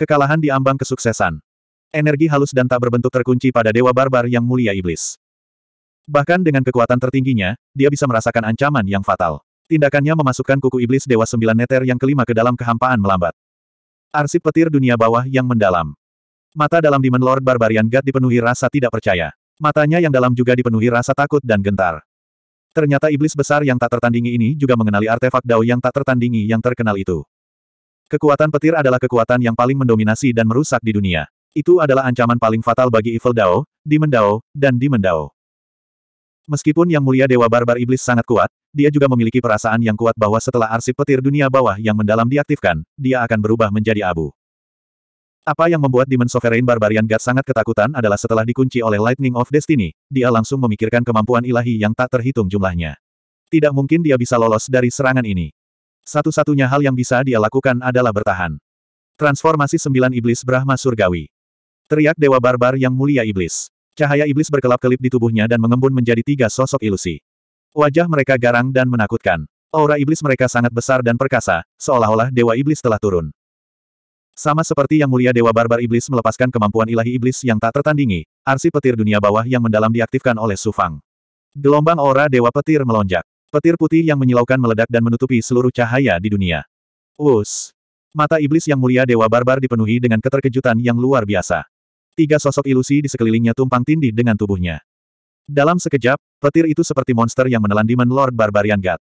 Kekalahan di ambang kesuksesan. Energi halus dan tak berbentuk terkunci pada Dewa Barbar yang mulia iblis. Bahkan dengan kekuatan tertingginya, dia bisa merasakan ancaman yang fatal. Tindakannya memasukkan kuku iblis Dewa Sembilan Neter yang kelima ke dalam kehampaan melambat. Arsip petir dunia bawah yang mendalam. Mata dalam Demon Lord Barbarian God dipenuhi rasa tidak percaya. Matanya yang dalam juga dipenuhi rasa takut dan gentar. Ternyata iblis besar yang tak tertandingi ini juga mengenali artefak Dao yang tak tertandingi yang terkenal itu. Kekuatan petir adalah kekuatan yang paling mendominasi dan merusak di dunia. Itu adalah ancaman paling fatal bagi Evil Dao, Demon Dao, dan Demon Dao. Meskipun Yang Mulia Dewa Barbar Iblis sangat kuat, dia juga memiliki perasaan yang kuat bahwa setelah arsip petir dunia bawah yang mendalam diaktifkan, dia akan berubah menjadi abu. Apa yang membuat Demon Sovereign Barbarian God sangat ketakutan adalah setelah dikunci oleh Lightning of Destiny, dia langsung memikirkan kemampuan ilahi yang tak terhitung jumlahnya. Tidak mungkin dia bisa lolos dari serangan ini. Satu-satunya hal yang bisa dia lakukan adalah bertahan. Transformasi sembilan iblis Brahma Surgawi. Teriak Dewa Barbar yang mulia iblis. Cahaya iblis berkelap-kelip di tubuhnya dan mengembun menjadi tiga sosok ilusi. Wajah mereka garang dan menakutkan. Aura iblis mereka sangat besar dan perkasa, seolah-olah Dewa Iblis telah turun. Sama seperti yang mulia Dewa Barbar Iblis melepaskan kemampuan ilahi iblis yang tak tertandingi, arsi petir dunia bawah yang mendalam diaktifkan oleh Sufang. Gelombang aura Dewa Petir melonjak. Petir putih yang menyilaukan meledak dan menutupi seluruh cahaya di dunia. Us, Mata iblis yang mulia Dewa Barbar dipenuhi dengan keterkejutan yang luar biasa. Tiga sosok ilusi di sekelilingnya tumpang tindih dengan tubuhnya. Dalam sekejap, petir itu seperti monster yang menelan Demon Lord Barbarian God.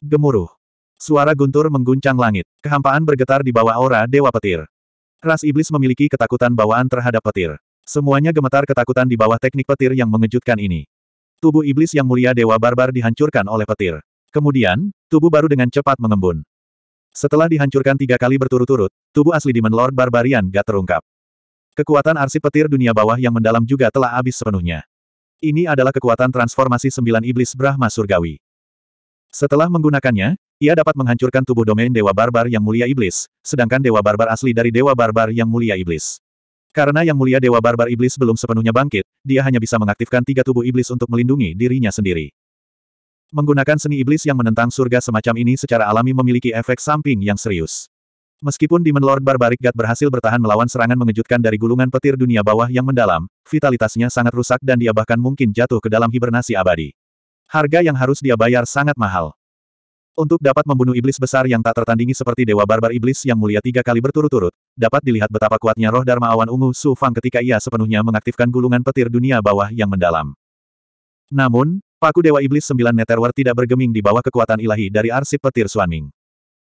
Gemuruh. Suara guntur mengguncang langit. Kehampaan bergetar di bawah aura Dewa Petir. Ras iblis memiliki ketakutan bawaan terhadap petir. Semuanya gemetar ketakutan di bawah teknik petir yang mengejutkan ini. Tubuh iblis yang mulia Dewa Barbar dihancurkan oleh petir. Kemudian, tubuh baru dengan cepat mengembun. Setelah dihancurkan tiga kali berturut-turut, tubuh asli Demon Lord Barbarian gak terungkap. Kekuatan arsip petir dunia bawah yang mendalam juga telah habis sepenuhnya. Ini adalah kekuatan transformasi sembilan iblis Brahma Surgawi. Setelah menggunakannya, ia dapat menghancurkan tubuh domain Dewa Barbar yang mulia iblis, sedangkan Dewa Barbar asli dari Dewa Barbar yang mulia iblis. Karena yang mulia Dewa Barbar Iblis belum sepenuhnya bangkit, dia hanya bisa mengaktifkan tiga tubuh iblis untuk melindungi dirinya sendiri. Menggunakan seni iblis yang menentang surga semacam ini secara alami memiliki efek samping yang serius. Meskipun Demon Lord Barbaric God berhasil bertahan melawan serangan mengejutkan dari gulungan petir dunia bawah yang mendalam, vitalitasnya sangat rusak dan dia bahkan mungkin jatuh ke dalam hibernasi abadi. Harga yang harus dia bayar sangat mahal. Untuk dapat membunuh iblis besar yang tak tertandingi seperti Dewa Barbar Iblis yang mulia tiga kali berturut-turut, dapat dilihat betapa kuatnya roh Dharma Awan Ungu Su Fang ketika ia sepenuhnya mengaktifkan gulungan petir dunia bawah yang mendalam. Namun, paku Dewa Iblis Sembilan neterwar tidak bergeming di bawah kekuatan ilahi dari arsip petir Suanming.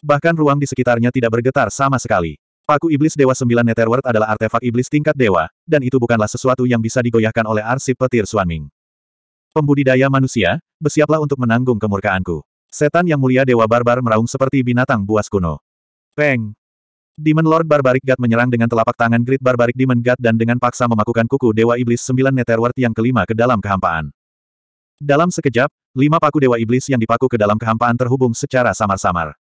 Bahkan ruang di sekitarnya tidak bergetar sama sekali. Paku Iblis Dewa Sembilan neterwar adalah artefak iblis tingkat dewa, dan itu bukanlah sesuatu yang bisa digoyahkan oleh arsip petir Suanming. Pembudidaya manusia, bersiaplah untuk menanggung kemurkaanku. Setan yang mulia Dewa Barbar meraung seperti binatang buas kuno. Peng! Demon Lord Barbaric God menyerang dengan telapak tangan Great Barbaric Demon God dan dengan paksa memakukan kuku Dewa Iblis sembilan Netherworld yang kelima ke dalam kehampaan. Dalam sekejap, lima paku Dewa Iblis yang dipaku ke dalam kehampaan terhubung secara samar-samar.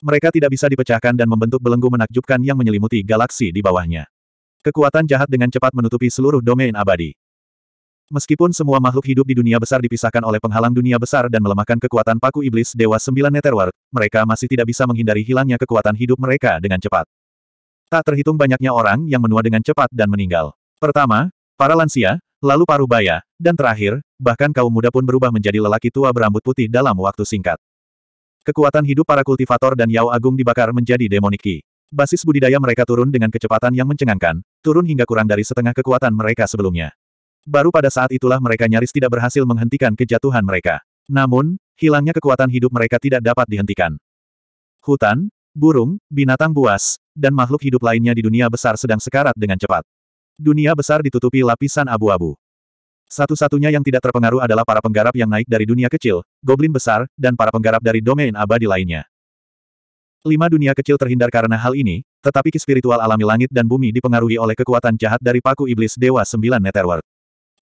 Mereka tidak bisa dipecahkan dan membentuk belenggu menakjubkan yang menyelimuti galaksi di bawahnya. Kekuatan jahat dengan cepat menutupi seluruh domain abadi. Meskipun semua makhluk hidup di dunia besar dipisahkan oleh penghalang dunia besar dan melemahkan kekuatan paku iblis Dewa Sembilan Netherworld, mereka masih tidak bisa menghindari hilangnya kekuatan hidup mereka dengan cepat. Tak terhitung banyaknya orang yang menua dengan cepat dan meninggal. Pertama, para lansia, lalu paruh baya, dan terakhir, bahkan kaum muda pun berubah menjadi lelaki tua berambut putih dalam waktu singkat. Kekuatan hidup para kultivator dan Yao Agung dibakar menjadi demoniki. Basis budidaya mereka turun dengan kecepatan yang mencengangkan, turun hingga kurang dari setengah kekuatan mereka sebelumnya. Baru pada saat itulah mereka nyaris tidak berhasil menghentikan kejatuhan mereka. Namun, hilangnya kekuatan hidup mereka tidak dapat dihentikan. Hutan, burung, binatang buas, dan makhluk hidup lainnya di dunia besar sedang sekarat dengan cepat. Dunia besar ditutupi lapisan abu-abu. Satu-satunya yang tidak terpengaruh adalah para penggarap yang naik dari dunia kecil, goblin besar, dan para penggarap dari domain abadi lainnya. Lima dunia kecil terhindar karena hal ini, tetapi spiritual alami langit dan bumi dipengaruhi oleh kekuatan jahat dari paku iblis Dewa Sembilan Netherworld.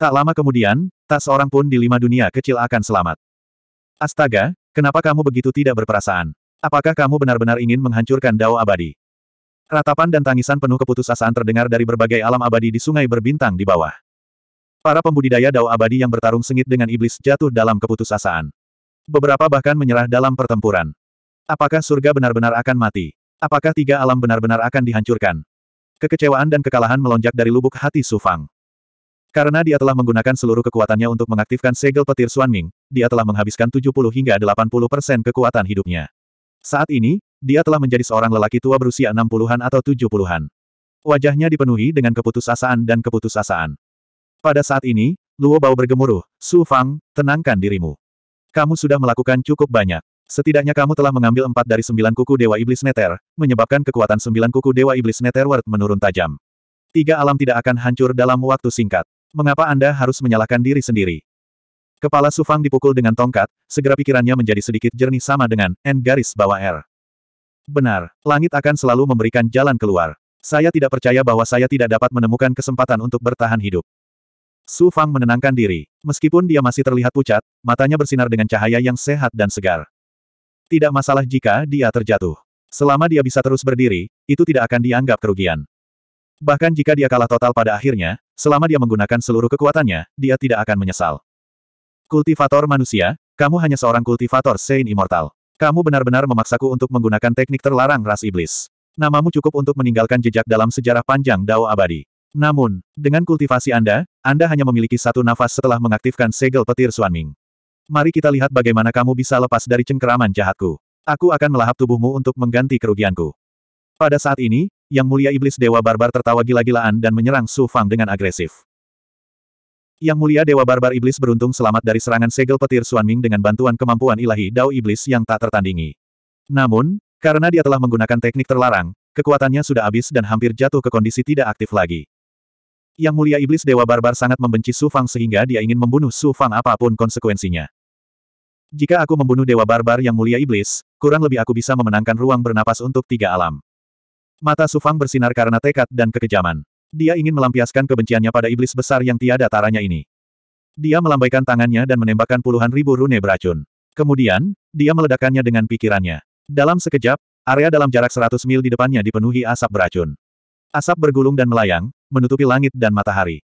Tak lama kemudian, tak seorang pun di lima dunia kecil akan selamat. Astaga, kenapa kamu begitu tidak berperasaan? Apakah kamu benar-benar ingin menghancurkan dao abadi? Ratapan dan tangisan penuh keputusasaan terdengar dari berbagai alam abadi di sungai berbintang di bawah. Para pembudidaya dao abadi yang bertarung sengit dengan iblis jatuh dalam keputusasaan. Beberapa bahkan menyerah dalam pertempuran. Apakah surga benar-benar akan mati? Apakah tiga alam benar-benar akan dihancurkan? Kekecewaan dan kekalahan melonjak dari lubuk hati Sufang. Karena dia telah menggunakan seluruh kekuatannya untuk mengaktifkan segel petir Suanming, dia telah menghabiskan 70 hingga 80 persen kekuatan hidupnya. Saat ini, dia telah menjadi seorang lelaki tua berusia 60-an atau 70-an. Wajahnya dipenuhi dengan keputusasaan dan keputusasaan. Pada saat ini, Luo Bao bergemuruh, Su Fang, tenangkan dirimu. Kamu sudah melakukan cukup banyak. Setidaknya kamu telah mengambil empat dari sembilan kuku Dewa Iblis Neter, menyebabkan kekuatan sembilan kuku Dewa Iblis Neter menurun tajam. Tiga alam tidak akan hancur dalam waktu singkat. Mengapa Anda harus menyalahkan diri sendiri? Kepala Sufang dipukul dengan tongkat, segera pikirannya menjadi sedikit jernih sama dengan N garis bawah R. Benar, langit akan selalu memberikan jalan keluar. Saya tidak percaya bahwa saya tidak dapat menemukan kesempatan untuk bertahan hidup. Su Fang menenangkan diri. Meskipun dia masih terlihat pucat, matanya bersinar dengan cahaya yang sehat dan segar. Tidak masalah jika dia terjatuh. Selama dia bisa terus berdiri, itu tidak akan dianggap kerugian. Bahkan jika dia kalah total pada akhirnya, Selama dia menggunakan seluruh kekuatannya, dia tidak akan menyesal. Kultivator manusia, kamu hanya seorang kultivator Saint Immortal. Kamu benar-benar memaksaku untuk menggunakan teknik terlarang ras iblis. Namamu cukup untuk meninggalkan jejak dalam sejarah panjang Dao abadi. Namun, dengan kultivasi Anda, Anda hanya memiliki satu nafas setelah mengaktifkan segel petir Suanming. Mari kita lihat bagaimana kamu bisa lepas dari cengkeraman jahatku. Aku akan melahap tubuhmu untuk mengganti kerugianku. Pada saat ini, Yang Mulia Iblis Dewa Barbar tertawa gila-gilaan dan menyerang Su Fang dengan agresif. Yang Mulia Dewa Barbar Iblis beruntung selamat dari serangan segel petir Suan Ming dengan bantuan kemampuan ilahi Dao Iblis yang tak tertandingi. Namun, karena dia telah menggunakan teknik terlarang, kekuatannya sudah habis dan hampir jatuh ke kondisi tidak aktif lagi. Yang Mulia Iblis Dewa Barbar sangat membenci Su Fang sehingga dia ingin membunuh Su Fang apapun konsekuensinya. Jika aku membunuh Dewa Barbar yang Mulia Iblis, kurang lebih aku bisa memenangkan ruang bernapas untuk tiga alam. Mata Sufang bersinar karena tekad dan kekejaman. Dia ingin melampiaskan kebenciannya pada iblis besar yang tiada taranya ini. Dia melambaikan tangannya dan menembakkan puluhan ribu rune beracun. Kemudian, dia meledakannya dengan pikirannya. Dalam sekejap, area dalam jarak 100 mil di depannya dipenuhi asap beracun. Asap bergulung dan melayang, menutupi langit dan matahari.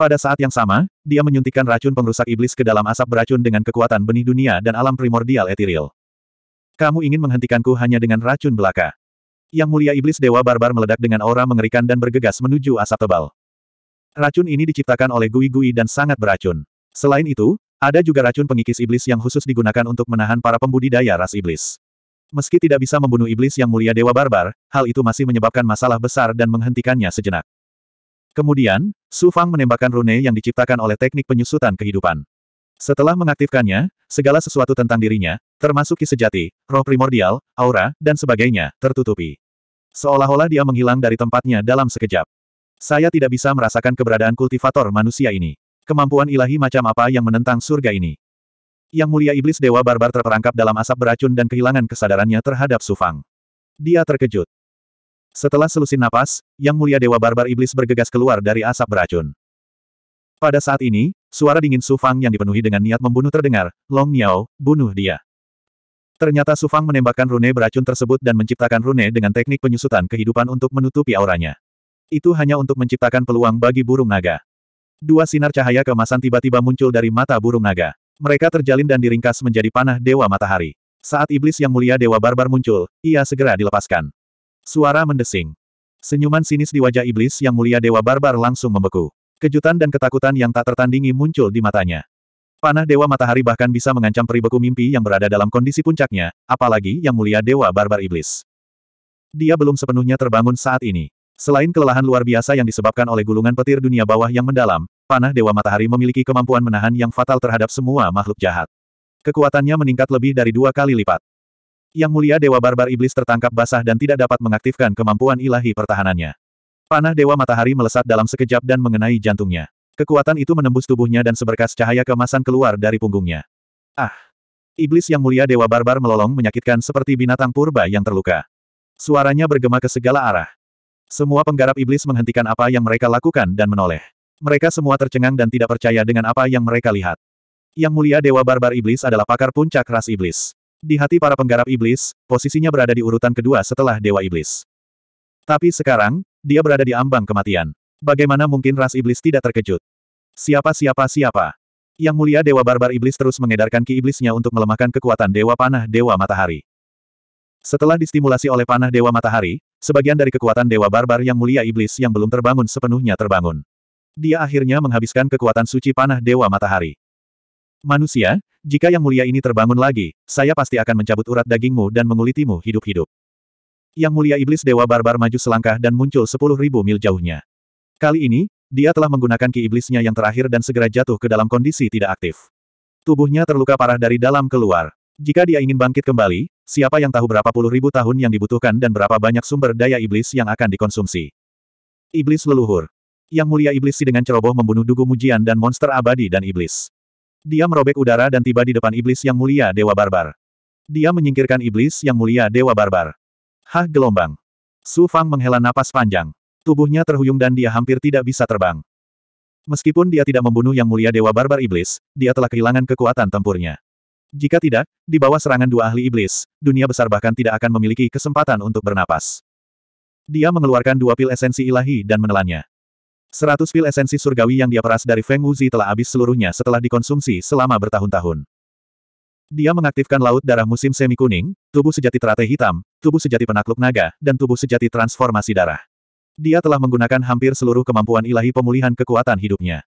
Pada saat yang sama, dia menyuntikkan racun pengrusak iblis ke dalam asap beracun dengan kekuatan benih dunia dan alam primordial etiril. Kamu ingin menghentikanku hanya dengan racun belaka yang mulia iblis dewa barbar meledak dengan aura mengerikan dan bergegas menuju asap tebal. Racun ini diciptakan oleh Gui-Gui dan sangat beracun. Selain itu, ada juga racun pengikis iblis yang khusus digunakan untuk menahan para pembudidaya ras iblis. Meski tidak bisa membunuh iblis yang mulia dewa barbar, hal itu masih menyebabkan masalah besar dan menghentikannya sejenak. Kemudian, Su Fang menembakkan rune yang diciptakan oleh teknik penyusutan kehidupan. Setelah mengaktifkannya, segala sesuatu tentang dirinya, termasuk ki sejati, roh primordial, aura, dan sebagainya, tertutupi. Seolah-olah dia menghilang dari tempatnya dalam sekejap. Saya tidak bisa merasakan keberadaan kultivator manusia ini. Kemampuan ilahi macam apa yang menentang surga ini? Yang mulia iblis dewa barbar terperangkap dalam asap beracun dan kehilangan kesadarannya terhadap Sufang. Dia terkejut. Setelah selusin napas, yang mulia dewa barbar iblis bergegas keluar dari asap beracun. Pada saat ini, suara dingin Sufang yang dipenuhi dengan niat membunuh terdengar, Long Miao, bunuh dia. Ternyata Sufang menembakkan rune beracun tersebut dan menciptakan rune dengan teknik penyusutan kehidupan untuk menutupi auranya. Itu hanya untuk menciptakan peluang bagi burung naga. Dua sinar cahaya kemasan tiba-tiba muncul dari mata burung naga. Mereka terjalin dan diringkas menjadi panah Dewa Matahari. Saat iblis yang mulia Dewa Barbar muncul, ia segera dilepaskan. Suara mendesing. Senyuman sinis di wajah iblis yang mulia Dewa Barbar langsung membeku. Kejutan dan ketakutan yang tak tertandingi muncul di matanya. Panah Dewa Matahari bahkan bisa mengancam peribeku mimpi yang berada dalam kondisi puncaknya, apalagi yang mulia Dewa Barbar Iblis. Dia belum sepenuhnya terbangun saat ini. Selain kelelahan luar biasa yang disebabkan oleh gulungan petir dunia bawah yang mendalam, Panah Dewa Matahari memiliki kemampuan menahan yang fatal terhadap semua makhluk jahat. Kekuatannya meningkat lebih dari dua kali lipat. Yang mulia Dewa Barbar Iblis tertangkap basah dan tidak dapat mengaktifkan kemampuan ilahi pertahanannya. Panah Dewa Matahari melesat dalam sekejap dan mengenai jantungnya. Kekuatan itu menembus tubuhnya dan seberkas cahaya kemasan keluar dari punggungnya. Ah! Iblis yang mulia Dewa Barbar melolong menyakitkan seperti binatang purba yang terluka. Suaranya bergema ke segala arah. Semua penggarap iblis menghentikan apa yang mereka lakukan dan menoleh. Mereka semua tercengang dan tidak percaya dengan apa yang mereka lihat. Yang mulia Dewa Barbar Iblis adalah pakar puncak ras iblis. Di hati para penggarap iblis, posisinya berada di urutan kedua setelah Dewa Iblis. Tapi sekarang, dia berada di ambang kematian. Bagaimana mungkin ras iblis tidak terkejut? Siapa siapa siapa? Yang mulia Dewa Barbar Iblis terus mengedarkan ki iblisnya untuk melemahkan kekuatan Dewa Panah Dewa Matahari. Setelah distimulasi oleh Panah Dewa Matahari, sebagian dari kekuatan Dewa Barbar yang mulia Iblis yang belum terbangun sepenuhnya terbangun. Dia akhirnya menghabiskan kekuatan suci Panah Dewa Matahari. Manusia, jika yang mulia ini terbangun lagi, saya pasti akan mencabut urat dagingmu dan mengulitimu hidup-hidup. Yang mulia iblis Dewa Barbar maju selangkah dan muncul sepuluh ribu mil jauhnya. Kali ini, dia telah menggunakan ki iblisnya yang terakhir dan segera jatuh ke dalam kondisi tidak aktif. Tubuhnya terluka parah dari dalam keluar. Jika dia ingin bangkit kembali, siapa yang tahu berapa puluh ribu tahun yang dibutuhkan dan berapa banyak sumber daya iblis yang akan dikonsumsi. Iblis leluhur. Yang mulia iblis si dengan ceroboh membunuh dugu mujian dan monster abadi dan iblis. Dia merobek udara dan tiba di depan iblis yang mulia Dewa Barbar. Dia menyingkirkan iblis yang mulia Dewa Barbar. Hah gelombang. Su Fang menghela napas panjang. Tubuhnya terhuyung dan dia hampir tidak bisa terbang. Meskipun dia tidak membunuh Yang Mulia Dewa Barbar Iblis, dia telah kehilangan kekuatan tempurnya. Jika tidak, di bawah serangan dua ahli iblis, dunia besar bahkan tidak akan memiliki kesempatan untuk bernapas. Dia mengeluarkan dua pil esensi ilahi dan menelannya. Seratus pil esensi surgawi yang dia peras dari Feng Wuzi telah habis seluruhnya setelah dikonsumsi selama bertahun-tahun. Dia mengaktifkan laut darah musim semi kuning, tubuh sejati teratai hitam, tubuh sejati penakluk naga, dan tubuh sejati transformasi darah. Dia telah menggunakan hampir seluruh kemampuan ilahi pemulihan kekuatan hidupnya.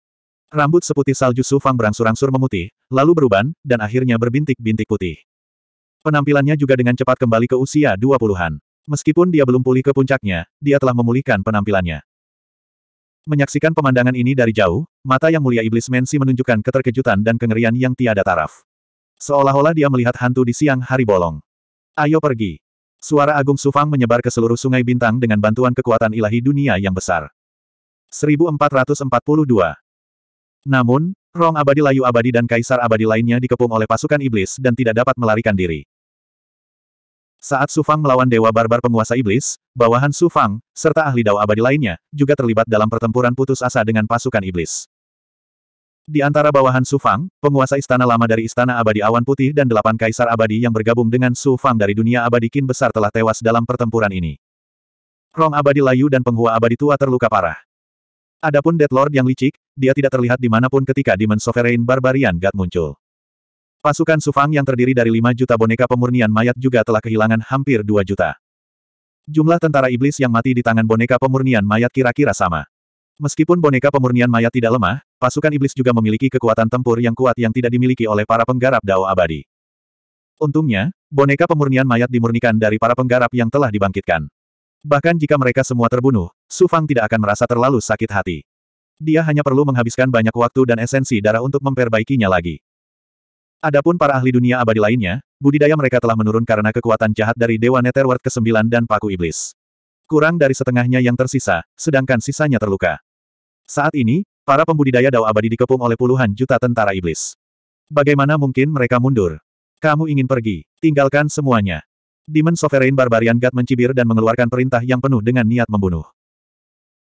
Rambut seputih salju Sufang berangsur-angsur memutih, lalu beruban, dan akhirnya berbintik-bintik putih. Penampilannya juga dengan cepat kembali ke usia 20-an. Meskipun dia belum pulih ke puncaknya, dia telah memulihkan penampilannya. Menyaksikan pemandangan ini dari jauh, mata yang mulia Iblis Mensi menunjukkan keterkejutan dan kengerian yang tiada taraf. Seolah-olah dia melihat hantu di siang hari bolong. Ayo pergi. Suara Agung Sufang menyebar ke seluruh sungai bintang dengan bantuan kekuatan ilahi dunia yang besar. 1442 Namun, Rong abadi layu abadi dan kaisar abadi lainnya dikepung oleh pasukan iblis dan tidak dapat melarikan diri. Saat Sufang melawan Dewa Barbar penguasa iblis, bawahan Sufang, serta ahli dao abadi lainnya, juga terlibat dalam pertempuran putus asa dengan pasukan iblis. Di antara bawahan Su Fang, penguasa istana lama dari Istana Abadi Awan Putih dan delapan kaisar abadi yang bergabung dengan Su Fang dari dunia abadi Qin besar telah tewas dalam pertempuran ini. Rong abadi layu dan penghua abadi tua terluka parah. Adapun Dead Lord yang licik, dia tidak terlihat dimanapun ketika Demon Sovereign Barbarian God muncul. Pasukan Su Fang yang terdiri dari 5 juta boneka pemurnian mayat juga telah kehilangan hampir 2 juta. Jumlah tentara iblis yang mati di tangan boneka pemurnian mayat kira-kira sama. Meskipun boneka pemurnian mayat tidak lemah, pasukan iblis juga memiliki kekuatan tempur yang kuat yang tidak dimiliki oleh para penggarap Dao abadi. Untungnya, boneka pemurnian mayat dimurnikan dari para penggarap yang telah dibangkitkan. Bahkan jika mereka semua terbunuh, Su Fang tidak akan merasa terlalu sakit hati. Dia hanya perlu menghabiskan banyak waktu dan esensi darah untuk memperbaikinya lagi. Adapun para ahli dunia abadi lainnya, budidaya mereka telah menurun karena kekuatan jahat dari Dewa Netherworld ke-9 dan Paku Iblis. Kurang dari setengahnya yang tersisa, sedangkan sisanya terluka. Saat ini, para pembudidaya Dao abadi dikepung oleh puluhan juta tentara iblis. Bagaimana mungkin mereka mundur? Kamu ingin pergi, tinggalkan semuanya. Demon Sovereign Barbarian God mencibir dan mengeluarkan perintah yang penuh dengan niat membunuh.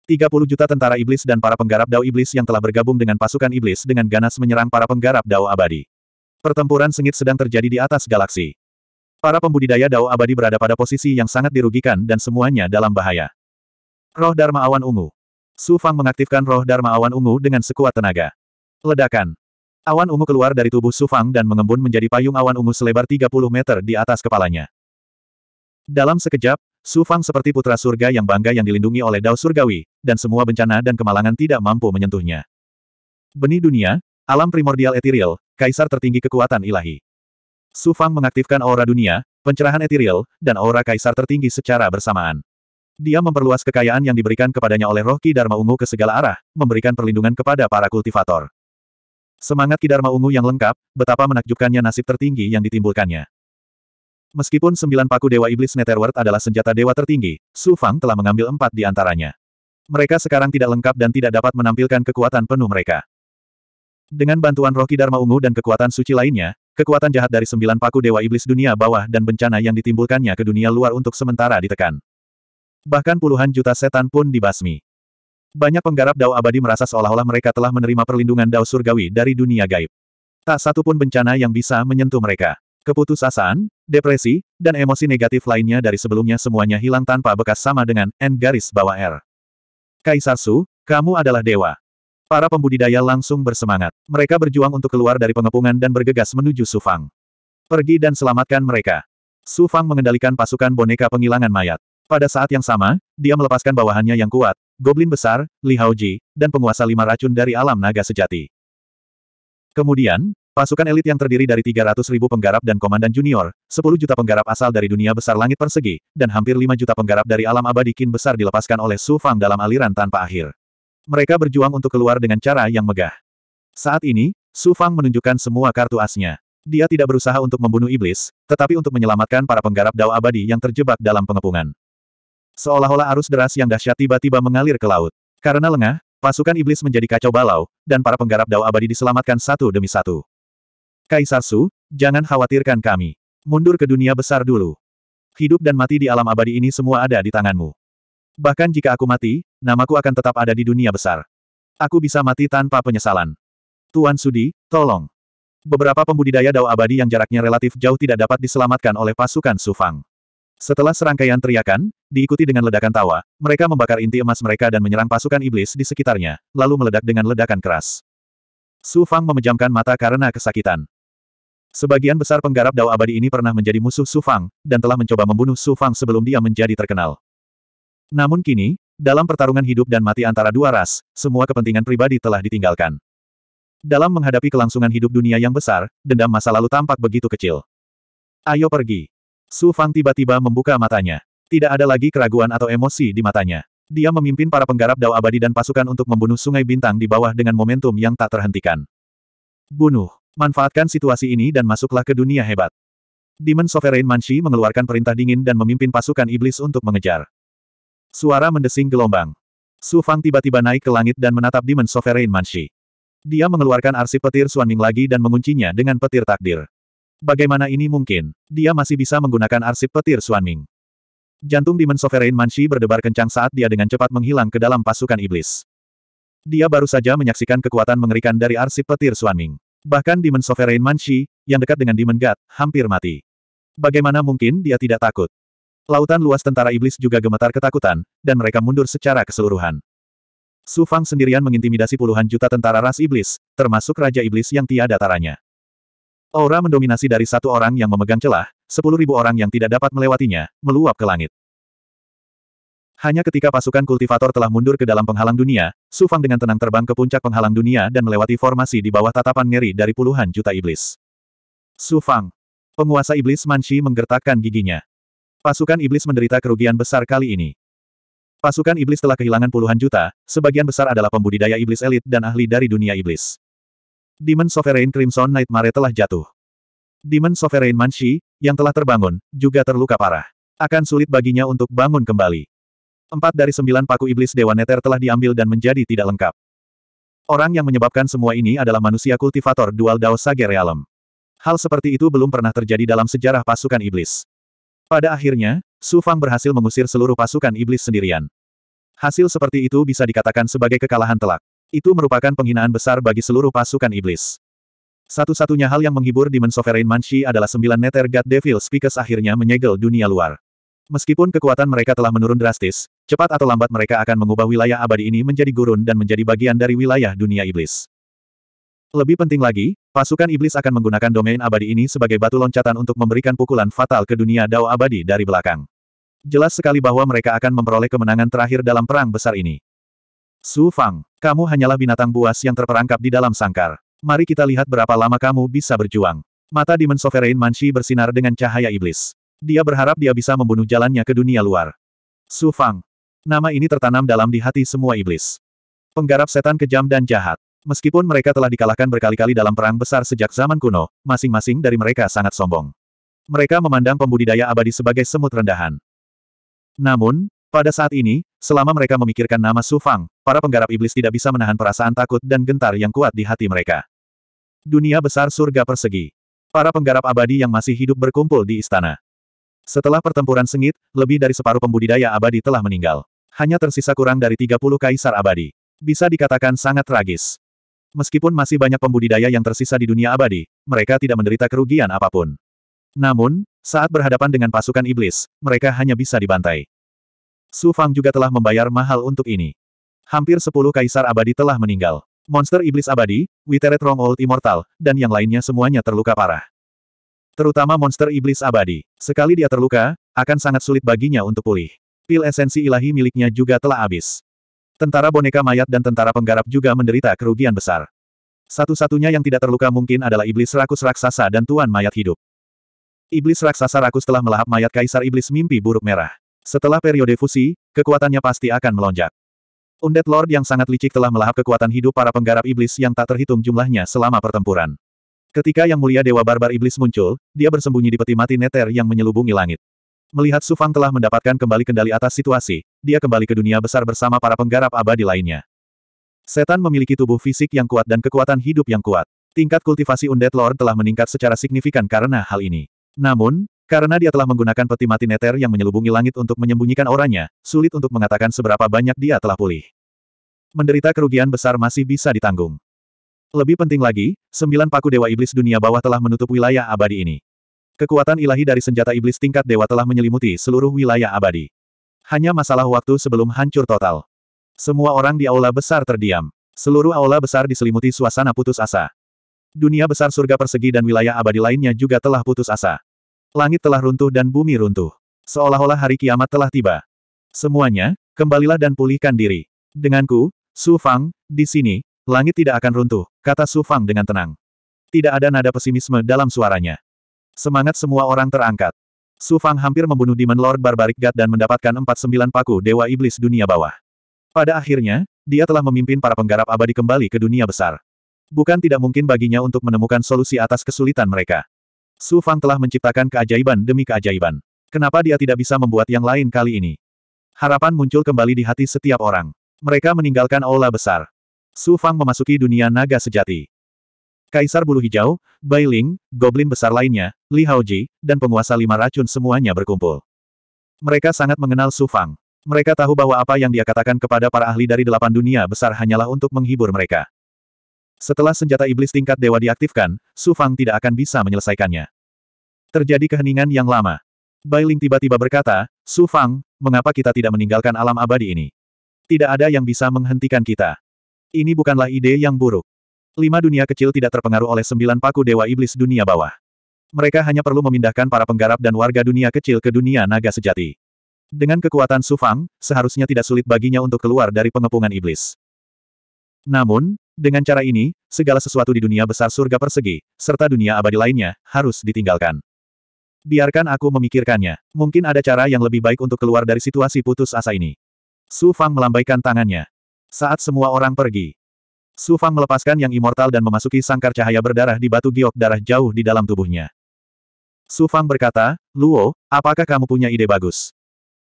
30 juta tentara iblis dan para penggarap Dao iblis yang telah bergabung dengan pasukan iblis dengan ganas menyerang para penggarap Dao abadi. Pertempuran sengit sedang terjadi di atas galaksi. Para pembudidaya Dao abadi berada pada posisi yang sangat dirugikan dan semuanya dalam bahaya. Roh Dharma Awan Ungu. Su Fang mengaktifkan roh Dharma Awan Ungu dengan sekuat tenaga. Ledakan. Awan ungu keluar dari tubuh Su Fang dan mengembun menjadi payung awan ungu selebar 30 meter di atas kepalanya. Dalam sekejap, Su Fang seperti putra surga yang bangga yang dilindungi oleh Dao Surgawi, dan semua bencana dan kemalangan tidak mampu menyentuhnya. Benih dunia, alam primordial etiril, kaisar tertinggi kekuatan ilahi. Su Fang mengaktifkan aura dunia, pencerahan etiril, dan aura kaisar tertinggi secara bersamaan. Dia memperluas kekayaan yang diberikan kepadanya oleh roh Ki Dharma Ungu ke segala arah, memberikan perlindungan kepada para kultivator. Semangat Ki Dharma Ungu yang lengkap, betapa menakjubkannya nasib tertinggi yang ditimbulkannya. Meskipun sembilan paku Dewa Iblis Netherworld adalah senjata dewa tertinggi, Su Fang telah mengambil empat di antaranya. Mereka sekarang tidak lengkap dan tidak dapat menampilkan kekuatan penuh mereka. Dengan bantuan roh Ki Dharma Ungu dan kekuatan suci lainnya, kekuatan jahat dari sembilan paku Dewa Iblis dunia bawah dan bencana yang ditimbulkannya ke dunia luar untuk sementara ditekan. Bahkan puluhan juta setan pun dibasmi. Banyak penggarap dao abadi merasa seolah-olah mereka telah menerima perlindungan dao surgawi dari dunia gaib. Tak satu pun bencana yang bisa menyentuh mereka. Keputusasaan, depresi, dan emosi negatif lainnya dari sebelumnya semuanya hilang tanpa bekas sama dengan N garis bawah R. Kaisar Su, kamu adalah dewa. Para pembudidaya langsung bersemangat. Mereka berjuang untuk keluar dari pengepungan dan bergegas menuju Sufang. Pergi dan selamatkan mereka. Sufang mengendalikan pasukan boneka penghilangan mayat. Pada saat yang sama, dia melepaskan bawahannya yang kuat, Goblin Besar, Li Haoji, dan penguasa lima racun dari alam naga sejati. Kemudian, pasukan elit yang terdiri dari 300 ribu penggarap dan komandan junior, 10 juta penggarap asal dari dunia besar langit persegi, dan hampir 5 juta penggarap dari alam abadi kin besar dilepaskan oleh Su Fang dalam aliran tanpa akhir. Mereka berjuang untuk keluar dengan cara yang megah. Saat ini, Su Fang menunjukkan semua kartu asnya. Dia tidak berusaha untuk membunuh iblis, tetapi untuk menyelamatkan para penggarap dao abadi yang terjebak dalam pengepungan. Seolah-olah arus deras yang dahsyat tiba-tiba mengalir ke laut. Karena lengah, pasukan iblis menjadi kacau balau, dan para penggarap dao abadi diselamatkan satu demi satu. Kaisar Su, jangan khawatirkan kami. Mundur ke dunia besar dulu. Hidup dan mati di alam abadi ini semua ada di tanganmu. Bahkan jika aku mati, namaku akan tetap ada di dunia besar. Aku bisa mati tanpa penyesalan. Tuan Sudi, tolong. Beberapa pembudidaya dao abadi yang jaraknya relatif jauh tidak dapat diselamatkan oleh pasukan Sufang. Setelah serangkaian teriakan, diikuti dengan ledakan tawa, mereka membakar inti emas mereka dan menyerang pasukan iblis di sekitarnya, lalu meledak dengan ledakan keras. Su Fang memejamkan mata karena kesakitan. Sebagian besar penggarap dao abadi ini pernah menjadi musuh Su Fang, dan telah mencoba membunuh Su Fang sebelum dia menjadi terkenal. Namun kini, dalam pertarungan hidup dan mati antara dua ras, semua kepentingan pribadi telah ditinggalkan. Dalam menghadapi kelangsungan hidup dunia yang besar, dendam masa lalu tampak begitu kecil. Ayo pergi. Su Fang tiba-tiba membuka matanya. Tidak ada lagi keraguan atau emosi di matanya. Dia memimpin para penggarap Dao Abadi dan pasukan untuk membunuh Sungai Bintang di bawah dengan momentum yang tak terhentikan. Bunuh. Manfaatkan situasi ini dan masuklah ke dunia hebat. Demon Sovereign Manshi mengeluarkan perintah dingin dan memimpin pasukan iblis untuk mengejar. Suara mendesing gelombang. Su Fang tiba-tiba naik ke langit dan menatap Demon Sovereign Manshi. Dia mengeluarkan arsip petir Suan Ming lagi dan menguncinya dengan petir takdir. Bagaimana ini mungkin? Dia masih bisa menggunakan arsip petir Suanming. Jantung Demon Sovereign Manshi berdebar kencang saat dia dengan cepat menghilang ke dalam pasukan iblis. Dia baru saja menyaksikan kekuatan mengerikan dari arsip petir Suanming. Bahkan Demon Sovereign Manshi, yang dekat dengan Demon God, hampir mati. Bagaimana mungkin dia tidak takut? Lautan luas tentara iblis juga gemetar ketakutan, dan mereka mundur secara keseluruhan. Su Fang sendirian mengintimidasi puluhan juta tentara ras iblis, termasuk Raja Iblis yang tiada taranya. Aura mendominasi dari satu orang yang memegang celah, sepuluh ribu orang yang tidak dapat melewatinya, meluap ke langit. Hanya ketika pasukan kultivator telah mundur ke dalam penghalang dunia, Su Fang dengan tenang terbang ke puncak penghalang dunia dan melewati formasi di bawah tatapan ngeri dari puluhan juta iblis. Su Fang, penguasa iblis Manchi menggertakkan giginya. Pasukan iblis menderita kerugian besar kali ini. Pasukan iblis telah kehilangan puluhan juta, sebagian besar adalah pembudidaya iblis elit dan ahli dari dunia iblis. Demon Sovereign Crimson Nightmare telah jatuh. Demon Sovereign Manshi, yang telah terbangun, juga terluka parah. Akan sulit baginya untuk bangun kembali. Empat dari sembilan paku iblis Dewa Neter telah diambil dan menjadi tidak lengkap. Orang yang menyebabkan semua ini adalah manusia kultivator dual Dao Sage Realm. Hal seperti itu belum pernah terjadi dalam sejarah pasukan iblis. Pada akhirnya, Su Fang berhasil mengusir seluruh pasukan iblis sendirian. Hasil seperti itu bisa dikatakan sebagai kekalahan telak. Itu merupakan penghinaan besar bagi seluruh pasukan iblis. Satu-satunya hal yang menghibur di Sovereign Manshi adalah sembilan neter God Devil Speakers akhirnya menyegel dunia luar. Meskipun kekuatan mereka telah menurun drastis, cepat atau lambat mereka akan mengubah wilayah abadi ini menjadi gurun dan menjadi bagian dari wilayah dunia iblis. Lebih penting lagi, pasukan iblis akan menggunakan domain abadi ini sebagai batu loncatan untuk memberikan pukulan fatal ke dunia dao abadi dari belakang. Jelas sekali bahwa mereka akan memperoleh kemenangan terakhir dalam perang besar ini. Su Fang, kamu hanyalah binatang buas yang terperangkap di dalam sangkar. Mari kita lihat berapa lama kamu bisa berjuang. Mata Demon Sovereign Manshi bersinar dengan cahaya iblis. Dia berharap dia bisa membunuh jalannya ke dunia luar. Su Fang. Nama ini tertanam dalam di hati semua iblis. Penggarap setan kejam dan jahat. Meskipun mereka telah dikalahkan berkali-kali dalam perang besar sejak zaman kuno, masing-masing dari mereka sangat sombong. Mereka memandang pembudidaya abadi sebagai semut rendahan. Namun, pada saat ini, Selama mereka memikirkan nama Su Fang, para penggarap iblis tidak bisa menahan perasaan takut dan gentar yang kuat di hati mereka. Dunia besar surga persegi. Para penggarap abadi yang masih hidup berkumpul di istana. Setelah pertempuran sengit, lebih dari separuh pembudidaya abadi telah meninggal. Hanya tersisa kurang dari 30 kaisar abadi. Bisa dikatakan sangat tragis. Meskipun masih banyak pembudidaya yang tersisa di dunia abadi, mereka tidak menderita kerugian apapun. Namun, saat berhadapan dengan pasukan iblis, mereka hanya bisa dibantai. Su Fang juga telah membayar mahal untuk ini. Hampir sepuluh kaisar abadi telah meninggal. Monster iblis abadi, Witeret Rong Old Immortal, dan yang lainnya semuanya terluka parah. Terutama monster iblis abadi. Sekali dia terluka, akan sangat sulit baginya untuk pulih. Pil esensi ilahi miliknya juga telah habis. Tentara boneka mayat dan tentara penggarap juga menderita kerugian besar. Satu-satunya yang tidak terluka mungkin adalah iblis rakus raksasa dan tuan mayat hidup. Iblis raksasa rakus telah melahap mayat kaisar iblis mimpi buruk merah. Setelah periode fusi, kekuatannya pasti akan melonjak. Undead Lord yang sangat licik telah melahap kekuatan hidup para penggarap iblis yang tak terhitung jumlahnya selama pertempuran. Ketika Yang Mulia Dewa Barbar Iblis muncul, dia bersembunyi di peti mati Neter yang menyelubungi langit. Melihat Sufang telah mendapatkan kembali kendali atas situasi, dia kembali ke dunia besar bersama para penggarap abadi lainnya. Setan memiliki tubuh fisik yang kuat dan kekuatan hidup yang kuat. Tingkat kultivasi Undead Lord telah meningkat secara signifikan karena hal ini. Namun, karena dia telah menggunakan peti mati neter yang menyelubungi langit untuk menyembunyikan orangnya, sulit untuk mengatakan seberapa banyak dia telah pulih. Menderita kerugian besar masih bisa ditanggung. Lebih penting lagi, sembilan paku Dewa Iblis dunia bawah telah menutup wilayah abadi ini. Kekuatan ilahi dari senjata iblis tingkat dewa telah menyelimuti seluruh wilayah abadi. Hanya masalah waktu sebelum hancur total. Semua orang di aula besar terdiam. Seluruh aula besar diselimuti suasana putus asa. Dunia besar surga persegi dan wilayah abadi lainnya juga telah putus asa langit telah runtuh dan bumi runtuh. Seolah-olah hari kiamat telah tiba. Semuanya, kembalilah dan pulihkan diri. Denganku, Su Fang, di sini, langit tidak akan runtuh, kata Su Fang dengan tenang. Tidak ada nada pesimisme dalam suaranya. Semangat semua orang terangkat. Su Fang hampir membunuh Demon Lord Barbaric God dan mendapatkan 49 paku Dewa Iblis dunia bawah. Pada akhirnya, dia telah memimpin para penggarap abadi kembali ke dunia besar. Bukan tidak mungkin baginya untuk menemukan solusi atas kesulitan mereka. Su Fang telah menciptakan keajaiban demi keajaiban. Kenapa dia tidak bisa membuat yang lain kali ini? Harapan muncul kembali di hati setiap orang. Mereka meninggalkan aula besar. Su Fang memasuki dunia naga sejati. Kaisar Bulu Hijau, Bai Ling, Goblin besar lainnya, Li Haoji, dan penguasa lima racun semuanya berkumpul. Mereka sangat mengenal Su Fang. Mereka tahu bahwa apa yang dia katakan kepada para ahli dari delapan dunia besar hanyalah untuk menghibur mereka. Setelah senjata iblis tingkat dewa diaktifkan, Su Fang tidak akan bisa menyelesaikannya. Terjadi keheningan yang lama. Bai Ling tiba-tiba berkata, Su Fang, mengapa kita tidak meninggalkan alam abadi ini? Tidak ada yang bisa menghentikan kita. Ini bukanlah ide yang buruk. Lima dunia kecil tidak terpengaruh oleh sembilan paku dewa iblis dunia bawah. Mereka hanya perlu memindahkan para penggarap dan warga dunia kecil ke dunia naga sejati. Dengan kekuatan Sufang, seharusnya tidak sulit baginya untuk keluar dari pengepungan iblis. Namun, dengan cara ini, segala sesuatu di dunia besar surga persegi, serta dunia abadi lainnya, harus ditinggalkan. Biarkan aku memikirkannya. Mungkin ada cara yang lebih baik untuk keluar dari situasi putus asa ini. Su Fang melambaikan tangannya. Saat semua orang pergi, Su Fang melepaskan yang immortal dan memasuki sangkar cahaya berdarah di batu giok darah jauh di dalam tubuhnya. Su Fang berkata, Luo, apakah kamu punya ide bagus?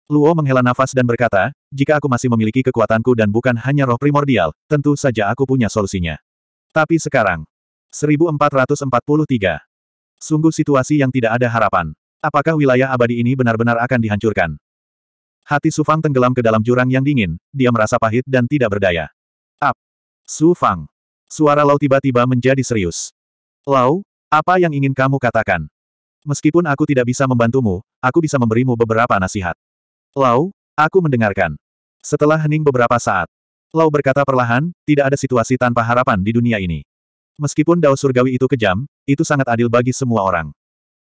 Luo menghela nafas dan berkata, jika aku masih memiliki kekuatanku dan bukan hanya roh primordial, tentu saja aku punya solusinya. Tapi sekarang, 1443. Sungguh situasi yang tidak ada harapan. Apakah wilayah abadi ini benar-benar akan dihancurkan? Hati Su Fang tenggelam ke dalam jurang yang dingin, dia merasa pahit dan tidak berdaya. Ap, Su Fang! Suara Lau tiba-tiba menjadi serius. Lau, apa yang ingin kamu katakan? Meskipun aku tidak bisa membantumu, aku bisa memberimu beberapa nasihat. Lau, aku mendengarkan. Setelah hening beberapa saat, Lau berkata perlahan, tidak ada situasi tanpa harapan di dunia ini. Meskipun dao surgawi itu kejam, itu sangat adil bagi semua orang.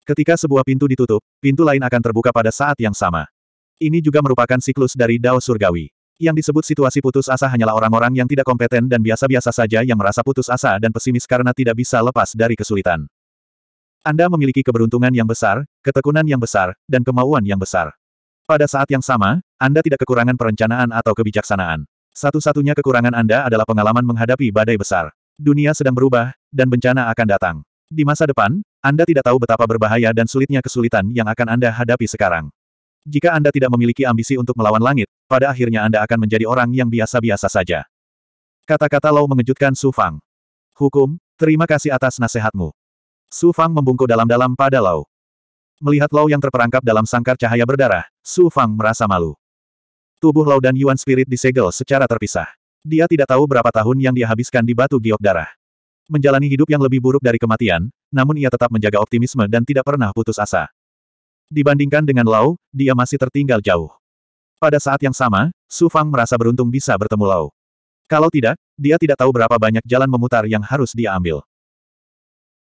Ketika sebuah pintu ditutup, pintu lain akan terbuka pada saat yang sama. Ini juga merupakan siklus dari dao surgawi. Yang disebut situasi putus asa hanyalah orang-orang yang tidak kompeten dan biasa-biasa saja yang merasa putus asa dan pesimis karena tidak bisa lepas dari kesulitan. Anda memiliki keberuntungan yang besar, ketekunan yang besar, dan kemauan yang besar. Pada saat yang sama, Anda tidak kekurangan perencanaan atau kebijaksanaan. Satu-satunya kekurangan Anda adalah pengalaman menghadapi badai besar. Dunia sedang berubah, dan bencana akan datang. Di masa depan, Anda tidak tahu betapa berbahaya dan sulitnya kesulitan yang akan Anda hadapi sekarang. Jika Anda tidak memiliki ambisi untuk melawan langit, pada akhirnya Anda akan menjadi orang yang biasa-biasa saja. Kata-kata Lau mengejutkan Su Fang. Hukum, terima kasih atas nasihatmu. Su Fang membungkuk dalam-dalam pada Lau. Melihat Lau yang terperangkap dalam sangkar cahaya berdarah, Su Fang merasa malu. Tubuh Lau dan Yuan Spirit disegel secara terpisah. Dia tidak tahu berapa tahun yang dia habiskan di batu giok darah. Menjalani hidup yang lebih buruk dari kematian, namun ia tetap menjaga optimisme dan tidak pernah putus asa. Dibandingkan dengan Lau, dia masih tertinggal jauh. Pada saat yang sama, Su Fang merasa beruntung bisa bertemu Lau. Kalau tidak, dia tidak tahu berapa banyak jalan memutar yang harus dia ambil.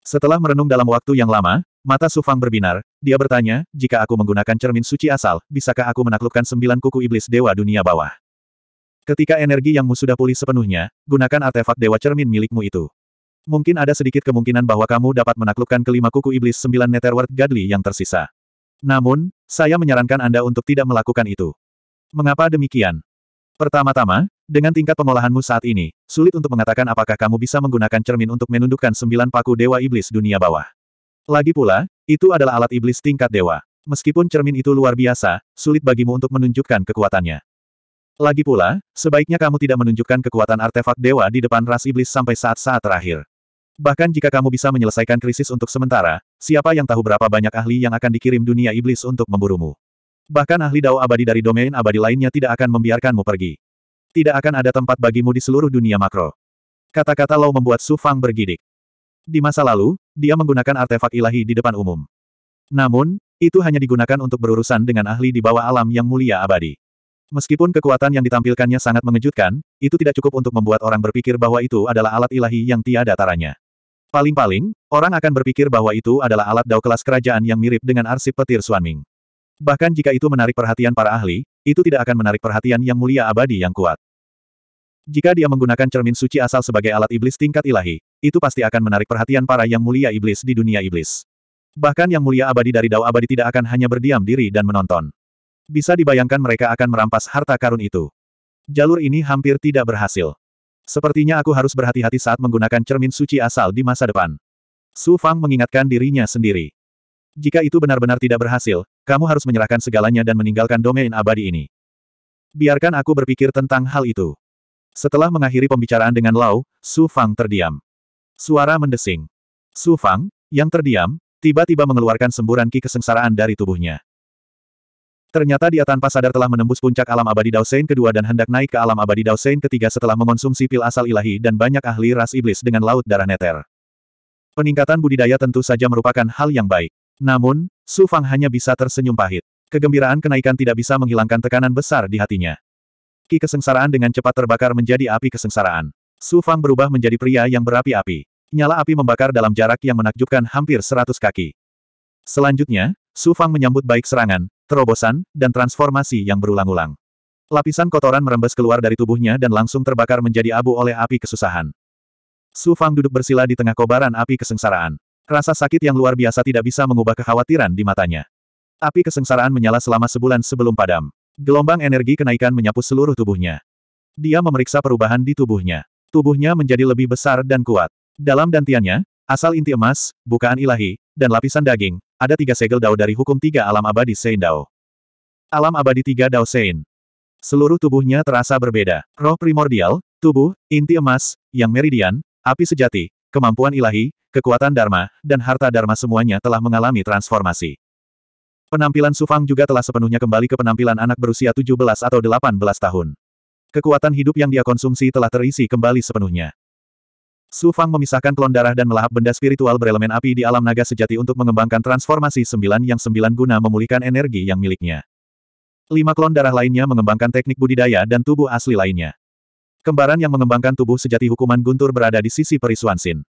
Setelah merenung dalam waktu yang lama, mata Sufang berbinar, dia bertanya, jika aku menggunakan cermin suci asal, bisakah aku menaklukkan sembilan kuku iblis dewa dunia bawah? Ketika energi yangmu sudah pulih sepenuhnya, gunakan artefak dewa cermin milikmu itu. Mungkin ada sedikit kemungkinan bahwa kamu dapat menaklukkan kelima kuku iblis sembilan netherworld godly yang tersisa. Namun, saya menyarankan Anda untuk tidak melakukan itu. Mengapa demikian? Pertama-tama, dengan tingkat pengolahanmu saat ini, sulit untuk mengatakan apakah kamu bisa menggunakan cermin untuk menundukkan sembilan paku Dewa Iblis dunia bawah. Lagi pula, itu adalah alat iblis tingkat dewa. Meskipun cermin itu luar biasa, sulit bagimu untuk menunjukkan kekuatannya. Lagi pula, sebaiknya kamu tidak menunjukkan kekuatan artefak dewa di depan ras iblis sampai saat-saat terakhir. Bahkan jika kamu bisa menyelesaikan krisis untuk sementara, siapa yang tahu berapa banyak ahli yang akan dikirim dunia iblis untuk memburumu. Bahkan ahli dao abadi dari domain abadi lainnya tidak akan membiarkanmu pergi tidak akan ada tempat bagimu di seluruh dunia makro. Kata-kata Lau membuat Su Fang bergidik. Di masa lalu, dia menggunakan artefak ilahi di depan umum. Namun, itu hanya digunakan untuk berurusan dengan ahli di bawah alam yang mulia abadi. Meskipun kekuatan yang ditampilkannya sangat mengejutkan, itu tidak cukup untuk membuat orang berpikir bahwa itu adalah alat ilahi yang tiada taranya. Paling-paling, orang akan berpikir bahwa itu adalah alat dao kelas kerajaan yang mirip dengan arsip petir Suanming. Bahkan jika itu menarik perhatian para ahli, itu tidak akan menarik perhatian yang mulia abadi yang kuat. Jika dia menggunakan cermin suci asal sebagai alat iblis tingkat ilahi, itu pasti akan menarik perhatian para yang mulia iblis di dunia iblis. Bahkan yang mulia abadi dari Dao abadi tidak akan hanya berdiam diri dan menonton. Bisa dibayangkan mereka akan merampas harta karun itu. Jalur ini hampir tidak berhasil. Sepertinya aku harus berhati-hati saat menggunakan cermin suci asal di masa depan. Su Fang mengingatkan dirinya sendiri. Jika itu benar-benar tidak berhasil, kamu harus menyerahkan segalanya dan meninggalkan domain abadi ini. Biarkan aku berpikir tentang hal itu. Setelah mengakhiri pembicaraan dengan Lau, Su Fang terdiam. Suara mendesing. Su Fang, yang terdiam, tiba-tiba mengeluarkan semburan ki kesengsaraan dari tubuhnya. Ternyata dia tanpa sadar telah menembus puncak alam abadi Dao Daosein kedua dan hendak naik ke alam abadi Dao Daosein ketiga setelah mengonsumsi pil asal ilahi dan banyak ahli ras iblis dengan laut darah neter. Peningkatan budidaya tentu saja merupakan hal yang baik. Namun, Su Fang hanya bisa tersenyum pahit. Kegembiraan kenaikan tidak bisa menghilangkan tekanan besar di hatinya. Ki kesengsaraan dengan cepat terbakar menjadi api kesengsaraan. Su Fang berubah menjadi pria yang berapi-api. Nyala api membakar dalam jarak yang menakjubkan hampir seratus kaki. Selanjutnya, Su Fang menyambut baik serangan, terobosan, dan transformasi yang berulang-ulang. Lapisan kotoran merembes keluar dari tubuhnya dan langsung terbakar menjadi abu oleh api kesusahan. Su Fang duduk bersila di tengah kobaran api kesengsaraan. Rasa sakit yang luar biasa tidak bisa mengubah kekhawatiran di matanya. Api kesengsaraan menyala selama sebulan sebelum padam. Gelombang energi kenaikan menyapu seluruh tubuhnya. Dia memeriksa perubahan di tubuhnya. Tubuhnya menjadi lebih besar dan kuat. Dalam dantiannya, asal inti emas, bukaan ilahi, dan lapisan daging, ada tiga segel dao dari hukum tiga alam abadi Sein Dao. Alam abadi tiga Dao Sein. Seluruh tubuhnya terasa berbeda. Roh primordial, tubuh, inti emas, yang meridian, api sejati, kemampuan ilahi, kekuatan dharma, dan harta dharma semuanya telah mengalami transformasi. Penampilan Sufang juga telah sepenuhnya kembali ke penampilan anak berusia 17 atau 18 tahun. Kekuatan hidup yang dia konsumsi telah terisi kembali sepenuhnya. Sufang memisahkan klon darah dan melahap benda spiritual berelemen api di alam naga sejati untuk mengembangkan transformasi sembilan yang sembilan guna memulihkan energi yang miliknya. Lima klon darah lainnya mengembangkan teknik budidaya dan tubuh asli lainnya. Kembaran yang mengembangkan tubuh sejati hukuman guntur berada di sisi perisuan Sin.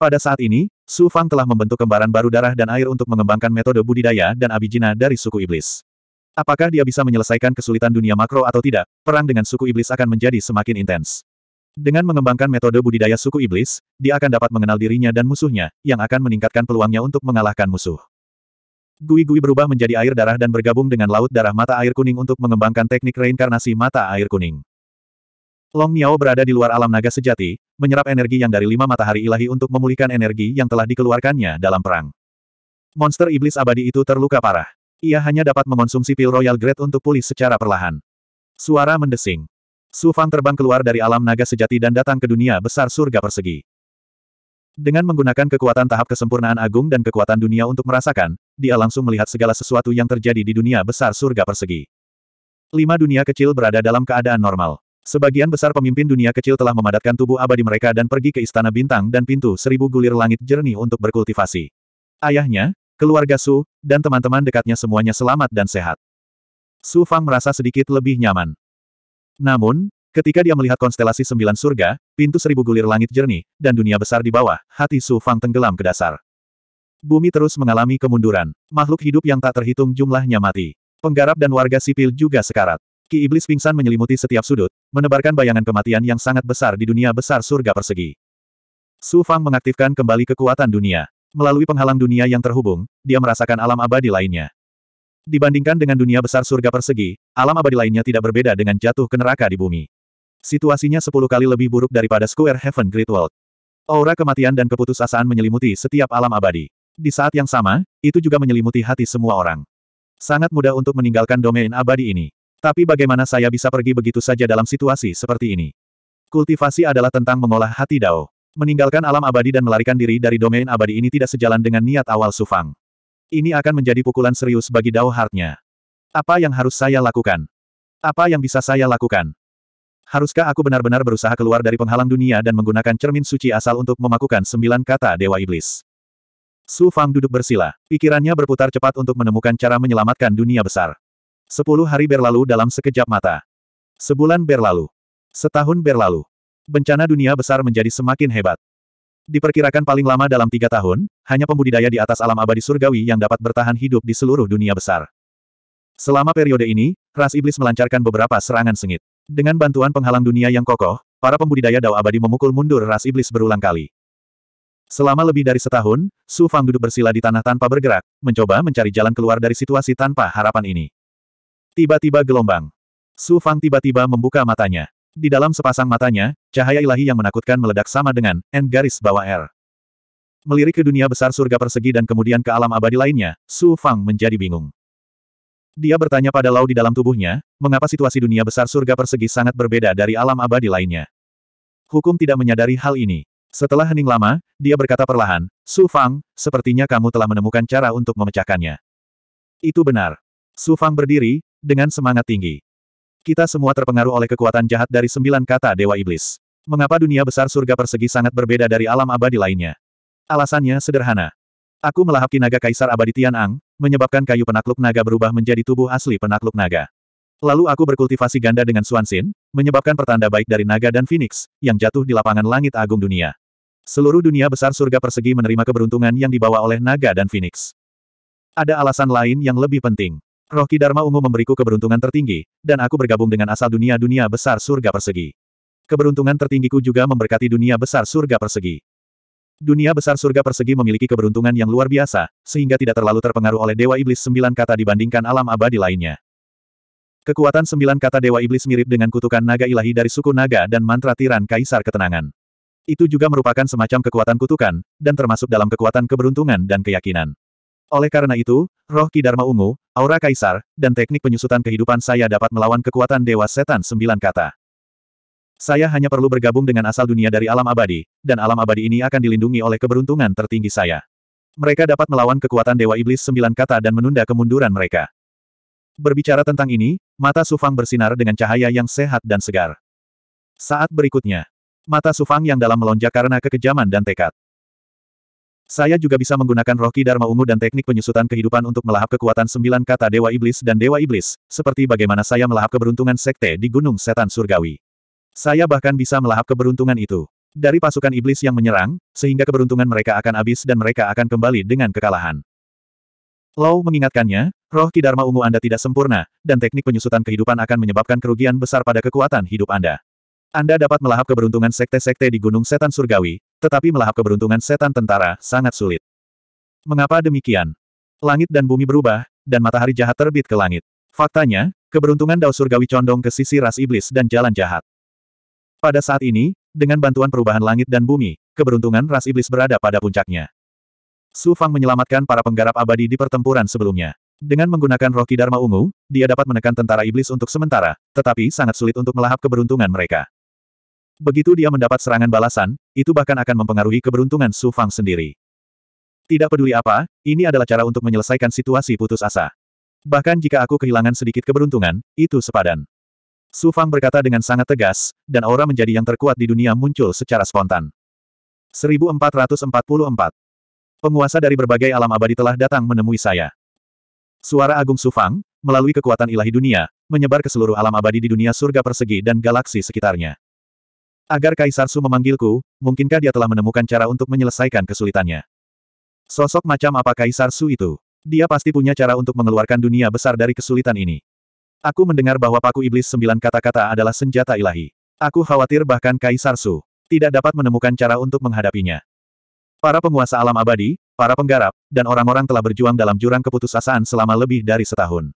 Pada saat ini, Su Fang telah membentuk kembaran baru darah dan air untuk mengembangkan metode budidaya dan abijina dari suku iblis. Apakah dia bisa menyelesaikan kesulitan dunia makro atau tidak, perang dengan suku iblis akan menjadi semakin intens. Dengan mengembangkan metode budidaya suku iblis, dia akan dapat mengenal dirinya dan musuhnya, yang akan meningkatkan peluangnya untuk mengalahkan musuh. Gui-gui berubah menjadi air darah dan bergabung dengan laut darah mata air kuning untuk mengembangkan teknik reinkarnasi mata air kuning. Long Miao berada di luar alam naga sejati, menyerap energi yang dari lima matahari ilahi untuk memulihkan energi yang telah dikeluarkannya dalam perang. Monster iblis abadi itu terluka parah. Ia hanya dapat mengonsumsi pil Royal Grade untuk pulih secara perlahan. Suara mendesing. Su Fang terbang keluar dari alam naga sejati dan datang ke dunia besar surga persegi. Dengan menggunakan kekuatan tahap kesempurnaan agung dan kekuatan dunia untuk merasakan, dia langsung melihat segala sesuatu yang terjadi di dunia besar surga persegi. Lima dunia kecil berada dalam keadaan normal. Sebagian besar pemimpin dunia kecil telah memadatkan tubuh abadi mereka dan pergi ke Istana Bintang dan Pintu Seribu Gulir Langit Jernih untuk berkultivasi. Ayahnya, keluarga Su, dan teman-teman dekatnya semuanya selamat dan sehat. Su Fang merasa sedikit lebih nyaman. Namun, ketika dia melihat konstelasi sembilan surga, pintu seribu gulir langit jernih, dan dunia besar di bawah, hati Su Fang tenggelam ke dasar. Bumi terus mengalami kemunduran. Makhluk hidup yang tak terhitung jumlahnya mati. Penggarap dan warga sipil juga sekarat. Ki Iblis pingsan menyelimuti setiap sudut, menebarkan bayangan kematian yang sangat besar di dunia besar surga persegi. Su Fang mengaktifkan kembali kekuatan dunia. Melalui penghalang dunia yang terhubung, dia merasakan alam abadi lainnya. Dibandingkan dengan dunia besar surga persegi, alam abadi lainnya tidak berbeda dengan jatuh ke neraka di bumi. Situasinya sepuluh kali lebih buruk daripada Square Heaven Great World. Aura kematian dan keputusasaan menyelimuti setiap alam abadi. Di saat yang sama, itu juga menyelimuti hati semua orang. Sangat mudah untuk meninggalkan domain abadi ini. Tapi bagaimana saya bisa pergi begitu saja dalam situasi seperti ini? Kultivasi adalah tentang mengolah hati Dao. Meninggalkan alam abadi dan melarikan diri dari domain abadi ini tidak sejalan dengan niat awal Sufang. Ini akan menjadi pukulan serius bagi Dao Hartnya. Apa yang harus saya lakukan? Apa yang bisa saya lakukan? Haruskah aku benar-benar berusaha keluar dari penghalang dunia dan menggunakan cermin suci asal untuk memakukan sembilan kata Dewa Iblis? Su Fang duduk bersila. Pikirannya berputar cepat untuk menemukan cara menyelamatkan dunia besar. Sepuluh hari berlalu dalam sekejap mata. Sebulan berlalu. Setahun berlalu. Bencana dunia besar menjadi semakin hebat. Diperkirakan paling lama dalam tiga tahun, hanya pembudidaya di atas alam abadi surgawi yang dapat bertahan hidup di seluruh dunia besar. Selama periode ini, ras iblis melancarkan beberapa serangan sengit. Dengan bantuan penghalang dunia yang kokoh, para pembudidaya dao abadi memukul mundur ras iblis berulang kali. Selama lebih dari setahun, Su Fang duduk bersila di tanah tanpa bergerak, mencoba mencari jalan keluar dari situasi tanpa harapan ini. Tiba-tiba gelombang. Su Fang tiba-tiba membuka matanya. Di dalam sepasang matanya, cahaya ilahi yang menakutkan meledak sama dengan N garis bawah R. Melirik ke dunia besar surga persegi dan kemudian ke alam abadi lainnya, Su Fang menjadi bingung. Dia bertanya pada Lau di dalam tubuhnya, mengapa situasi dunia besar surga persegi sangat berbeda dari alam abadi lainnya. Hukum tidak menyadari hal ini. Setelah hening lama, dia berkata perlahan, Su Fang, sepertinya kamu telah menemukan cara untuk memecahkannya. Itu benar. Su Fang berdiri, dengan semangat tinggi. Kita semua terpengaruh oleh kekuatan jahat dari sembilan kata Dewa Iblis. Mengapa dunia besar surga persegi sangat berbeda dari alam abadi lainnya? Alasannya sederhana. Aku melahap naga kaisar abadi Tian Ang, menyebabkan kayu penakluk naga berubah menjadi tubuh asli penakluk naga. Lalu aku berkultivasi ganda dengan Suansin, menyebabkan pertanda baik dari naga dan Phoenix, yang jatuh di lapangan langit agung dunia. Seluruh dunia besar surga persegi menerima keberuntungan yang dibawa oleh naga dan Phoenix. Ada alasan lain yang lebih penting. Roh Kidarma Ungu memberiku keberuntungan tertinggi, dan aku bergabung dengan asal dunia-dunia besar surga persegi. Keberuntungan tertinggiku juga memberkati dunia besar surga persegi. Dunia besar surga persegi memiliki keberuntungan yang luar biasa, sehingga tidak terlalu terpengaruh oleh Dewa Iblis sembilan kata dibandingkan alam abadi lainnya. Kekuatan sembilan kata Dewa Iblis mirip dengan kutukan naga ilahi dari suku naga dan mantra tiran kaisar ketenangan. Itu juga merupakan semacam kekuatan kutukan, dan termasuk dalam kekuatan keberuntungan dan keyakinan. Oleh karena itu, roh Ki Ungu, aura kaisar, dan teknik penyusutan kehidupan saya dapat melawan kekuatan Dewa Setan Sembilan Kata. Saya hanya perlu bergabung dengan asal dunia dari alam abadi, dan alam abadi ini akan dilindungi oleh keberuntungan tertinggi saya. Mereka dapat melawan kekuatan Dewa Iblis Sembilan Kata dan menunda kemunduran mereka. Berbicara tentang ini, mata Sufang bersinar dengan cahaya yang sehat dan segar. Saat berikutnya, mata Sufang yang dalam melonjak karena kekejaman dan tekad. Saya juga bisa menggunakan roh ki Dharma Ungu dan teknik penyusutan kehidupan untuk melahap kekuatan sembilan kata Dewa Iblis dan Dewa Iblis, seperti bagaimana saya melahap keberuntungan sekte di Gunung Setan Surgawi. Saya bahkan bisa melahap keberuntungan itu. Dari pasukan iblis yang menyerang, sehingga keberuntungan mereka akan habis dan mereka akan kembali dengan kekalahan. Lou mengingatkannya, roh Ki Dharma Ungu Anda tidak sempurna, dan teknik penyusutan kehidupan akan menyebabkan kerugian besar pada kekuatan hidup Anda. Anda dapat melahap keberuntungan sekte-sekte di Gunung Setan Surgawi, tetapi melahap keberuntungan setan tentara sangat sulit. Mengapa demikian? Langit dan bumi berubah, dan matahari jahat terbit ke langit. Faktanya, keberuntungan Dao Surgawi condong ke sisi ras iblis dan jalan jahat. Pada saat ini, dengan bantuan perubahan langit dan bumi, keberuntungan ras iblis berada pada puncaknya. Su Fang menyelamatkan para penggarap abadi di pertempuran sebelumnya. Dengan menggunakan roh Dharma Ungu, dia dapat menekan tentara iblis untuk sementara, tetapi sangat sulit untuk melahap keberuntungan mereka. Begitu dia mendapat serangan balasan, itu bahkan akan mempengaruhi keberuntungan Su Fang sendiri. Tidak peduli apa, ini adalah cara untuk menyelesaikan situasi putus asa. Bahkan jika aku kehilangan sedikit keberuntungan, itu sepadan. Su Fang berkata dengan sangat tegas, dan aura menjadi yang terkuat di dunia muncul secara spontan. 1444 Penguasa dari berbagai alam abadi telah datang menemui saya. Suara Agung Su Fang, melalui kekuatan ilahi dunia, menyebar ke seluruh alam abadi di dunia surga persegi dan galaksi sekitarnya. Agar Kaisar Su memanggilku, mungkinkah dia telah menemukan cara untuk menyelesaikan kesulitannya? Sosok macam apa Kaisar Su itu? Dia pasti punya cara untuk mengeluarkan dunia besar dari kesulitan ini. Aku mendengar bahwa paku iblis sembilan kata-kata adalah senjata ilahi. Aku khawatir bahkan Kaisar Su tidak dapat menemukan cara untuk menghadapinya. Para penguasa alam abadi, para penggarap, dan orang-orang telah berjuang dalam jurang keputusasaan selama lebih dari setahun.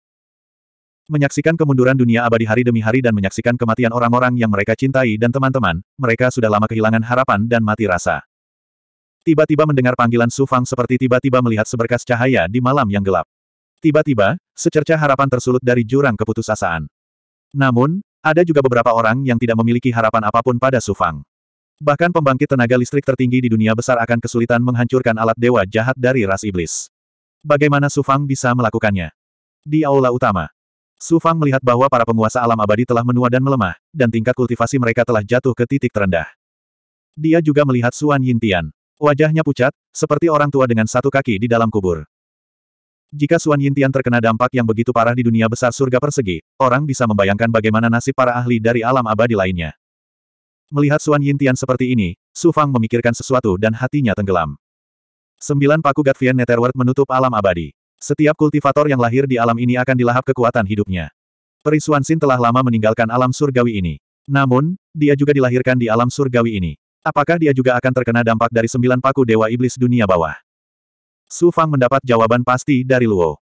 Menyaksikan kemunduran dunia abadi hari demi hari dan menyaksikan kematian orang-orang yang mereka cintai dan teman-teman, mereka sudah lama kehilangan harapan dan mati rasa. Tiba-tiba mendengar panggilan Su Fang seperti tiba-tiba melihat seberkas cahaya di malam yang gelap. Tiba-tiba, secerca harapan tersulut dari jurang keputusasaan. Namun, ada juga beberapa orang yang tidak memiliki harapan apapun pada Su Fang. Bahkan pembangkit tenaga listrik tertinggi di dunia besar akan kesulitan menghancurkan alat dewa jahat dari ras iblis. Bagaimana Su Fang bisa melakukannya? Di aula utama, Su Fang melihat bahwa para penguasa alam abadi telah menua dan melemah, dan tingkat kultivasi mereka telah jatuh ke titik terendah. Dia juga melihat Suan Yintian. Wajahnya pucat, seperti orang tua dengan satu kaki di dalam kubur. Jika Suan Yintian terkena dampak yang begitu parah di dunia besar surga persegi, orang bisa membayangkan bagaimana nasib para ahli dari alam abadi lainnya. Melihat Suan Yintian seperti ini, Su Fang memikirkan sesuatu dan hatinya tenggelam. Sembilan paku Gatvian Netherworld menutup alam abadi. Setiap kultivator yang lahir di alam ini akan dilahap kekuatan hidupnya. Perisuan telah lama meninggalkan alam surgawi ini. Namun, dia juga dilahirkan di alam surgawi ini. Apakah dia juga akan terkena dampak dari sembilan paku Dewa Iblis dunia bawah? Su Fang mendapat jawaban pasti dari Luo.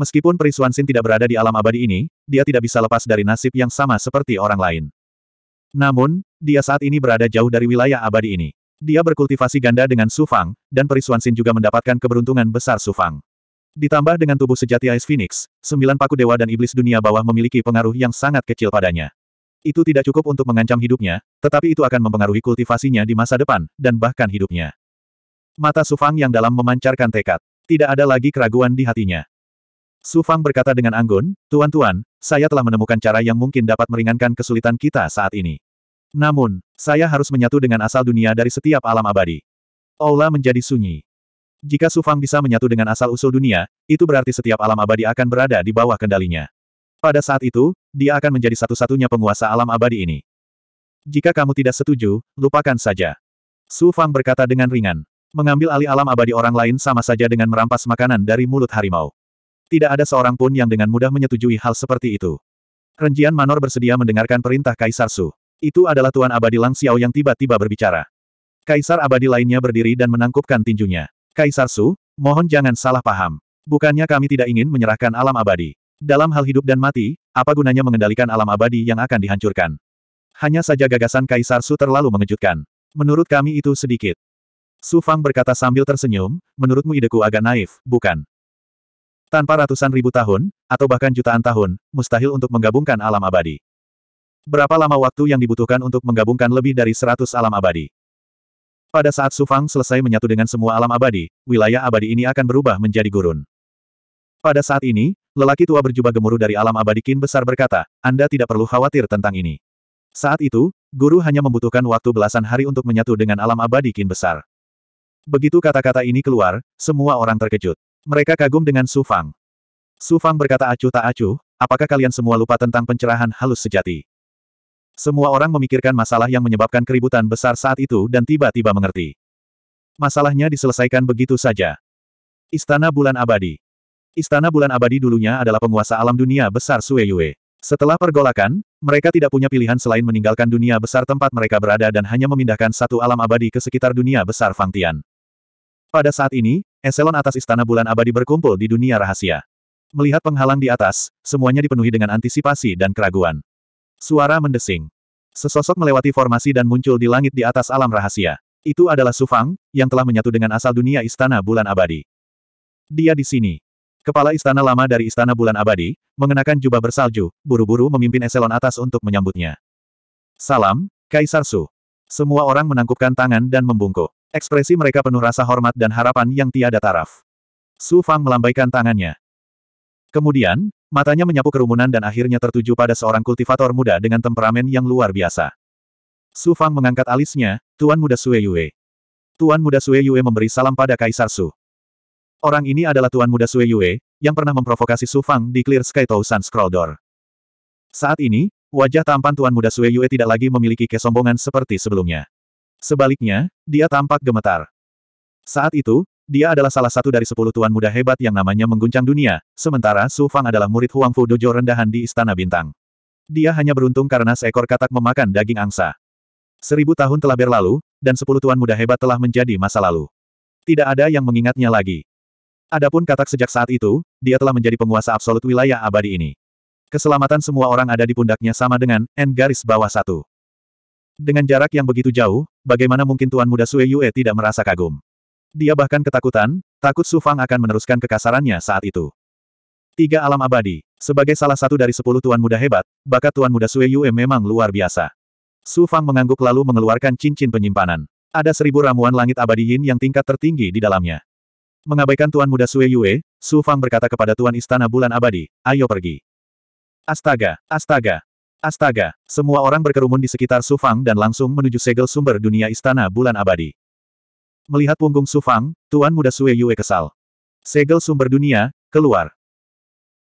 Meskipun Perisuan tidak berada di alam abadi ini, dia tidak bisa lepas dari nasib yang sama seperti orang lain. Namun, dia saat ini berada jauh dari wilayah abadi ini. Dia berkultivasi ganda dengan Su Fang, dan Perisuan juga mendapatkan keberuntungan besar Su Fang. Ditambah dengan tubuh sejati Ice Phoenix, sembilan paku dewa dan iblis dunia bawah memiliki pengaruh yang sangat kecil padanya. Itu tidak cukup untuk mengancam hidupnya, tetapi itu akan mempengaruhi kultivasinya di masa depan, dan bahkan hidupnya. Mata Sufang yang dalam memancarkan tekad. Tidak ada lagi keraguan di hatinya. Sufang berkata dengan anggun, Tuan-tuan, saya telah menemukan cara yang mungkin dapat meringankan kesulitan kita saat ini. Namun, saya harus menyatu dengan asal dunia dari setiap alam abadi. Aula menjadi sunyi. Jika Sufang bisa menyatu dengan asal-usul dunia, itu berarti setiap alam abadi akan berada di bawah kendalinya. Pada saat itu, dia akan menjadi satu-satunya penguasa alam abadi ini. Jika kamu tidak setuju, lupakan saja. Su Fang berkata dengan ringan. Mengambil alih alam abadi orang lain sama saja dengan merampas makanan dari mulut harimau. Tidak ada seorang pun yang dengan mudah menyetujui hal seperti itu. Renjian Manor bersedia mendengarkan perintah Kaisar Su. Itu adalah Tuan Abadi Lang Xiao yang tiba-tiba berbicara. Kaisar Abadi lainnya berdiri dan menangkupkan tinjunya. Kaisar Su, mohon jangan salah paham. Bukannya kami tidak ingin menyerahkan alam abadi. Dalam hal hidup dan mati, apa gunanya mengendalikan alam abadi yang akan dihancurkan? Hanya saja gagasan Kaisar Su terlalu mengejutkan. Menurut kami itu sedikit. Su Fang berkata sambil tersenyum, menurutmu ideku agak naif, bukan? Tanpa ratusan ribu tahun, atau bahkan jutaan tahun, mustahil untuk menggabungkan alam abadi. Berapa lama waktu yang dibutuhkan untuk menggabungkan lebih dari seratus alam abadi? Pada saat Sufang selesai menyatu dengan semua alam abadi, wilayah abadi ini akan berubah menjadi gurun. Pada saat ini, lelaki tua berjubah gemuruh dari alam abadi Kin besar berkata, Anda tidak perlu khawatir tentang ini. Saat itu, guru hanya membutuhkan waktu belasan hari untuk menyatu dengan alam abadi Kin besar. Begitu kata-kata ini keluar, semua orang terkejut. Mereka kagum dengan Sufang. Sufang berkata acuh tak acuh, apakah kalian semua lupa tentang pencerahan halus sejati? Semua orang memikirkan masalah yang menyebabkan keributan besar saat itu dan tiba-tiba mengerti. Masalahnya diselesaikan begitu saja. Istana Bulan Abadi Istana Bulan Abadi dulunya adalah penguasa alam dunia besar Sue Yue. Setelah pergolakan, mereka tidak punya pilihan selain meninggalkan dunia besar tempat mereka berada dan hanya memindahkan satu alam abadi ke sekitar dunia besar Fangtian. Pada saat ini, eselon atas Istana Bulan Abadi berkumpul di dunia rahasia. Melihat penghalang di atas, semuanya dipenuhi dengan antisipasi dan keraguan. Suara mendesing. Sesosok melewati formasi dan muncul di langit di atas alam rahasia. Itu adalah Sufang, yang telah menyatu dengan asal dunia Istana Bulan Abadi. Dia di sini. Kepala Istana Lama dari Istana Bulan Abadi, mengenakan jubah bersalju, buru-buru memimpin eselon atas untuk menyambutnya. Salam, Kaisar Su. Semua orang menangkupkan tangan dan membungkuk. Ekspresi mereka penuh rasa hormat dan harapan yang tiada taraf. Su Fang melambaikan tangannya. Kemudian, matanya menyapu kerumunan dan akhirnya tertuju pada seorang kultivator muda dengan temperamen yang luar biasa. Su Fang mengangkat alisnya, Tuan Muda Sue Yue. Tuan Muda Sue Yue memberi salam pada Kaisar Su. Orang ini adalah Tuan Muda Sue Yue, yang pernah memprovokasi Su Fang di Clear Sky Towsan Scroll Door. Saat ini, wajah tampan Tuan Muda Sue Yue tidak lagi memiliki kesombongan seperti sebelumnya. Sebaliknya, dia tampak gemetar. Saat itu, dia adalah salah satu dari sepuluh tuan muda hebat yang namanya mengguncang dunia, sementara Su Fang adalah murid Huang Fu Dojo rendahan di Istana Bintang. Dia hanya beruntung karena seekor katak memakan daging angsa. Seribu tahun telah berlalu, dan sepuluh tuan muda hebat telah menjadi masa lalu. Tidak ada yang mengingatnya lagi. Adapun katak sejak saat itu, dia telah menjadi penguasa absolut wilayah abadi ini. Keselamatan semua orang ada di pundaknya sama dengan N garis bawah satu. Dengan jarak yang begitu jauh, bagaimana mungkin Tuan Muda Sue Yue tidak merasa kagum? Dia bahkan ketakutan, takut Su Fang akan meneruskan kekasarannya saat itu. Tiga alam abadi. Sebagai salah satu dari sepuluh tuan muda hebat, bakat tuan muda Sue Yue memang luar biasa. Su Fang mengangguk lalu mengeluarkan cincin penyimpanan. Ada seribu ramuan langit abadi yin yang tingkat tertinggi di dalamnya. Mengabaikan tuan muda Sue Yue, Su Fang berkata kepada tuan istana bulan abadi, ayo pergi. Astaga, astaga, astaga, semua orang berkerumun di sekitar Su Fang dan langsung menuju segel sumber dunia istana bulan abadi. Melihat punggung Sufang, Tuan Muda Sue Yue kesal. Segel sumber dunia, keluar.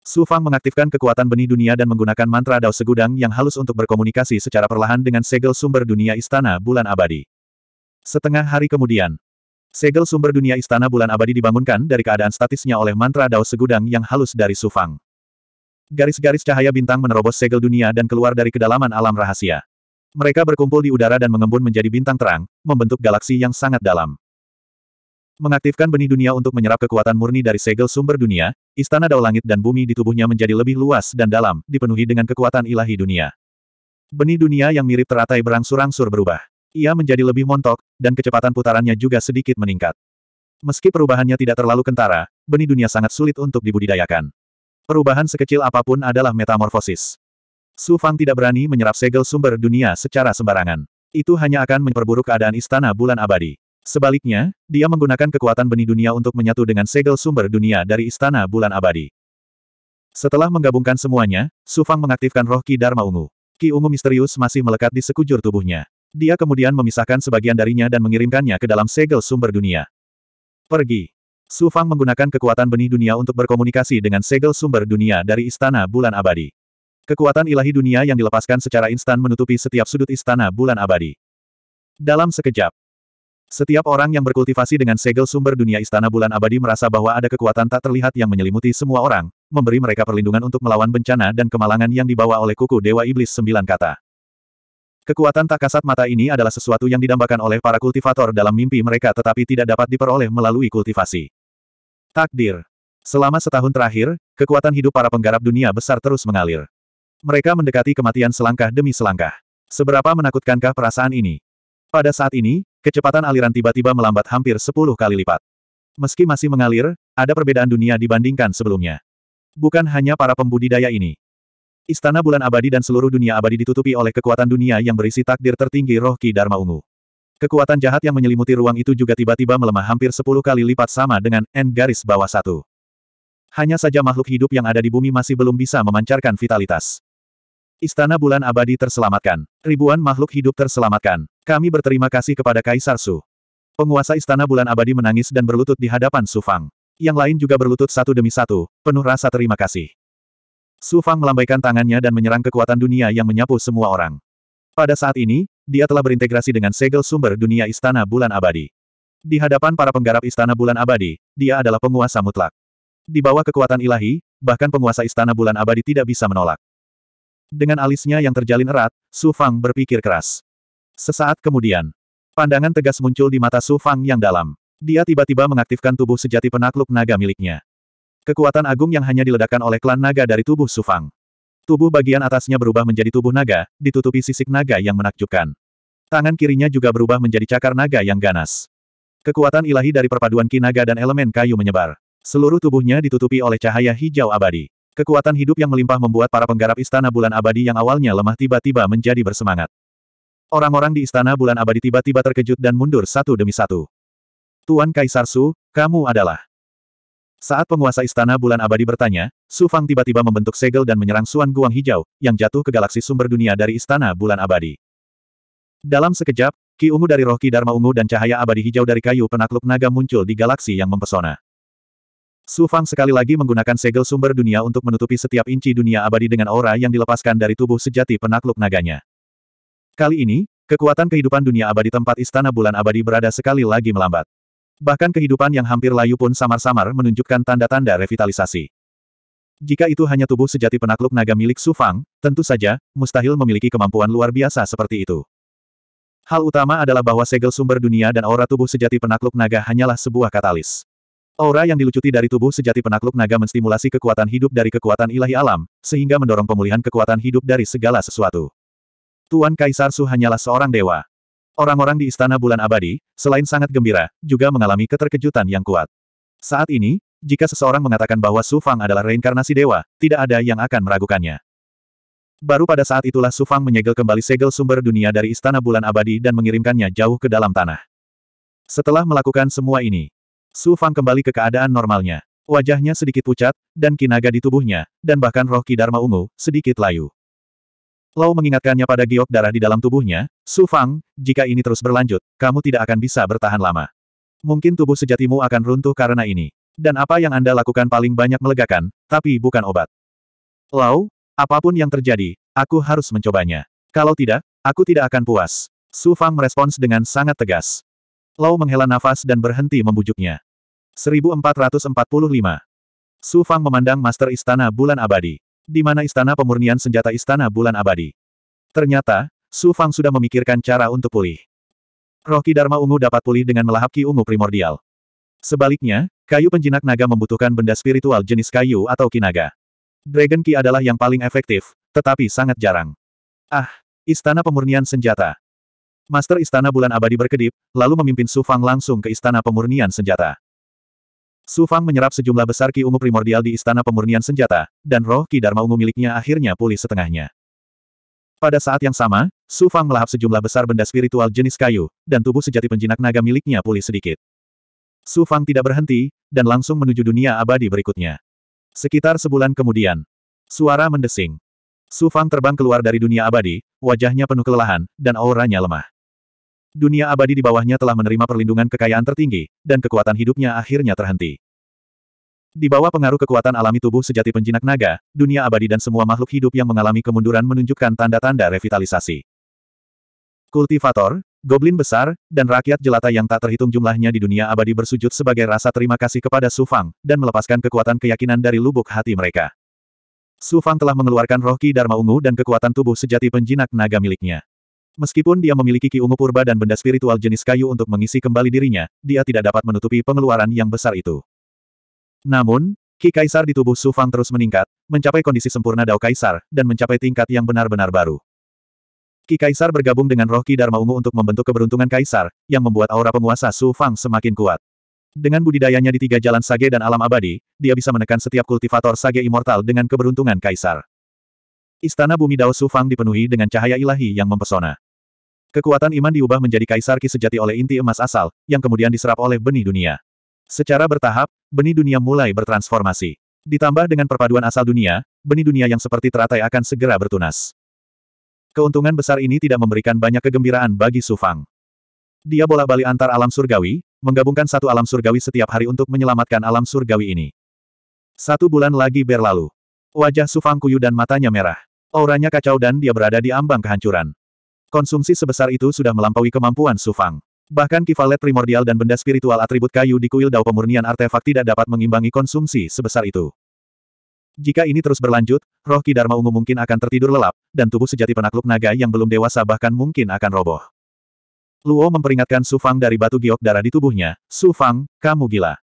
Sufang mengaktifkan kekuatan benih dunia dan menggunakan mantra Dao Segudang yang halus untuk berkomunikasi secara perlahan dengan segel sumber dunia Istana Bulan Abadi. Setengah hari kemudian, segel sumber dunia Istana Bulan Abadi dibangunkan dari keadaan statisnya oleh mantra Dao Segudang yang halus dari Sufang. Garis-garis cahaya bintang menerobos segel dunia dan keluar dari kedalaman alam rahasia. Mereka berkumpul di udara dan mengembun menjadi bintang terang, membentuk galaksi yang sangat dalam. Mengaktifkan benih dunia untuk menyerap kekuatan murni dari segel sumber dunia, istana dao langit dan bumi di tubuhnya menjadi lebih luas dan dalam, dipenuhi dengan kekuatan ilahi dunia. Benih dunia yang mirip teratai berangsur-angsur berubah. Ia menjadi lebih montok, dan kecepatan putarannya juga sedikit meningkat. Meski perubahannya tidak terlalu kentara, benih dunia sangat sulit untuk dibudidayakan. Perubahan sekecil apapun adalah metamorfosis. Su Fang tidak berani menyerap segel sumber dunia secara sembarangan. Itu hanya akan memperburuk keadaan istana bulan abadi. Sebaliknya, dia menggunakan kekuatan benih dunia untuk menyatu dengan segel sumber dunia dari istana bulan abadi. Setelah menggabungkan semuanya, Su Fang mengaktifkan roh Ki Dharma Ungu. Ki Ungu misterius masih melekat di sekujur tubuhnya. Dia kemudian memisahkan sebagian darinya dan mengirimkannya ke dalam segel sumber dunia. Pergi. Su Fang menggunakan kekuatan benih dunia untuk berkomunikasi dengan segel sumber dunia dari istana bulan abadi. Kekuatan ilahi dunia yang dilepaskan secara instan menutupi setiap sudut istana bulan abadi. Dalam sekejap, setiap orang yang berkultivasi dengan segel sumber dunia istana bulan abadi merasa bahwa ada kekuatan tak terlihat yang menyelimuti semua orang, memberi mereka perlindungan untuk melawan bencana dan kemalangan yang dibawa oleh kuku Dewa Iblis Sembilan Kata. Kekuatan tak kasat mata ini adalah sesuatu yang didambakan oleh para kultivator dalam mimpi mereka tetapi tidak dapat diperoleh melalui kultivasi. Takdir Selama setahun terakhir, kekuatan hidup para penggarap dunia besar terus mengalir. Mereka mendekati kematian selangkah demi selangkah. Seberapa menakutkankah perasaan ini? Pada saat ini, kecepatan aliran tiba-tiba melambat hampir 10 kali lipat. Meski masih mengalir, ada perbedaan dunia dibandingkan sebelumnya. Bukan hanya para pembudidaya ini. Istana Bulan Abadi dan seluruh dunia abadi ditutupi oleh kekuatan dunia yang berisi takdir tertinggi roh Ki Dharma Ungu. Kekuatan jahat yang menyelimuti ruang itu juga tiba-tiba melemah hampir 10 kali lipat sama dengan N garis bawah satu. Hanya saja makhluk hidup yang ada di bumi masih belum bisa memancarkan vitalitas. Istana Bulan Abadi terselamatkan. Ribuan makhluk hidup terselamatkan. Kami berterima kasih kepada Kaisar Su. Penguasa Istana Bulan Abadi menangis dan berlutut di hadapan Su Fang. Yang lain juga berlutut satu demi satu, penuh rasa terima kasih. Su Fang melambaikan tangannya dan menyerang kekuatan dunia yang menyapu semua orang. Pada saat ini, dia telah berintegrasi dengan segel sumber dunia Istana Bulan Abadi. Di hadapan para penggarap Istana Bulan Abadi, dia adalah penguasa mutlak. Di bawah kekuatan ilahi, bahkan penguasa Istana Bulan Abadi tidak bisa menolak. Dengan alisnya yang terjalin erat, Su Fang berpikir keras. Sesaat kemudian, pandangan tegas muncul di mata Su Fang yang dalam. Dia tiba-tiba mengaktifkan tubuh sejati penakluk naga miliknya. Kekuatan agung yang hanya diledakkan oleh klan naga dari tubuh Su Fang. Tubuh bagian atasnya berubah menjadi tubuh naga, ditutupi sisik naga yang menakjubkan. Tangan kirinya juga berubah menjadi cakar naga yang ganas. Kekuatan ilahi dari perpaduan ki naga dan elemen kayu menyebar. Seluruh tubuhnya ditutupi oleh cahaya hijau abadi. Kekuatan hidup yang melimpah membuat para penggarap Istana Bulan Abadi yang awalnya lemah tiba-tiba menjadi bersemangat. Orang-orang di Istana Bulan Abadi tiba-tiba terkejut dan mundur satu demi satu. Tuan Kaisar Su, kamu adalah... Saat penguasa Istana Bulan Abadi bertanya, Su Fang tiba-tiba membentuk segel dan menyerang Suan Guang Hijau, yang jatuh ke galaksi sumber dunia dari Istana Bulan Abadi. Dalam sekejap, ki ungu dari roh ki Dharma ungu dan cahaya abadi hijau dari kayu penakluk naga muncul di galaksi yang mempesona. Su Fang sekali lagi menggunakan segel sumber dunia untuk menutupi setiap inci dunia abadi dengan aura yang dilepaskan dari tubuh sejati penakluk naganya. Kali ini, kekuatan kehidupan dunia abadi tempat Istana Bulan Abadi berada sekali lagi melambat. Bahkan kehidupan yang hampir layu pun samar-samar menunjukkan tanda-tanda revitalisasi. Jika itu hanya tubuh sejati penakluk naga milik Su Fang, tentu saja, mustahil memiliki kemampuan luar biasa seperti itu. Hal utama adalah bahwa segel sumber dunia dan aura tubuh sejati penakluk naga hanyalah sebuah katalis. Aura yang dilucuti dari tubuh sejati penakluk naga menstimulasi kekuatan hidup dari kekuatan ilahi alam, sehingga mendorong pemulihan kekuatan hidup dari segala sesuatu. Tuan Kaisar Su hanyalah seorang dewa. Orang-orang di Istana Bulan Abadi, selain sangat gembira, juga mengalami keterkejutan yang kuat. Saat ini, jika seseorang mengatakan bahwa Su Fang adalah reinkarnasi dewa, tidak ada yang akan meragukannya. Baru pada saat itulah Su Fang menyegel kembali segel sumber dunia dari Istana Bulan Abadi dan mengirimkannya jauh ke dalam tanah. Setelah melakukan semua ini, Su Fang kembali ke keadaan normalnya. Wajahnya sedikit pucat, dan kinaga di tubuhnya, dan bahkan roh Kidarma ungu, sedikit layu. Lau mengingatkannya pada giok darah di dalam tubuhnya, Su Fang, jika ini terus berlanjut, kamu tidak akan bisa bertahan lama. Mungkin tubuh sejatimu akan runtuh karena ini. Dan apa yang Anda lakukan paling banyak melegakan, tapi bukan obat. Lau, apapun yang terjadi, aku harus mencobanya. Kalau tidak, aku tidak akan puas. Su Fang merespons dengan sangat tegas. Lau menghela nafas dan berhenti membujuknya. 1445. Su Fang memandang Master Istana Bulan Abadi. Di mana Istana Pemurnian Senjata Istana Bulan Abadi. Ternyata, Su Fang sudah memikirkan cara untuk pulih. Roh Ki Dharma Ungu dapat pulih dengan melahap Ki Ungu primordial. Sebaliknya, kayu penjinak naga membutuhkan benda spiritual jenis kayu atau kinaga. Dragon Ki adalah yang paling efektif, tetapi sangat jarang. Ah, Istana Pemurnian Senjata. Master Istana Bulan Abadi berkedip, lalu memimpin Su Fang langsung ke Istana Pemurnian Senjata. Su Fang menyerap sejumlah besar ki ungu primordial di Istana Pemurnian Senjata, dan roh ki Dharma ungu miliknya akhirnya pulih setengahnya. Pada saat yang sama, Su Fang melahap sejumlah besar benda spiritual jenis kayu, dan tubuh sejati penjinak naga miliknya pulih sedikit. Su Fang tidak berhenti, dan langsung menuju dunia abadi berikutnya. Sekitar sebulan kemudian, suara mendesing. Su Fang terbang keluar dari dunia abadi, wajahnya penuh kelelahan, dan auranya lemah. Dunia abadi di bawahnya telah menerima perlindungan kekayaan tertinggi, dan kekuatan hidupnya akhirnya terhenti. Di bawah pengaruh kekuatan alami tubuh sejati penjinak naga, dunia abadi dan semua makhluk hidup yang mengalami kemunduran menunjukkan tanda-tanda revitalisasi. Kultivator, goblin besar, dan rakyat jelata yang tak terhitung jumlahnya di dunia abadi bersujud sebagai rasa terima kasih kepada Su Fang, dan melepaskan kekuatan keyakinan dari lubuk hati mereka. Su Fang telah mengeluarkan roh Ki Dharma Ungu dan kekuatan tubuh sejati penjinak naga miliknya. Meskipun dia memiliki ki ungu purba dan benda spiritual jenis kayu untuk mengisi kembali dirinya, dia tidak dapat menutupi pengeluaran yang besar itu. Namun, ki kaisar di tubuh Su Fang terus meningkat, mencapai kondisi sempurna dao kaisar, dan mencapai tingkat yang benar-benar baru. Ki kaisar bergabung dengan roh ki Dharma ungu untuk membentuk keberuntungan kaisar, yang membuat aura penguasa Su Fang semakin kuat. Dengan budidayanya di tiga jalan sage dan alam abadi, dia bisa menekan setiap kultivator sage immortal dengan keberuntungan kaisar. Istana bumi Dao Sufang dipenuhi dengan cahaya ilahi yang mempesona. Kekuatan iman diubah menjadi kaisar ki sejati oleh inti emas asal, yang kemudian diserap oleh benih dunia. Secara bertahap, benih dunia mulai bertransformasi. Ditambah dengan perpaduan asal dunia, benih dunia yang seperti teratai akan segera bertunas. Keuntungan besar ini tidak memberikan banyak kegembiraan bagi Sufang. Dia bolak-balik antar alam surgawi, menggabungkan satu alam surgawi setiap hari untuk menyelamatkan alam surgawi ini. Satu bulan lagi berlalu. Wajah Sufang kuyu dan matanya merah. Auranya kacau dan dia berada di ambang kehancuran. Konsumsi sebesar itu sudah melampaui kemampuan Sufang. Bahkan kivalet primordial dan benda spiritual atribut kayu di kuil dao pemurnian artefak tidak dapat mengimbangi konsumsi sebesar itu. Jika ini terus berlanjut, roh Ki Dharma Ungu mungkin akan tertidur lelap, dan tubuh sejati penakluk naga yang belum dewasa bahkan mungkin akan roboh. Luo memperingatkan Su Fang dari batu giok darah di tubuhnya, Su Fang, kamu gila.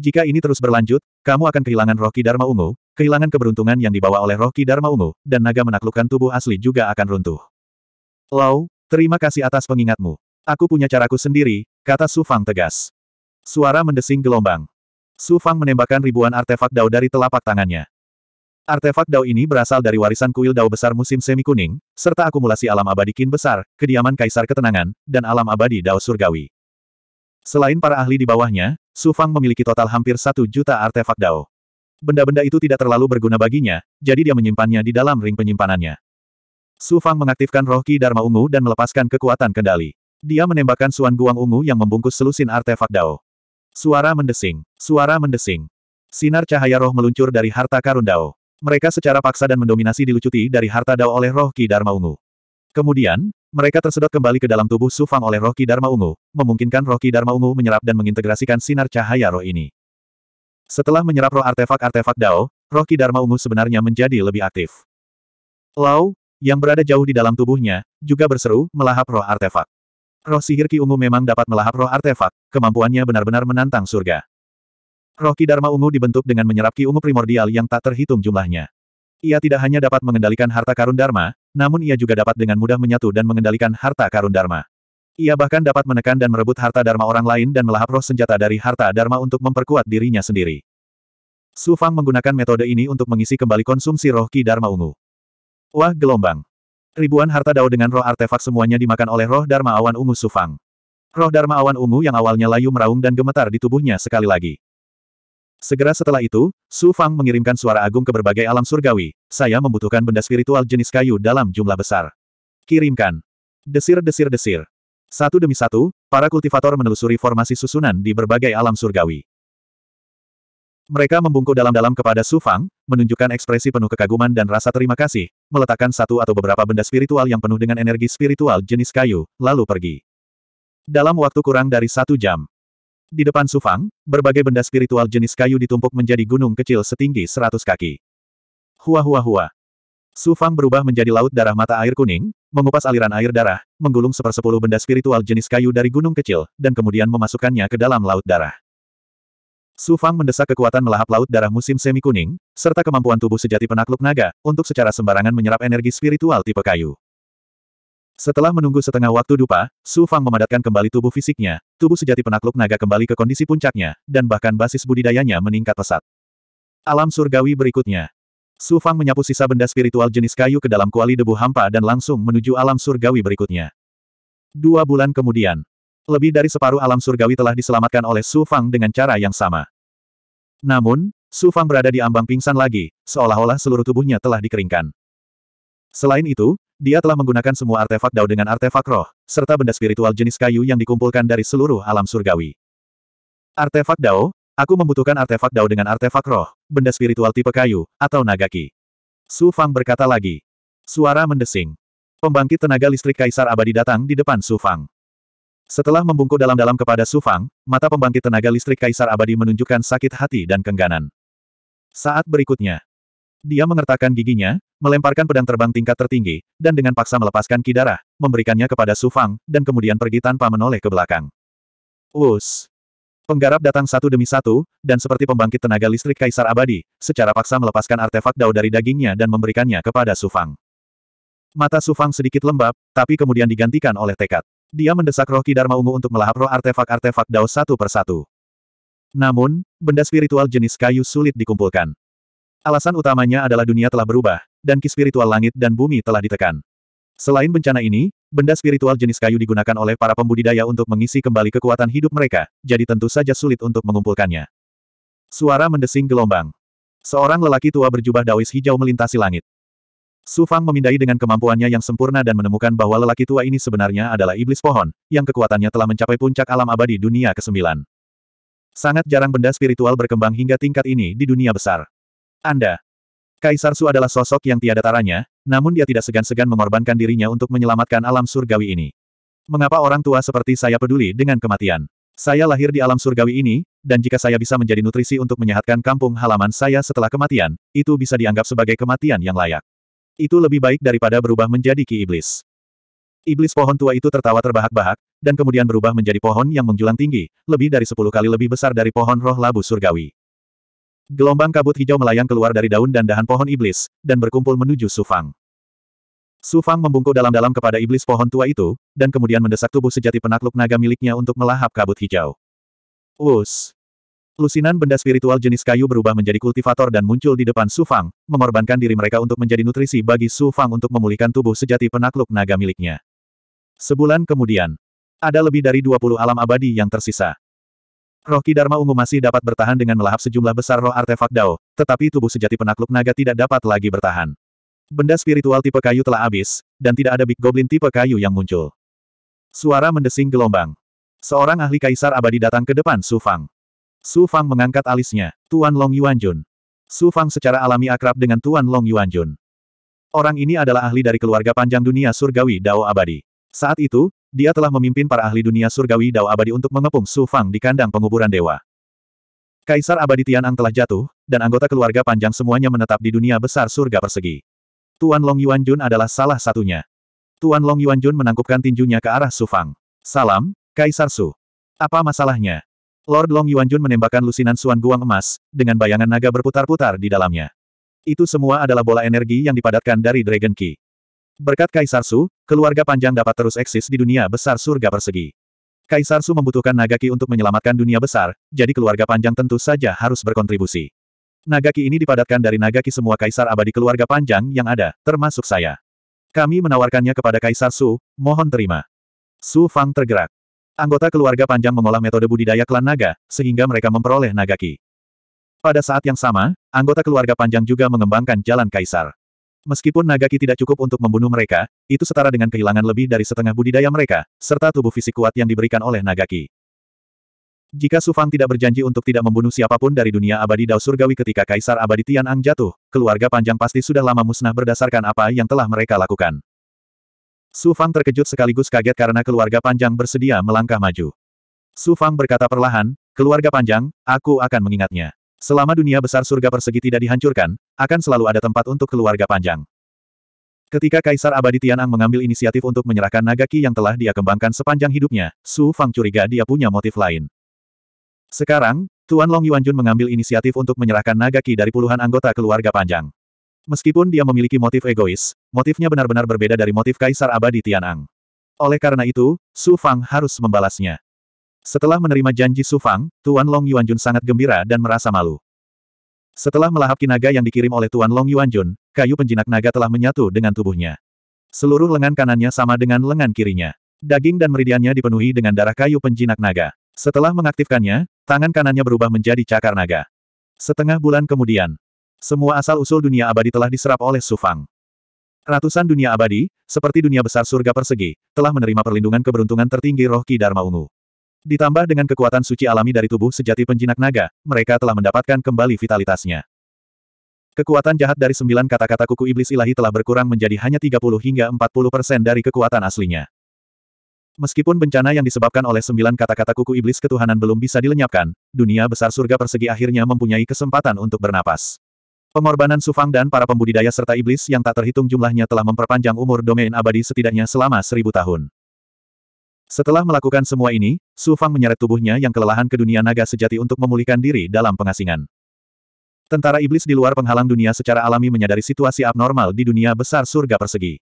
Jika ini terus berlanjut, kamu akan kehilangan roh Ki Dharma Ungu, kehilangan keberuntungan yang dibawa oleh roh Ki Dharma Ungu, dan naga menaklukkan tubuh asli juga akan runtuh. Lau, terima kasih atas pengingatmu. Aku punya caraku sendiri, kata Su Fang tegas. Suara mendesing gelombang. Su Fang menembakkan ribuan artefak dao dari telapak tangannya. Artefak dao ini berasal dari warisan kuil dao besar musim semi kuning, serta akumulasi alam abadi kin besar, kediaman kaisar ketenangan, dan alam abadi dao surgawi. Selain para ahli di bawahnya, Su Fang memiliki total hampir satu juta artefak dao. Benda-benda itu tidak terlalu berguna baginya, jadi dia menyimpannya di dalam ring penyimpanannya. Su Fang mengaktifkan roh Ki Dharma Ungu dan melepaskan kekuatan kendali. Dia menembakkan Suan Guang Ungu yang membungkus selusin artefak Dao. Suara mendesing. Suara mendesing. Sinar cahaya roh meluncur dari harta karun Dao. Mereka secara paksa dan mendominasi dilucuti dari harta Dao oleh roh Ki Dharma Ungu. Kemudian, mereka tersedot kembali ke dalam tubuh Su Fang oleh roh Ki Dharma Ungu, memungkinkan roh Ki Dharma Ungu menyerap dan mengintegrasikan sinar cahaya roh ini. Setelah menyerap roh artefak-artefak Dao, roh Ki Dharma Ungu sebenarnya menjadi lebih aktif. Lau, yang berada jauh di dalam tubuhnya, juga berseru, melahap roh artefak. Roh sihir Ki Ungu memang dapat melahap roh artefak, kemampuannya benar-benar menantang surga. Roh Ki Dharma Ungu dibentuk dengan menyerap Ki Ungu primordial yang tak terhitung jumlahnya. Ia tidak hanya dapat mengendalikan harta karun Dharma, namun ia juga dapat dengan mudah menyatu dan mengendalikan harta karun Dharma. Ia bahkan dapat menekan dan merebut harta dharma orang lain dan melahap roh senjata dari harta dharma untuk memperkuat dirinya sendiri. Su Fang menggunakan metode ini untuk mengisi kembali konsumsi roh ki dharma ungu. Wah gelombang. Ribuan harta dao dengan roh artefak semuanya dimakan oleh roh Dharma Awan Ungu Sufang. Roh Dharma Awan Ungu yang awalnya layu meraung dan gemetar di tubuhnya sekali lagi. Segera setelah itu, Su Fang mengirimkan suara agung ke berbagai alam surgawi, saya membutuhkan benda spiritual jenis kayu dalam jumlah besar. Kirimkan. Desir-desir-desir. Satu demi satu, para kultivator menelusuri formasi susunan di berbagai alam surgawi. Mereka membungkuk dalam-dalam kepada Su Fang, menunjukkan ekspresi penuh kekaguman dan rasa terima kasih, meletakkan satu atau beberapa benda spiritual yang penuh dengan energi spiritual jenis kayu, lalu pergi. Dalam waktu kurang dari satu jam, di depan Sufang, berbagai benda spiritual jenis kayu ditumpuk menjadi gunung kecil setinggi seratus kaki. Hua hua hua. Sufang berubah menjadi laut darah mata air kuning, mengupas aliran air darah, menggulung sepersepuluh benda spiritual jenis kayu dari gunung kecil, dan kemudian memasukkannya ke dalam laut darah. Su Fang mendesak kekuatan melahap laut darah musim semi kuning, serta kemampuan tubuh sejati penakluk naga, untuk secara sembarangan menyerap energi spiritual tipe kayu. Setelah menunggu setengah waktu dupa, Su Fang memadatkan kembali tubuh fisiknya, tubuh sejati penakluk naga kembali ke kondisi puncaknya, dan bahkan basis budidayanya meningkat pesat. Alam surgawi berikutnya. Su Fang menyapu sisa benda spiritual jenis kayu ke dalam kuali debu hampa dan langsung menuju alam surgawi berikutnya. Dua bulan kemudian, lebih dari separuh alam surgawi telah diselamatkan oleh Su Fang dengan cara yang sama. Namun, Su Fang berada di ambang pingsan lagi, seolah-olah seluruh tubuhnya telah dikeringkan. Selain itu, dia telah menggunakan semua artefak dao dengan artefak roh, serta benda spiritual jenis kayu yang dikumpulkan dari seluruh alam surgawi. Artefak dao, Aku membutuhkan artefak dao dengan artefak roh, benda spiritual tipe kayu, atau nagaki. Su Fang berkata lagi. Suara mendesing. Pembangkit tenaga listrik Kaisar Abadi datang di depan Su Fang. Setelah membungkuk dalam-dalam kepada Su Fang, mata pembangkit tenaga listrik Kaisar Abadi menunjukkan sakit hati dan kengganan. Saat berikutnya, dia mengertakkan giginya, melemparkan pedang terbang tingkat tertinggi, dan dengan paksa melepaskan kidara, memberikannya kepada Su Fang, dan kemudian pergi tanpa menoleh ke belakang. Us! Penggarap datang satu demi satu, dan seperti pembangkit tenaga listrik Kaisar Abadi, secara paksa melepaskan artefak dao dari dagingnya dan memberikannya kepada Sufang. Mata Sufang sedikit lembab, tapi kemudian digantikan oleh tekad. Dia mendesak roh kidarma Dharma Ungu untuk melahap roh artefak-artefak Dao satu persatu. Namun, benda spiritual jenis kayu sulit dikumpulkan. Alasan utamanya adalah dunia telah berubah, dan ki spiritual langit dan bumi telah ditekan. Selain bencana ini, benda spiritual jenis kayu digunakan oleh para pembudidaya untuk mengisi kembali kekuatan hidup mereka, jadi tentu saja sulit untuk mengumpulkannya. Suara mendesing gelombang. Seorang lelaki tua berjubah dawis hijau melintasi langit. Su Fang memindai dengan kemampuannya yang sempurna dan menemukan bahwa lelaki tua ini sebenarnya adalah iblis pohon, yang kekuatannya telah mencapai puncak alam abadi dunia ke-9. Sangat jarang benda spiritual berkembang hingga tingkat ini di dunia besar. Anda. Kaisar Su adalah sosok yang tiada taranya, namun dia tidak segan-segan mengorbankan dirinya untuk menyelamatkan alam surgawi ini. Mengapa orang tua seperti saya peduli dengan kematian? Saya lahir di alam surgawi ini, dan jika saya bisa menjadi nutrisi untuk menyehatkan kampung halaman saya setelah kematian, itu bisa dianggap sebagai kematian yang layak. Itu lebih baik daripada berubah menjadi ki iblis. Iblis pohon tua itu tertawa terbahak-bahak, dan kemudian berubah menjadi pohon yang menjulang tinggi, lebih dari sepuluh kali lebih besar dari pohon roh labu surgawi. Gelombang kabut hijau melayang keluar dari daun dan dahan pohon iblis, dan berkumpul menuju Sufang. Sufang membungkuk dalam-dalam kepada iblis pohon tua itu, dan kemudian mendesak tubuh sejati penakluk naga miliknya untuk melahap kabut hijau. Us! Lusinan benda spiritual jenis kayu berubah menjadi kultivator dan muncul di depan Su Fang, mengorbankan diri mereka untuk menjadi nutrisi bagi Su Fang untuk memulihkan tubuh sejati penakluk naga miliknya. Sebulan kemudian, ada lebih dari 20 alam abadi yang tersisa. Roh Kidarma ungu masih dapat bertahan dengan melahap sejumlah besar roh artefak Dao, tetapi tubuh sejati penakluk naga tidak dapat lagi bertahan. Benda spiritual tipe kayu telah habis, dan tidak ada Big Goblin tipe kayu yang muncul. Suara mendesing gelombang. Seorang ahli kaisar abadi datang ke depan Su Fang. Su Fang mengangkat alisnya. Tuan Long Yuanjun. Su Fang secara alami akrab dengan Tuan Long Yuanjun. Orang ini adalah ahli dari keluarga panjang dunia surgawi Dao Abadi. Saat itu, dia telah memimpin para ahli dunia surgawi Dao Abadi untuk mengepung Su Fang di kandang penguburan dewa. Kaisar Abadi Tianang telah jatuh, dan anggota keluarga panjang semuanya menetap di dunia besar surga persegi. Tuan Long Yuanjun adalah salah satunya. Tuan Long Yuanjun menangkupkan tinjunya ke arah Su Fang. Salam, Kaisar Su. Apa masalahnya? Lord Long Yuanjun menembakkan lusinan Suan Guang emas, dengan bayangan naga berputar-putar di dalamnya. Itu semua adalah bola energi yang dipadatkan dari Dragon Ki. Berkat Kaisar Su, keluarga panjang dapat terus eksis di dunia besar surga persegi. Kaisar Su membutuhkan naga Ki untuk menyelamatkan dunia besar, jadi keluarga panjang tentu saja harus berkontribusi. Naga Ki ini dipadatkan dari naga Ki semua Kaisar abadi keluarga panjang yang ada, termasuk saya. Kami menawarkannya kepada Kaisar Su, mohon terima. Su Fang tergerak. Anggota keluarga panjang mengolah metode budidaya klan naga, sehingga mereka memperoleh naga ki. Pada saat yang sama, anggota keluarga panjang juga mengembangkan jalan kaisar. Meskipun naga ki tidak cukup untuk membunuh mereka, itu setara dengan kehilangan lebih dari setengah budidaya mereka, serta tubuh fisik kuat yang diberikan oleh naga ki. Jika Sufang tidak berjanji untuk tidak membunuh siapapun dari dunia abadi Dao Surgawi ketika Kaisar Abadi Tian Ang jatuh, keluarga panjang pasti sudah lama musnah berdasarkan apa yang telah mereka lakukan. Su Fang terkejut sekaligus kaget karena keluarga panjang bersedia melangkah maju. Su Fang berkata perlahan, keluarga panjang, aku akan mengingatnya. Selama dunia besar surga persegi tidak dihancurkan, akan selalu ada tempat untuk keluarga panjang. Ketika Kaisar Abadi Tianang mengambil inisiatif untuk menyerahkan Nagaki yang telah dia kembangkan sepanjang hidupnya, Su Fang curiga dia punya motif lain. Sekarang, Tuan Long Yuanjun mengambil inisiatif untuk menyerahkan Nagaki dari puluhan anggota keluarga panjang. Meskipun dia memiliki motif egois, motifnya benar-benar berbeda dari motif Kaisar Abadi Tianang. Oleh karena itu, Su Fang harus membalasnya. Setelah menerima janji Su Fang, Tuan Long Yuanjun sangat gembira dan merasa malu. Setelah melahap kinaga yang dikirim oleh Tuan Long Yuanjun, kayu penjinak naga telah menyatu dengan tubuhnya. Seluruh lengan kanannya sama dengan lengan kirinya. Daging dan meridiannya dipenuhi dengan darah kayu penjinak naga. Setelah mengaktifkannya, tangan kanannya berubah menjadi cakar naga. Setengah bulan kemudian, semua asal-usul dunia abadi telah diserap oleh Sufang. Ratusan dunia abadi, seperti dunia besar surga persegi, telah menerima perlindungan keberuntungan tertinggi roh Ki Dharma Ungu. Ditambah dengan kekuatan suci alami dari tubuh sejati penjinak naga, mereka telah mendapatkan kembali vitalitasnya. Kekuatan jahat dari sembilan kata-kata kuku iblis ilahi telah berkurang menjadi hanya 30 hingga 40 persen dari kekuatan aslinya. Meskipun bencana yang disebabkan oleh sembilan kata-kata kuku iblis ketuhanan belum bisa dilenyapkan, dunia besar surga persegi akhirnya mempunyai kesempatan untuk bernapas. Pengorbanan Sufang dan para pembudidaya serta iblis yang tak terhitung jumlahnya telah memperpanjang umur domain abadi setidaknya selama seribu tahun. Setelah melakukan semua ini, Sufang menyeret tubuhnya yang kelelahan ke dunia naga sejati untuk memulihkan diri dalam pengasingan. Tentara iblis di luar penghalang dunia secara alami menyadari situasi abnormal di dunia besar surga persegi.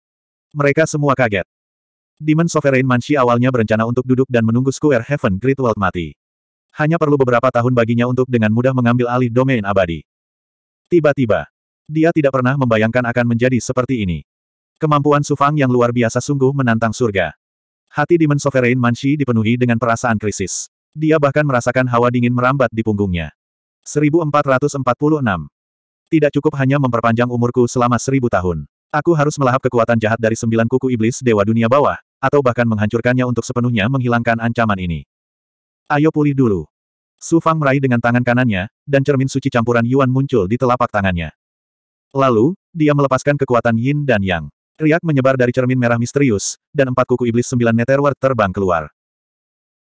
Mereka semua kaget. Demon Sovereign Manshi awalnya berencana untuk duduk dan menunggu Square Heaven Great World mati. Hanya perlu beberapa tahun baginya untuk dengan mudah mengambil alih domain abadi. Tiba-tiba, dia tidak pernah membayangkan akan menjadi seperti ini. Kemampuan Sufang yang luar biasa sungguh menantang surga. Hati Demon Sovereign Manshi dipenuhi dengan perasaan krisis. Dia bahkan merasakan hawa dingin merambat di punggungnya. 1446. Tidak cukup hanya memperpanjang umurku selama seribu tahun. Aku harus melahap kekuatan jahat dari sembilan kuku iblis Dewa Dunia Bawah, atau bahkan menghancurkannya untuk sepenuhnya menghilangkan ancaman ini. Ayo pulih dulu. Su Fang meraih dengan tangan kanannya, dan cermin suci campuran Yuan muncul di telapak tangannya. Lalu, dia melepaskan kekuatan Yin dan Yang. Riak menyebar dari cermin merah misterius, dan empat kuku iblis sembilan Netherworld terbang keluar.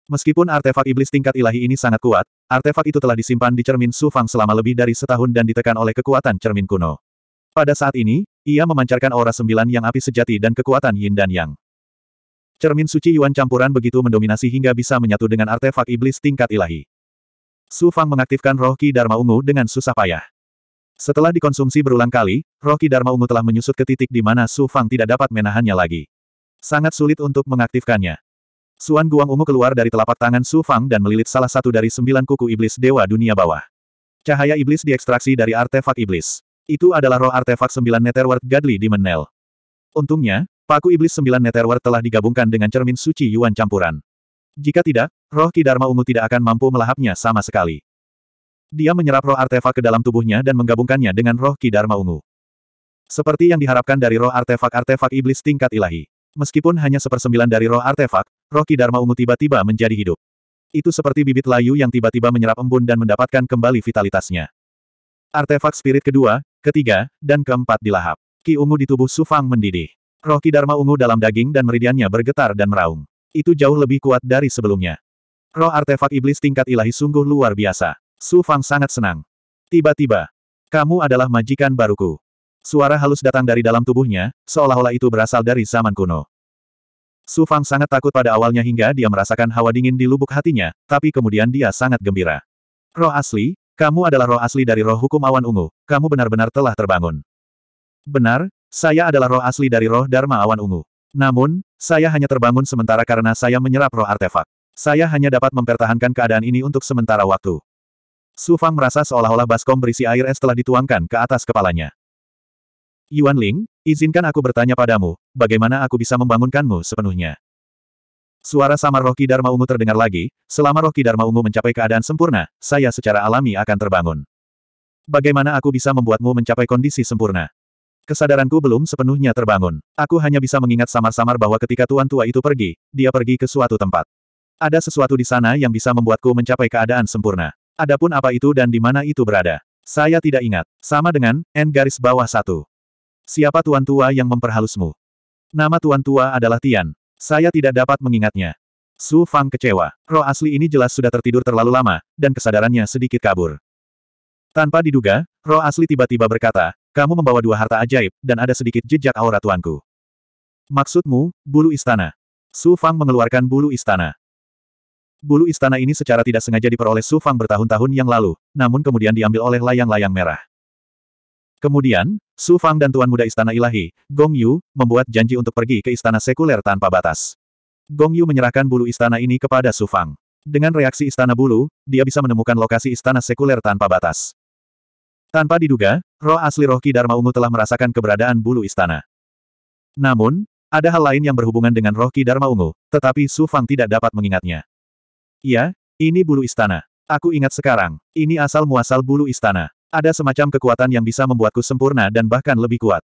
Meskipun artefak iblis tingkat ilahi ini sangat kuat, artefak itu telah disimpan di cermin Su Fang selama lebih dari setahun dan ditekan oleh kekuatan cermin kuno. Pada saat ini, ia memancarkan aura sembilan yang api sejati dan kekuatan Yin dan Yang. Cermin suci Yuan campuran begitu mendominasi hingga bisa menyatu dengan artefak iblis tingkat ilahi. Su Fang mengaktifkan roh Ki Dharma Ungu dengan susah payah. Setelah dikonsumsi berulang kali, roh Ki Dharma Ungu telah menyusut ke titik di mana Su Fang tidak dapat menahannya lagi. Sangat sulit untuk mengaktifkannya. Suan Guang Ungu keluar dari telapak tangan Su Fang dan melilit salah satu dari sembilan kuku iblis Dewa Dunia Bawah. Cahaya iblis diekstraksi dari artefak iblis. Itu adalah roh artefak sembilan Netherworld Godly Menel. Untungnya, paku iblis sembilan Netherworld telah digabungkan dengan cermin suci Yuan campuran. Jika tidak, roh Ki Dharma Ungu tidak akan mampu melahapnya sama sekali. Dia menyerap roh artefak ke dalam tubuhnya dan menggabungkannya dengan roh Ki Dharma Ungu. Seperti yang diharapkan dari roh artefak-artefak iblis tingkat ilahi. Meskipun hanya sepersembilan dari roh artefak, roh Ki Dharma Ungu tiba-tiba menjadi hidup. Itu seperti bibit layu yang tiba-tiba menyerap embun dan mendapatkan kembali vitalitasnya. Artefak spirit kedua, ketiga, dan keempat dilahap. Ki ungu di tubuh Sufang mendidih. Roh Ki Dharma ungu dalam daging dan meridiannya bergetar dan meraung. Itu jauh lebih kuat dari sebelumnya. Roh artefak iblis tingkat ilahi sungguh luar biasa. Su Fang sangat senang. Tiba-tiba, kamu adalah majikan baruku. Suara halus datang dari dalam tubuhnya, seolah-olah itu berasal dari zaman kuno. Su Fang sangat takut pada awalnya hingga dia merasakan hawa dingin di lubuk hatinya, tapi kemudian dia sangat gembira. Roh asli, kamu adalah roh asli dari roh hukum awan ungu, kamu benar-benar telah terbangun. Benar, saya adalah roh asli dari roh Dharma awan ungu. Namun, saya hanya terbangun sementara karena saya menyerap roh artefak. Saya hanya dapat mempertahankan keadaan ini untuk sementara waktu. Su Fang merasa seolah-olah baskom berisi air es telah dituangkan ke atas kepalanya. Yuan Ling, izinkan aku bertanya padamu, bagaimana aku bisa membangunkanmu sepenuhnya? Suara samar roh Dharma Ungu terdengar lagi, selama roh Dharma Ungu mencapai keadaan sempurna, saya secara alami akan terbangun. Bagaimana aku bisa membuatmu mencapai kondisi sempurna? Kesadaranku belum sepenuhnya terbangun. Aku hanya bisa mengingat samar-samar bahwa ketika tuan tua itu pergi, dia pergi ke suatu tempat. Ada sesuatu di sana yang bisa membuatku mencapai keadaan sempurna. Adapun apa itu dan di mana itu berada. Saya tidak ingat. Sama dengan, N garis bawah satu. Siapa tuan tua yang memperhalusmu? Nama tuan tua adalah Tian. Saya tidak dapat mengingatnya. Su Fang kecewa. Roh asli ini jelas sudah tertidur terlalu lama, dan kesadarannya sedikit kabur. Tanpa diduga, roh asli tiba-tiba berkata, kamu membawa dua harta ajaib, dan ada sedikit jejak aura tuanku. Maksudmu, bulu istana? Su Fang mengeluarkan bulu istana. Bulu istana ini secara tidak sengaja diperoleh Su Fang bertahun-tahun yang lalu, namun kemudian diambil oleh layang-layang merah. Kemudian, Su Fang dan Tuan Muda Istana Ilahi, Gong Yu, membuat janji untuk pergi ke istana sekuler tanpa batas. Gong Yu menyerahkan bulu istana ini kepada Su Fang. Dengan reaksi istana bulu, dia bisa menemukan lokasi istana sekuler tanpa batas. Tanpa diduga, roh asli roh Ki Dharma Ungu telah merasakan keberadaan bulu istana. Namun, ada hal lain yang berhubungan dengan roh Ki Dharma Ungu, tetapi Su Fang tidak dapat mengingatnya. Ya, ini bulu istana. Aku ingat sekarang, ini asal-muasal bulu istana. Ada semacam kekuatan yang bisa membuatku sempurna dan bahkan lebih kuat.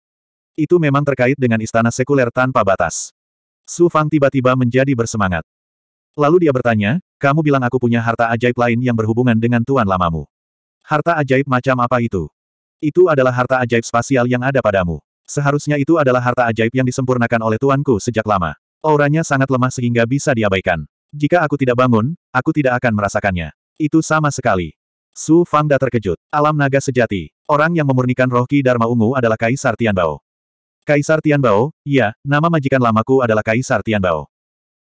Itu memang terkait dengan istana sekuler tanpa batas. Su Fang tiba-tiba menjadi bersemangat. Lalu dia bertanya, kamu bilang aku punya harta ajaib lain yang berhubungan dengan tuan lamamu. Harta ajaib macam apa itu? Itu adalah harta ajaib spasial yang ada padamu. Seharusnya itu adalah harta ajaib yang disempurnakan oleh tuanku sejak lama. Auranya sangat lemah sehingga bisa diabaikan. Jika aku tidak bangun, aku tidak akan merasakannya. Itu sama sekali. Su Fangda terkejut. Alam naga sejati. Orang yang memurnikan roh Ki Dharma Ungu adalah Kaisar Tianbao. Kaisar Tianbao, ya, nama majikan lamaku adalah Kaisar Tianbao.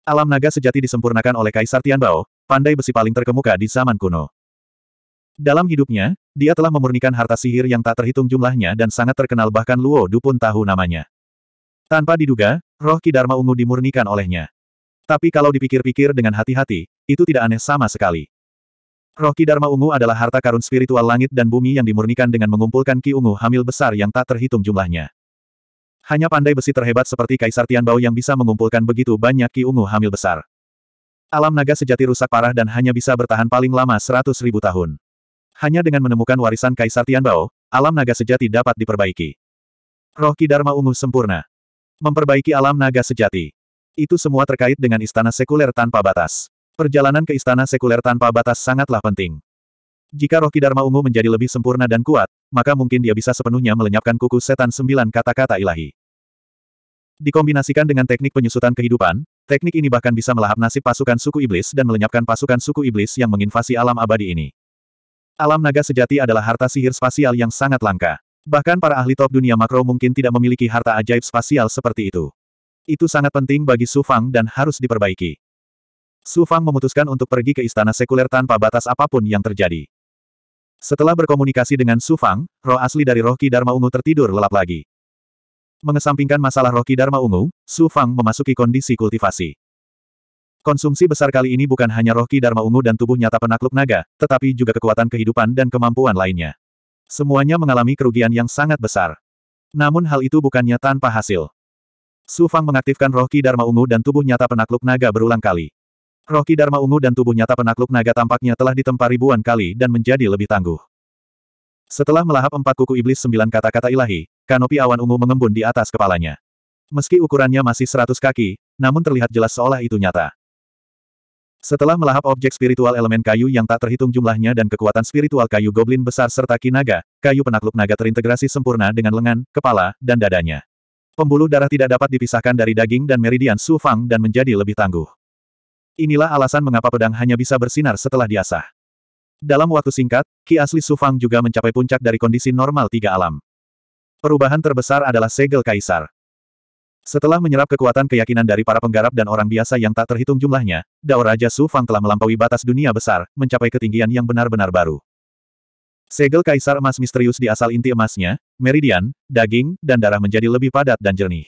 Alam naga sejati disempurnakan oleh Kaisar Tianbao, pandai besi paling terkemuka di zaman kuno. Dalam hidupnya, dia telah memurnikan harta sihir yang tak terhitung jumlahnya dan sangat terkenal bahkan Luo Du pun tahu namanya. Tanpa diduga, roh Kidarma Ungu dimurnikan olehnya. Tapi kalau dipikir-pikir dengan hati-hati, itu tidak aneh sama sekali. Roh Ki Dharma Ungu adalah harta karun spiritual langit dan bumi yang dimurnikan dengan mengumpulkan Ki Ungu hamil besar yang tak terhitung jumlahnya. Hanya pandai besi terhebat seperti Kaisar Tianbao yang bisa mengumpulkan begitu banyak Ki Ungu hamil besar. Alam naga sejati rusak parah dan hanya bisa bertahan paling lama 100.000 tahun. Hanya dengan menemukan warisan Kaisar Tianbao, alam naga sejati dapat diperbaiki. Roh Dharma Ungu sempurna. Memperbaiki alam naga sejati. Itu semua terkait dengan istana sekuler tanpa batas. Perjalanan ke istana sekuler tanpa batas sangatlah penting. Jika roh Dharma Ungu menjadi lebih sempurna dan kuat, maka mungkin dia bisa sepenuhnya melenyapkan kuku setan sembilan kata-kata ilahi. Dikombinasikan dengan teknik penyusutan kehidupan, teknik ini bahkan bisa melahap nasib pasukan suku iblis dan melenyapkan pasukan suku iblis yang menginvasi alam abadi ini. Alam naga sejati adalah harta sihir spasial yang sangat langka. Bahkan para ahli top dunia makro mungkin tidak memiliki harta ajaib spasial seperti itu. Itu sangat penting bagi Su Fang dan harus diperbaiki. Su Fang memutuskan untuk pergi ke istana sekuler tanpa batas apapun yang terjadi. Setelah berkomunikasi dengan Su Fang, roh asli dari roh Ki Dharma Ungu tertidur lelap lagi. Mengesampingkan masalah roh Ki Dharma Ungu, Su Fang memasuki kondisi kultivasi. Konsumsi besar kali ini bukan hanya roh Ki Dharma Ungu dan tubuh nyata penakluk naga, tetapi juga kekuatan kehidupan dan kemampuan lainnya. Semuanya mengalami kerugian yang sangat besar. Namun hal itu bukannya tanpa hasil. Su Fang mengaktifkan roh Ki Dharma Ungu dan tubuh nyata penakluk naga berulang kali. Roh Ki Dharma Ungu dan tubuh nyata penakluk naga tampaknya telah ditempa ribuan kali dan menjadi lebih tangguh. Setelah melahap empat kuku iblis sembilan kata-kata ilahi, kanopi awan ungu mengembun di atas kepalanya. Meski ukurannya masih seratus kaki, namun terlihat jelas seolah itu nyata. Setelah melahap objek spiritual elemen kayu yang tak terhitung jumlahnya dan kekuatan spiritual kayu goblin besar serta kinaga, kayu penakluk naga terintegrasi sempurna dengan lengan, kepala, dan dadanya. Pembuluh darah tidak dapat dipisahkan dari daging dan meridian Su Fang dan menjadi lebih tangguh. Inilah alasan mengapa pedang hanya bisa bersinar setelah diasah. Dalam waktu singkat, Ki asli Su Fang juga mencapai puncak dari kondisi normal tiga alam. Perubahan terbesar adalah segel kaisar. Setelah menyerap kekuatan keyakinan dari para penggarap dan orang biasa yang tak terhitung jumlahnya, Dao Raja Su Fang telah melampaui batas dunia besar, mencapai ketinggian yang benar-benar baru. Segel kaisar emas misterius di asal inti emasnya, meridian, daging, dan darah menjadi lebih padat dan jernih.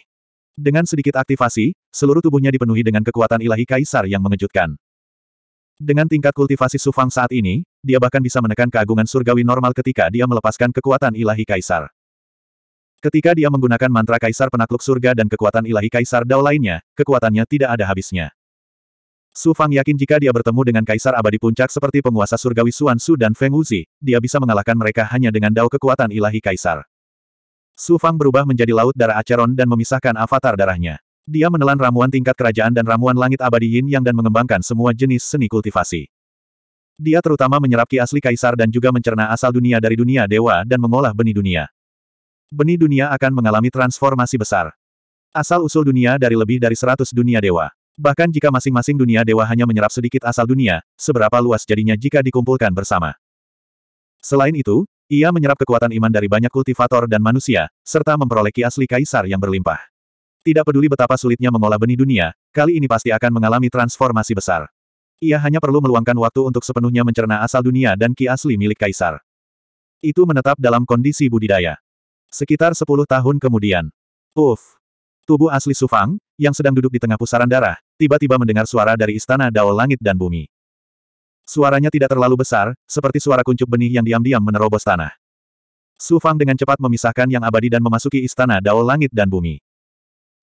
Dengan sedikit aktivasi, seluruh tubuhnya dipenuhi dengan kekuatan ilahi kaisar yang mengejutkan. Dengan tingkat kultivasi Su Fang saat ini, dia bahkan bisa menekan keagungan surgawi normal ketika dia melepaskan kekuatan ilahi kaisar. Ketika dia menggunakan mantra Kaisar Penakluk Surga dan kekuatan ilahi Kaisar Dao lainnya, kekuatannya tidak ada habisnya. Su Fang yakin jika dia bertemu dengan Kaisar Abadi Puncak seperti penguasa surgawi Suansu Su dan Feng Wuzi, dia bisa mengalahkan mereka hanya dengan Dao kekuatan ilahi Kaisar. Su Fang berubah menjadi laut darah Acheron dan memisahkan avatar darahnya. Dia menelan ramuan tingkat kerajaan dan ramuan langit abadi Yin Yang dan mengembangkan semua jenis seni kultivasi. Dia terutama menyerap ki asli Kaisar dan juga mencerna asal dunia dari dunia dewa dan mengolah benih dunia benih dunia akan mengalami transformasi besar. Asal-usul dunia dari lebih dari 100 dunia dewa. Bahkan jika masing-masing dunia dewa hanya menyerap sedikit asal dunia, seberapa luas jadinya jika dikumpulkan bersama. Selain itu, ia menyerap kekuatan iman dari banyak kultivator dan manusia, serta memperoleh ki asli kaisar yang berlimpah. Tidak peduli betapa sulitnya mengolah benih dunia, kali ini pasti akan mengalami transformasi besar. Ia hanya perlu meluangkan waktu untuk sepenuhnya mencerna asal dunia dan ki asli milik kaisar. Itu menetap dalam kondisi budidaya. Sekitar sepuluh tahun kemudian. Uf. Tubuh asli Sufang, yang sedang duduk di tengah pusaran darah, tiba-tiba mendengar suara dari istana Dao Langit dan Bumi. Suaranya tidak terlalu besar, seperti suara kuncup benih yang diam-diam menerobos tanah. Sufang dengan cepat memisahkan yang abadi dan memasuki istana Dao Langit dan Bumi.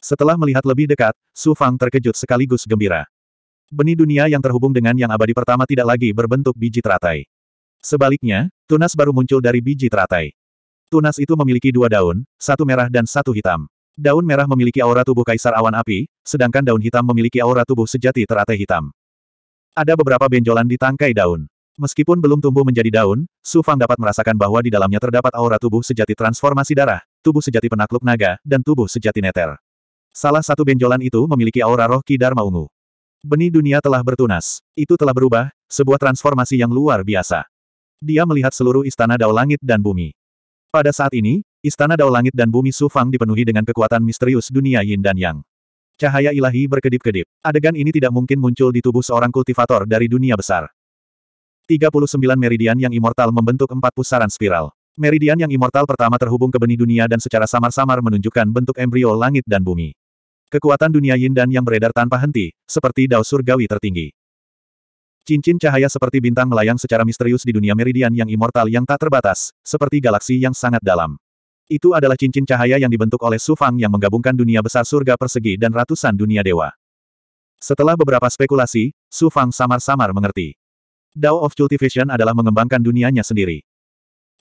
Setelah melihat lebih dekat, Sufang terkejut sekaligus gembira. Benih dunia yang terhubung dengan yang abadi pertama tidak lagi berbentuk biji teratai. Sebaliknya, tunas baru muncul dari biji teratai. Tunas itu memiliki dua daun, satu merah dan satu hitam. Daun merah memiliki aura tubuh kaisar awan api, sedangkan daun hitam memiliki aura tubuh sejati teratai hitam. Ada beberapa benjolan di tangkai daun. Meskipun belum tumbuh menjadi daun, Su Fang dapat merasakan bahwa di dalamnya terdapat aura tubuh sejati transformasi darah, tubuh sejati penakluk naga, dan tubuh sejati neter. Salah satu benjolan itu memiliki aura roh Ki Dharma Ungu. Benih dunia telah bertunas. Itu telah berubah, sebuah transformasi yang luar biasa. Dia melihat seluruh istana Dao Langit dan Bumi. Pada saat ini, istana Dao Langit dan bumi Sufang dipenuhi dengan kekuatan misterius dunia Yin dan Yang. Cahaya ilahi berkedip-kedip. Adegan ini tidak mungkin muncul di tubuh seorang kultivator dari dunia besar. 39 meridian yang immortal membentuk empat pusaran spiral. Meridian yang immortal pertama terhubung ke benih dunia dan secara samar-samar menunjukkan bentuk embrio langit dan bumi. Kekuatan dunia yin dan yang beredar tanpa henti, seperti dao surgawi tertinggi. Cincin cahaya seperti bintang melayang secara misterius di dunia meridian yang immortal yang tak terbatas, seperti galaksi yang sangat dalam. Itu adalah cincin cahaya yang dibentuk oleh Sufang yang menggabungkan dunia besar surga persegi dan ratusan dunia dewa. Setelah beberapa spekulasi, Sufang samar-samar mengerti. Dao of Cultivation adalah mengembangkan dunianya sendiri.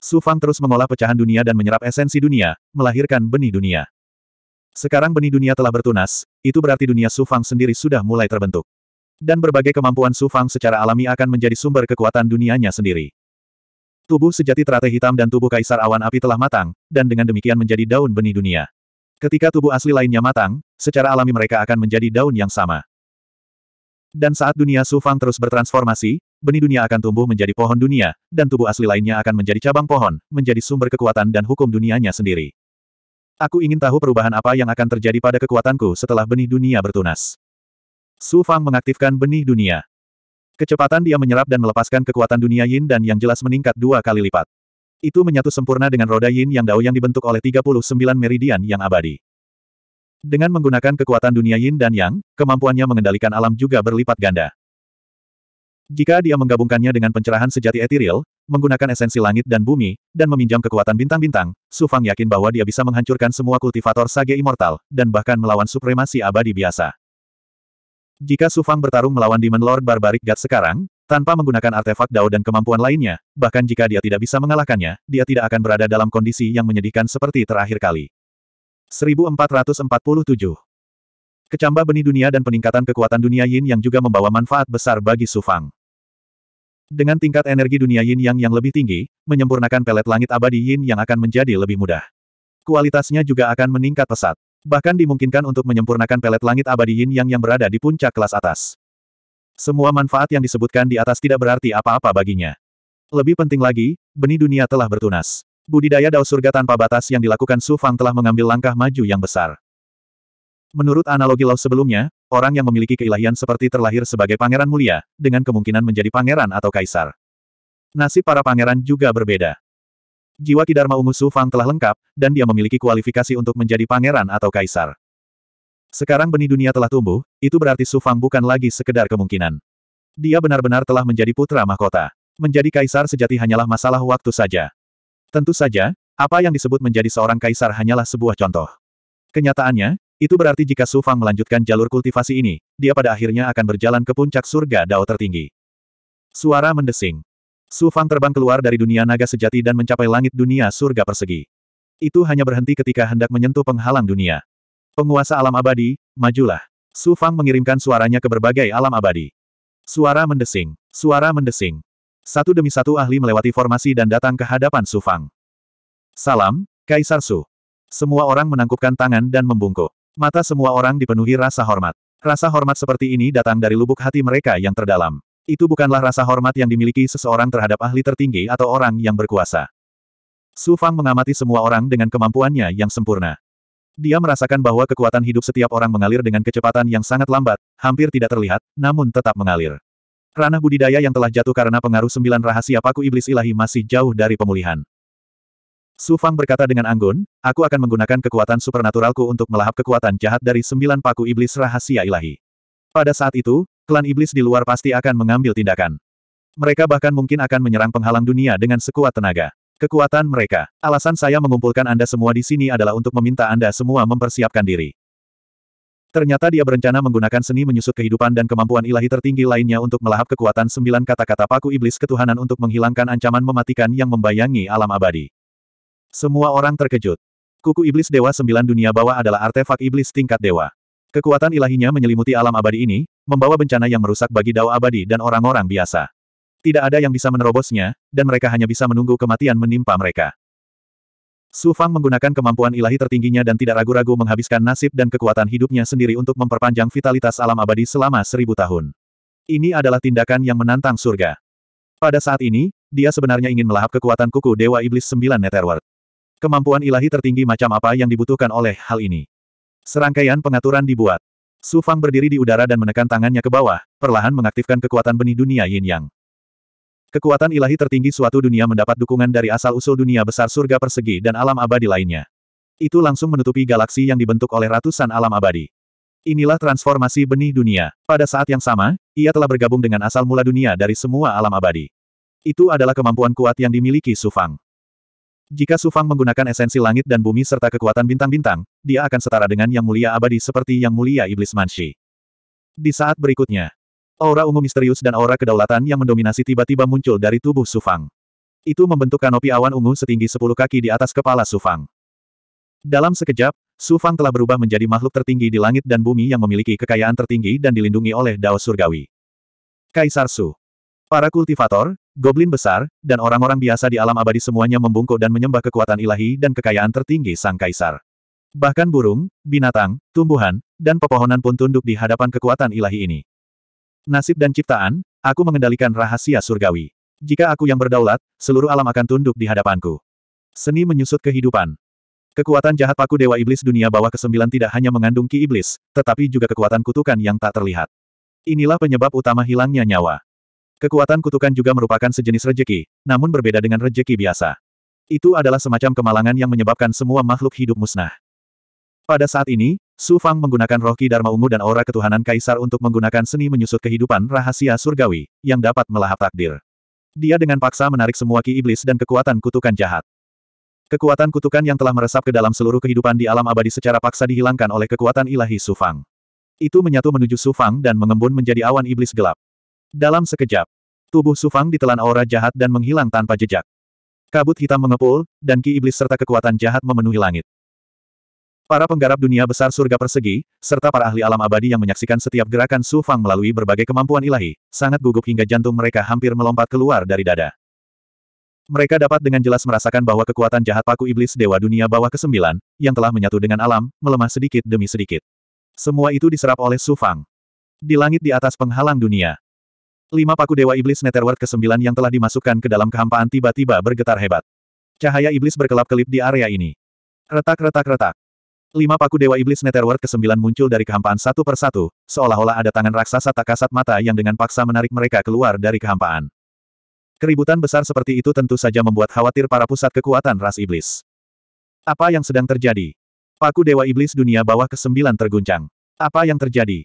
Sufang terus mengolah pecahan dunia dan menyerap esensi dunia, melahirkan benih dunia. Sekarang benih dunia telah bertunas, itu berarti dunia Sufang sendiri sudah mulai terbentuk dan berbagai kemampuan sufang secara alami akan menjadi sumber kekuatan dunianya sendiri. Tubuh sejati teratai hitam dan tubuh kaisar awan api telah matang, dan dengan demikian menjadi daun benih dunia. Ketika tubuh asli lainnya matang, secara alami mereka akan menjadi daun yang sama. Dan saat dunia sufang terus bertransformasi, benih dunia akan tumbuh menjadi pohon dunia, dan tubuh asli lainnya akan menjadi cabang pohon, menjadi sumber kekuatan dan hukum dunianya sendiri. Aku ingin tahu perubahan apa yang akan terjadi pada kekuatanku setelah benih dunia bertunas. Su Fang mengaktifkan benih dunia. Kecepatan dia menyerap dan melepaskan kekuatan dunia yin dan yang jelas meningkat dua kali lipat. Itu menyatu sempurna dengan roda yin yang dao yang dibentuk oleh 39 meridian yang abadi. Dengan menggunakan kekuatan dunia yin dan yang, kemampuannya mengendalikan alam juga berlipat ganda. Jika dia menggabungkannya dengan pencerahan sejati etiril, menggunakan esensi langit dan bumi, dan meminjam kekuatan bintang-bintang, Su Fang yakin bahwa dia bisa menghancurkan semua kultivator sage immortal, dan bahkan melawan supremasi abadi biasa. Jika Sufang bertarung melawan Demon Lord Barbaric God sekarang, tanpa menggunakan artefak Dao dan kemampuan lainnya, bahkan jika dia tidak bisa mengalahkannya, dia tidak akan berada dalam kondisi yang menyedihkan seperti terakhir kali. 1447 Kecambah benih dunia dan peningkatan kekuatan dunia yin yang juga membawa manfaat besar bagi Sufang. Dengan tingkat energi dunia yin yang yang lebih tinggi, menyempurnakan pelet langit abadi yin yang akan menjadi lebih mudah. Kualitasnya juga akan meningkat pesat. Bahkan dimungkinkan untuk menyempurnakan pelet langit abadi yin yang yang berada di puncak kelas atas. Semua manfaat yang disebutkan di atas tidak berarti apa-apa baginya. Lebih penting lagi, benih dunia telah bertunas. Budidaya dao surga tanpa batas yang dilakukan Su Fang telah mengambil langkah maju yang besar. Menurut analogi Lao sebelumnya, orang yang memiliki keilahian seperti terlahir sebagai pangeran mulia, dengan kemungkinan menjadi pangeran atau kaisar. Nasib para pangeran juga berbeda jiwa Kidarma Ungu Su Fang telah lengkap, dan dia memiliki kualifikasi untuk menjadi pangeran atau kaisar. Sekarang benih dunia telah tumbuh, itu berarti Su Fang bukan lagi sekedar kemungkinan. Dia benar-benar telah menjadi putra mahkota. Menjadi kaisar sejati hanyalah masalah waktu saja. Tentu saja, apa yang disebut menjadi seorang kaisar hanyalah sebuah contoh. Kenyataannya, itu berarti jika Su Fang melanjutkan jalur kultivasi ini, dia pada akhirnya akan berjalan ke puncak surga Dao tertinggi. Suara mendesing. Su Fang terbang keluar dari dunia naga sejati dan mencapai langit dunia surga persegi. Itu hanya berhenti ketika hendak menyentuh penghalang dunia. Penguasa alam abadi, majulah. Su Fang mengirimkan suaranya ke berbagai alam abadi. Suara mendesing, suara mendesing. Satu demi satu ahli melewati formasi dan datang ke hadapan Su Fang. Salam, Kaisar Su. Semua orang menangkupkan tangan dan membungkuk. Mata semua orang dipenuhi rasa hormat. Rasa hormat seperti ini datang dari lubuk hati mereka yang terdalam. Itu bukanlah rasa hormat yang dimiliki seseorang terhadap ahli tertinggi atau orang yang berkuasa. Su Fang mengamati semua orang dengan kemampuannya yang sempurna. Dia merasakan bahwa kekuatan hidup setiap orang mengalir dengan kecepatan yang sangat lambat, hampir tidak terlihat, namun tetap mengalir. Ranah budidaya yang telah jatuh karena pengaruh sembilan rahasia paku iblis ilahi masih jauh dari pemulihan. Su Fang berkata dengan anggun, aku akan menggunakan kekuatan supernaturalku untuk melahap kekuatan jahat dari sembilan paku iblis rahasia ilahi. Pada saat itu, klan iblis di luar pasti akan mengambil tindakan. Mereka bahkan mungkin akan menyerang penghalang dunia dengan sekuat tenaga. Kekuatan mereka. Alasan saya mengumpulkan Anda semua di sini adalah untuk meminta Anda semua mempersiapkan diri. Ternyata dia berencana menggunakan seni menyusut kehidupan dan kemampuan ilahi tertinggi lainnya untuk melahap kekuatan sembilan kata-kata paku iblis ketuhanan untuk menghilangkan ancaman mematikan yang membayangi alam abadi. Semua orang terkejut. Kuku iblis Dewa Sembilan Dunia Bawah adalah artefak iblis tingkat dewa. Kekuatan ilahinya menyelimuti alam abadi ini, membawa bencana yang merusak bagi dao abadi dan orang-orang biasa. Tidak ada yang bisa menerobosnya, dan mereka hanya bisa menunggu kematian menimpa mereka. Su Fang menggunakan kemampuan ilahi tertingginya dan tidak ragu-ragu menghabiskan nasib dan kekuatan hidupnya sendiri untuk memperpanjang vitalitas alam abadi selama seribu tahun. Ini adalah tindakan yang menantang surga. Pada saat ini, dia sebenarnya ingin melahap kekuatan kuku Dewa Iblis Sembilan Netherworld. Kemampuan ilahi tertinggi macam apa yang dibutuhkan oleh hal ini? Serangkaian pengaturan dibuat. Su Fang berdiri di udara dan menekan tangannya ke bawah, perlahan mengaktifkan kekuatan benih dunia yin yang. Kekuatan ilahi tertinggi suatu dunia mendapat dukungan dari asal-usul dunia besar surga persegi dan alam abadi lainnya. Itu langsung menutupi galaksi yang dibentuk oleh ratusan alam abadi. Inilah transformasi benih dunia. Pada saat yang sama, ia telah bergabung dengan asal mula dunia dari semua alam abadi. Itu adalah kemampuan kuat yang dimiliki Su Fang. Jika Sufang menggunakan esensi langit dan bumi serta kekuatan bintang-bintang, dia akan setara dengan Yang Mulia Abadi seperti Yang Mulia Iblis Manshi. Di saat berikutnya, aura ungu misterius dan aura kedaulatan yang mendominasi tiba-tiba muncul dari tubuh Sufang. Itu membentuk kanopi awan ungu setinggi 10 kaki di atas kepala Sufang. Dalam sekejap, Sufang telah berubah menjadi makhluk tertinggi di langit dan bumi yang memiliki kekayaan tertinggi dan dilindungi oleh Dao Surgawi. Kaisar Su. Para kultivator, Goblin besar, dan orang-orang biasa di alam abadi semuanya membungkuk dan menyembah kekuatan ilahi dan kekayaan tertinggi sang kaisar. Bahkan burung, binatang, tumbuhan, dan pepohonan pun tunduk di hadapan kekuatan ilahi ini. Nasib dan ciptaan, aku mengendalikan rahasia surgawi. Jika aku yang berdaulat, seluruh alam akan tunduk di hadapanku. Seni menyusut kehidupan. Kekuatan jahat paku Dewa Iblis dunia bawah ke-9 tidak hanya mengandung ki iblis, tetapi juga kekuatan kutukan yang tak terlihat. Inilah penyebab utama hilangnya nyawa. Kekuatan kutukan juga merupakan sejenis rejeki, namun berbeda dengan rejeki biasa. Itu adalah semacam kemalangan yang menyebabkan semua makhluk hidup musnah. Pada saat ini, Su Fang menggunakan roh Ki Dharma Ungu dan aura ketuhanan Kaisar untuk menggunakan seni menyusut kehidupan rahasia surgawi, yang dapat melahap takdir. Dia dengan paksa menarik semua Ki Iblis dan kekuatan kutukan jahat. Kekuatan kutukan yang telah meresap ke dalam seluruh kehidupan di alam abadi secara paksa dihilangkan oleh kekuatan ilahi Su Fang. Itu menyatu menuju Su Fang dan mengembun menjadi awan iblis gelap. Dalam sekejap, tubuh Sufang ditelan aura jahat dan menghilang tanpa jejak. Kabut hitam mengepul, dan ki iblis serta kekuatan jahat memenuhi langit. Para penggarap dunia besar surga persegi, serta para ahli alam abadi yang menyaksikan setiap gerakan Su Fang melalui berbagai kemampuan ilahi, sangat gugup hingga jantung mereka hampir melompat keluar dari dada. Mereka dapat dengan jelas merasakan bahwa kekuatan jahat paku iblis Dewa Dunia Bawah ke-9, yang telah menyatu dengan alam, melemah sedikit demi sedikit. Semua itu diserap oleh Su Fang. Di langit di atas penghalang dunia, Lima paku Dewa Iblis Netherworld ke-9 yang telah dimasukkan ke dalam kehampaan tiba-tiba bergetar hebat. Cahaya iblis berkelap-kelip di area ini. Retak-retak-retak. Lima paku Dewa Iblis Netherworld ke-9 muncul dari kehampaan satu persatu, seolah-olah ada tangan raksasa tak kasat mata yang dengan paksa menarik mereka keluar dari kehampaan. Keributan besar seperti itu tentu saja membuat khawatir para pusat kekuatan ras iblis. Apa yang sedang terjadi? Paku Dewa Iblis dunia bawah ke-9 terguncang. Apa yang terjadi?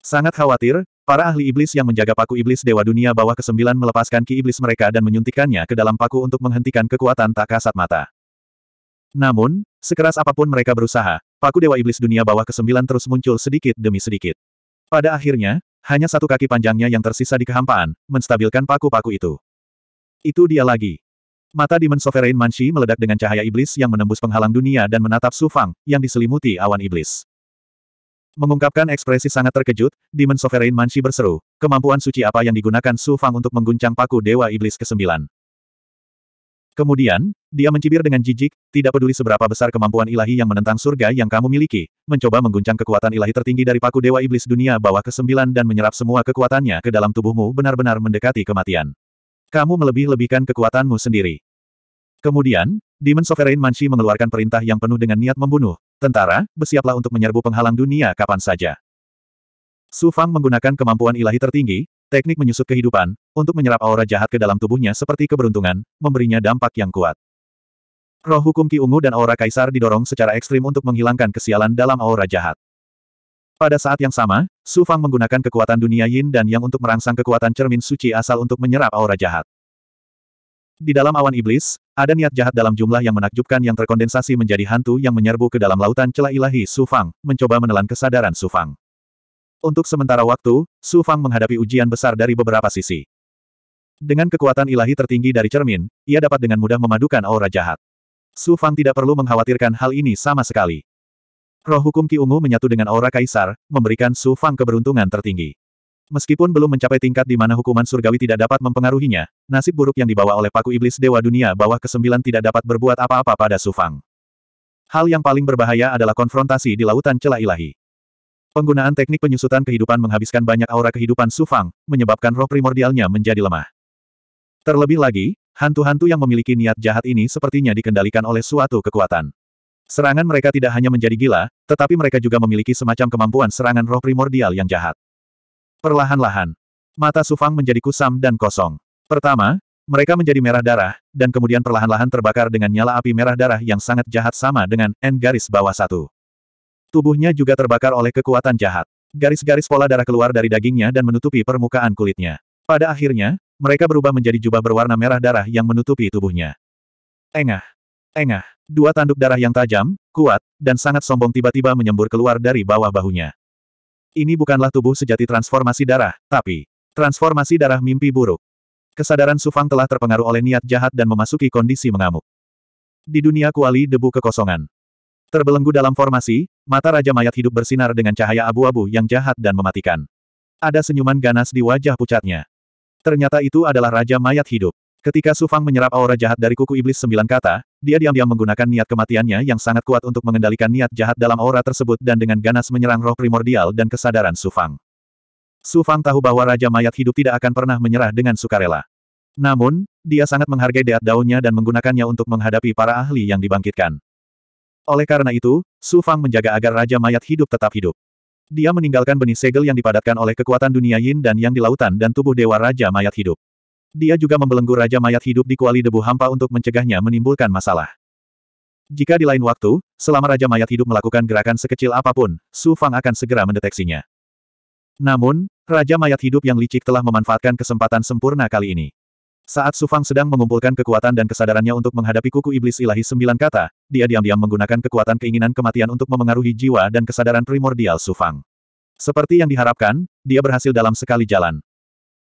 Sangat khawatir, Para ahli iblis yang menjaga paku iblis Dewa Dunia bawah ke kesembilan melepaskan ki iblis mereka dan menyuntikkannya ke dalam paku untuk menghentikan kekuatan tak kasat mata. Namun, sekeras apapun mereka berusaha, paku Dewa Iblis Dunia bawah ke kesembilan terus muncul sedikit demi sedikit. Pada akhirnya, hanya satu kaki panjangnya yang tersisa di kehampaan, menstabilkan paku-paku itu. Itu dia lagi. Mata Demon Sovereign Manshi meledak dengan cahaya iblis yang menembus penghalang dunia dan menatap Su Fang, yang diselimuti awan iblis. Mengungkapkan ekspresi sangat terkejut, Demon Sovereign Manchi berseru, kemampuan suci apa yang digunakan Su Fang untuk mengguncang paku Dewa Iblis ke-9. Kemudian, dia mencibir dengan jijik, tidak peduli seberapa besar kemampuan ilahi yang menentang surga yang kamu miliki, mencoba mengguncang kekuatan ilahi tertinggi dari paku Dewa Iblis dunia bawah ke-9 dan menyerap semua kekuatannya ke dalam tubuhmu benar-benar mendekati kematian. Kamu melebih-lebihkan kekuatanmu sendiri. Kemudian, Demon Sovereign Manchi mengeluarkan perintah yang penuh dengan niat membunuh, Tentara, bersiaplah untuk menyerbu penghalang dunia kapan saja. Su Fang menggunakan kemampuan ilahi tertinggi, teknik menyusut kehidupan, untuk menyerap aura jahat ke dalam tubuhnya seperti keberuntungan, memberinya dampak yang kuat. Roh hukum Ki Ungu dan aura kaisar didorong secara ekstrim untuk menghilangkan kesialan dalam aura jahat. Pada saat yang sama, Su Fang menggunakan kekuatan dunia yin dan yang untuk merangsang kekuatan cermin suci asal untuk menyerap aura jahat. Di dalam awan iblis, ada niat jahat dalam jumlah yang menakjubkan yang terkondensasi menjadi hantu yang menyerbu ke dalam lautan celah ilahi Sufang, mencoba menelan kesadaran Sufang. Untuk sementara waktu, Sufang menghadapi ujian besar dari beberapa sisi. Dengan kekuatan ilahi tertinggi dari cermin, ia dapat dengan mudah memadukan aura jahat. Sufang tidak perlu mengkhawatirkan hal ini sama sekali. Roh hukum Ki Ungu menyatu dengan aura kaisar, memberikan Su Fang keberuntungan tertinggi. Meskipun belum mencapai tingkat di mana hukuman surgawi tidak dapat mempengaruhinya, nasib buruk yang dibawa oleh paku iblis Dewa Dunia bawah kesembilan tidak dapat berbuat apa-apa pada Sufang. Hal yang paling berbahaya adalah konfrontasi di lautan celah ilahi. Penggunaan teknik penyusutan kehidupan menghabiskan banyak aura kehidupan Sufang, menyebabkan roh primordialnya menjadi lemah. Terlebih lagi, hantu-hantu yang memiliki niat jahat ini sepertinya dikendalikan oleh suatu kekuatan. Serangan mereka tidak hanya menjadi gila, tetapi mereka juga memiliki semacam kemampuan serangan roh primordial yang jahat. Perlahan-lahan, mata Sufang menjadi kusam dan kosong. Pertama, mereka menjadi merah darah, dan kemudian perlahan-lahan terbakar dengan nyala api merah darah yang sangat jahat sama dengan N garis bawah satu. Tubuhnya juga terbakar oleh kekuatan jahat. Garis-garis pola darah keluar dari dagingnya dan menutupi permukaan kulitnya. Pada akhirnya, mereka berubah menjadi jubah berwarna merah darah yang menutupi tubuhnya. Engah. Engah. Dua tanduk darah yang tajam, kuat, dan sangat sombong tiba-tiba menyembur keluar dari bawah bahunya. Ini bukanlah tubuh sejati transformasi darah, tapi transformasi darah mimpi buruk. Kesadaran Sufang telah terpengaruh oleh niat jahat dan memasuki kondisi mengamuk. Di dunia kuali debu kekosongan. Terbelenggu dalam formasi, mata Raja Mayat hidup bersinar dengan cahaya abu-abu yang jahat dan mematikan. Ada senyuman ganas di wajah pucatnya. Ternyata itu adalah Raja Mayat hidup. Ketika Su Fang menyerap aura jahat dari kuku iblis sembilan kata, dia diam-diam menggunakan niat kematiannya yang sangat kuat untuk mengendalikan niat jahat dalam aura tersebut dan dengan ganas menyerang roh primordial dan kesadaran Su Fang. Su Fang tahu bahwa Raja Mayat Hidup tidak akan pernah menyerah dengan sukarela. Namun, dia sangat menghargai deat daunnya dan menggunakannya untuk menghadapi para ahli yang dibangkitkan. Oleh karena itu, Su Fang menjaga agar Raja Mayat Hidup tetap hidup. Dia meninggalkan benih segel yang dipadatkan oleh kekuatan dunia yin dan yang di lautan dan tubuh Dewa Raja Mayat Hidup. Dia juga membelenggu Raja Mayat hidup di kuali debu hampa untuk mencegahnya menimbulkan masalah. Jika di lain waktu, selama Raja Mayat hidup melakukan gerakan sekecil apapun, Su Fang akan segera mendeteksinya. Namun, Raja Mayat hidup yang licik telah memanfaatkan kesempatan sempurna kali ini. Saat Su Fang sedang mengumpulkan kekuatan dan kesadarannya untuk menghadapi kuku iblis ilahi sembilan kata, dia diam-diam menggunakan kekuatan keinginan kematian untuk memengaruhi jiwa dan kesadaran primordial Su Fang. Seperti yang diharapkan, dia berhasil dalam sekali jalan.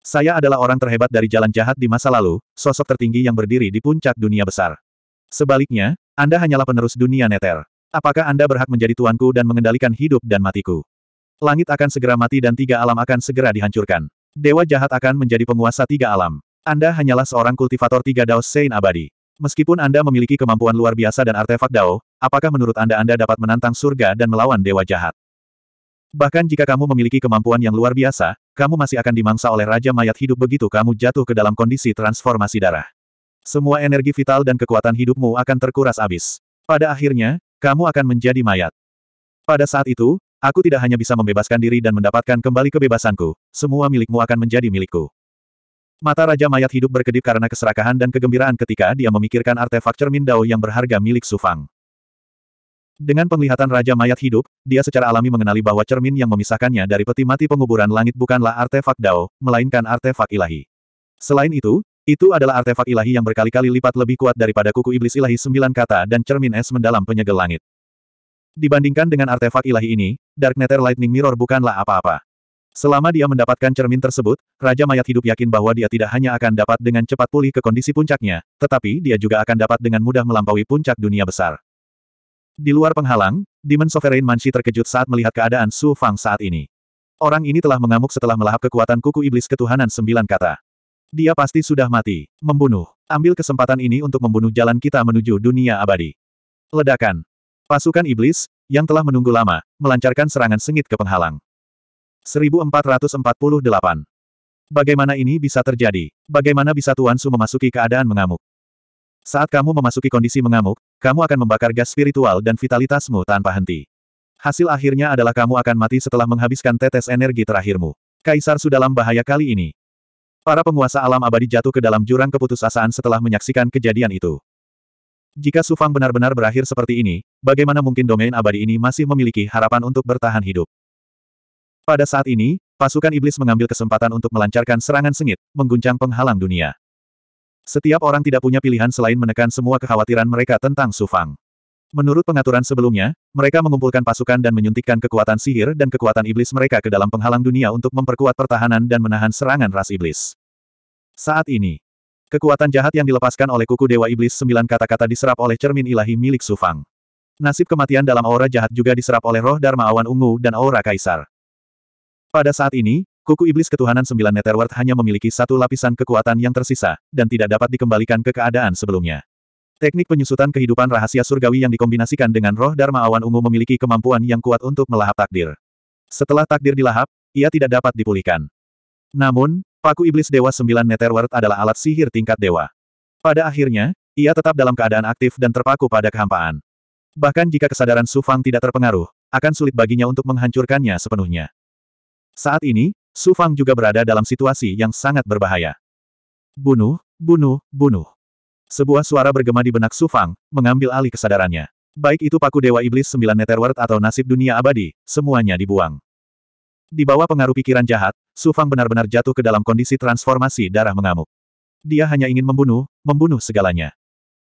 Saya adalah orang terhebat dari jalan jahat di masa lalu, sosok tertinggi yang berdiri di puncak dunia besar. Sebaliknya, Anda hanyalah penerus dunia neter. Apakah Anda berhak menjadi tuanku dan mengendalikan hidup dan matiku? Langit akan segera mati dan tiga alam akan segera dihancurkan. Dewa jahat akan menjadi penguasa tiga alam. Anda hanyalah seorang kultivator tiga Dao Sein abadi. Meskipun Anda memiliki kemampuan luar biasa dan artefak Dao, apakah menurut Anda Anda dapat menantang surga dan melawan dewa jahat? Bahkan jika kamu memiliki kemampuan yang luar biasa, kamu masih akan dimangsa oleh Raja Mayat Hidup begitu kamu jatuh ke dalam kondisi transformasi darah. Semua energi vital dan kekuatan hidupmu akan terkuras habis. Pada akhirnya, kamu akan menjadi mayat. Pada saat itu, aku tidak hanya bisa membebaskan diri dan mendapatkan kembali kebebasanku, semua milikmu akan menjadi milikku. Mata Raja Mayat hidup berkedip karena keserakahan dan kegembiraan ketika dia memikirkan artefak cermin Dao yang berharga milik Sufang. Dengan penglihatan Raja Mayat Hidup, dia secara alami mengenali bahwa cermin yang memisahkannya dari peti mati penguburan langit bukanlah artefak Dao, melainkan artefak ilahi. Selain itu, itu adalah artefak ilahi yang berkali-kali lipat lebih kuat daripada kuku iblis ilahi sembilan kata dan cermin es mendalam penyegel langit. Dibandingkan dengan artefak ilahi ini, Dark Nether Lightning Mirror bukanlah apa-apa. Selama dia mendapatkan cermin tersebut, Raja Mayat Hidup yakin bahwa dia tidak hanya akan dapat dengan cepat pulih ke kondisi puncaknya, tetapi dia juga akan dapat dengan mudah melampaui puncak dunia besar. Di luar penghalang, Demon Sovereign Manshi terkejut saat melihat keadaan Su Fang saat ini. Orang ini telah mengamuk setelah melahap kekuatan kuku iblis ketuhanan sembilan kata. Dia pasti sudah mati. Membunuh. Ambil kesempatan ini untuk membunuh jalan kita menuju dunia abadi. Ledakan. Pasukan iblis, yang telah menunggu lama, melancarkan serangan sengit ke penghalang. 1448. Bagaimana ini bisa terjadi? Bagaimana bisa Tuan Su memasuki keadaan mengamuk? Saat kamu memasuki kondisi mengamuk, kamu akan membakar gas spiritual dan vitalitasmu tanpa henti. Hasil akhirnya adalah kamu akan mati setelah menghabiskan tetes energi terakhirmu. Kaisar sudah dalam bahaya kali ini. Para penguasa alam abadi jatuh ke dalam jurang keputusasaan setelah menyaksikan kejadian itu. Jika Sufang benar-benar berakhir seperti ini, bagaimana mungkin domain abadi ini masih memiliki harapan untuk bertahan hidup? Pada saat ini, pasukan iblis mengambil kesempatan untuk melancarkan serangan sengit, mengguncang penghalang dunia. Setiap orang tidak punya pilihan selain menekan semua kekhawatiran mereka tentang Sufang. Menurut pengaturan sebelumnya, mereka mengumpulkan pasukan dan menyuntikkan kekuatan sihir dan kekuatan iblis mereka ke dalam penghalang dunia untuk memperkuat pertahanan dan menahan serangan ras iblis. Saat ini, kekuatan jahat yang dilepaskan oleh kuku Dewa Iblis sembilan kata-kata diserap oleh cermin ilahi milik Sufang. Nasib kematian dalam aura jahat juga diserap oleh roh Dharma Awan Ungu dan aura Kaisar. Pada saat ini, Kuku Iblis Ketuhanan Sembilan Netherworld hanya memiliki satu lapisan kekuatan yang tersisa, dan tidak dapat dikembalikan ke keadaan sebelumnya. Teknik penyusutan kehidupan rahasia surgawi yang dikombinasikan dengan roh Dharma Awan Ungu memiliki kemampuan yang kuat untuk melahap takdir. Setelah takdir dilahap, ia tidak dapat dipulihkan. Namun, paku Iblis Dewa Sembilan Netherworld adalah alat sihir tingkat dewa. Pada akhirnya, ia tetap dalam keadaan aktif dan terpaku pada kehampaan. Bahkan jika kesadaran sufang tidak terpengaruh, akan sulit baginya untuk menghancurkannya sepenuhnya. Saat ini, Su Fang juga berada dalam situasi yang sangat berbahaya. Bunuh, bunuh, bunuh. Sebuah suara bergema di benak Su Fang, mengambil alih kesadarannya. Baik itu paku Dewa Iblis Sembilan Netherworld atau nasib dunia abadi, semuanya dibuang. Di bawah pengaruh pikiran jahat, Su Fang benar-benar jatuh ke dalam kondisi transformasi darah mengamuk. Dia hanya ingin membunuh, membunuh segalanya.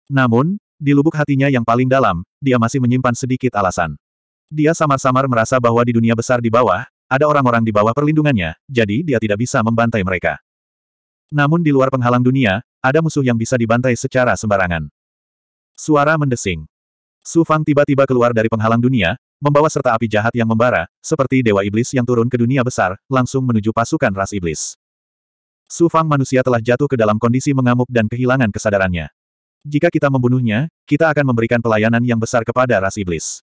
Namun, di lubuk hatinya yang paling dalam, dia masih menyimpan sedikit alasan. Dia samar-samar merasa bahwa di dunia besar di bawah, ada orang-orang di bawah perlindungannya, jadi dia tidak bisa membantai mereka. Namun di luar penghalang dunia, ada musuh yang bisa dibantai secara sembarangan. Suara mendesing. Su Fang tiba-tiba keluar dari penghalang dunia, membawa serta api jahat yang membara, seperti dewa iblis yang turun ke dunia besar, langsung menuju pasukan ras iblis. Su Fang manusia telah jatuh ke dalam kondisi mengamuk dan kehilangan kesadarannya. Jika kita membunuhnya, kita akan memberikan pelayanan yang besar kepada ras iblis.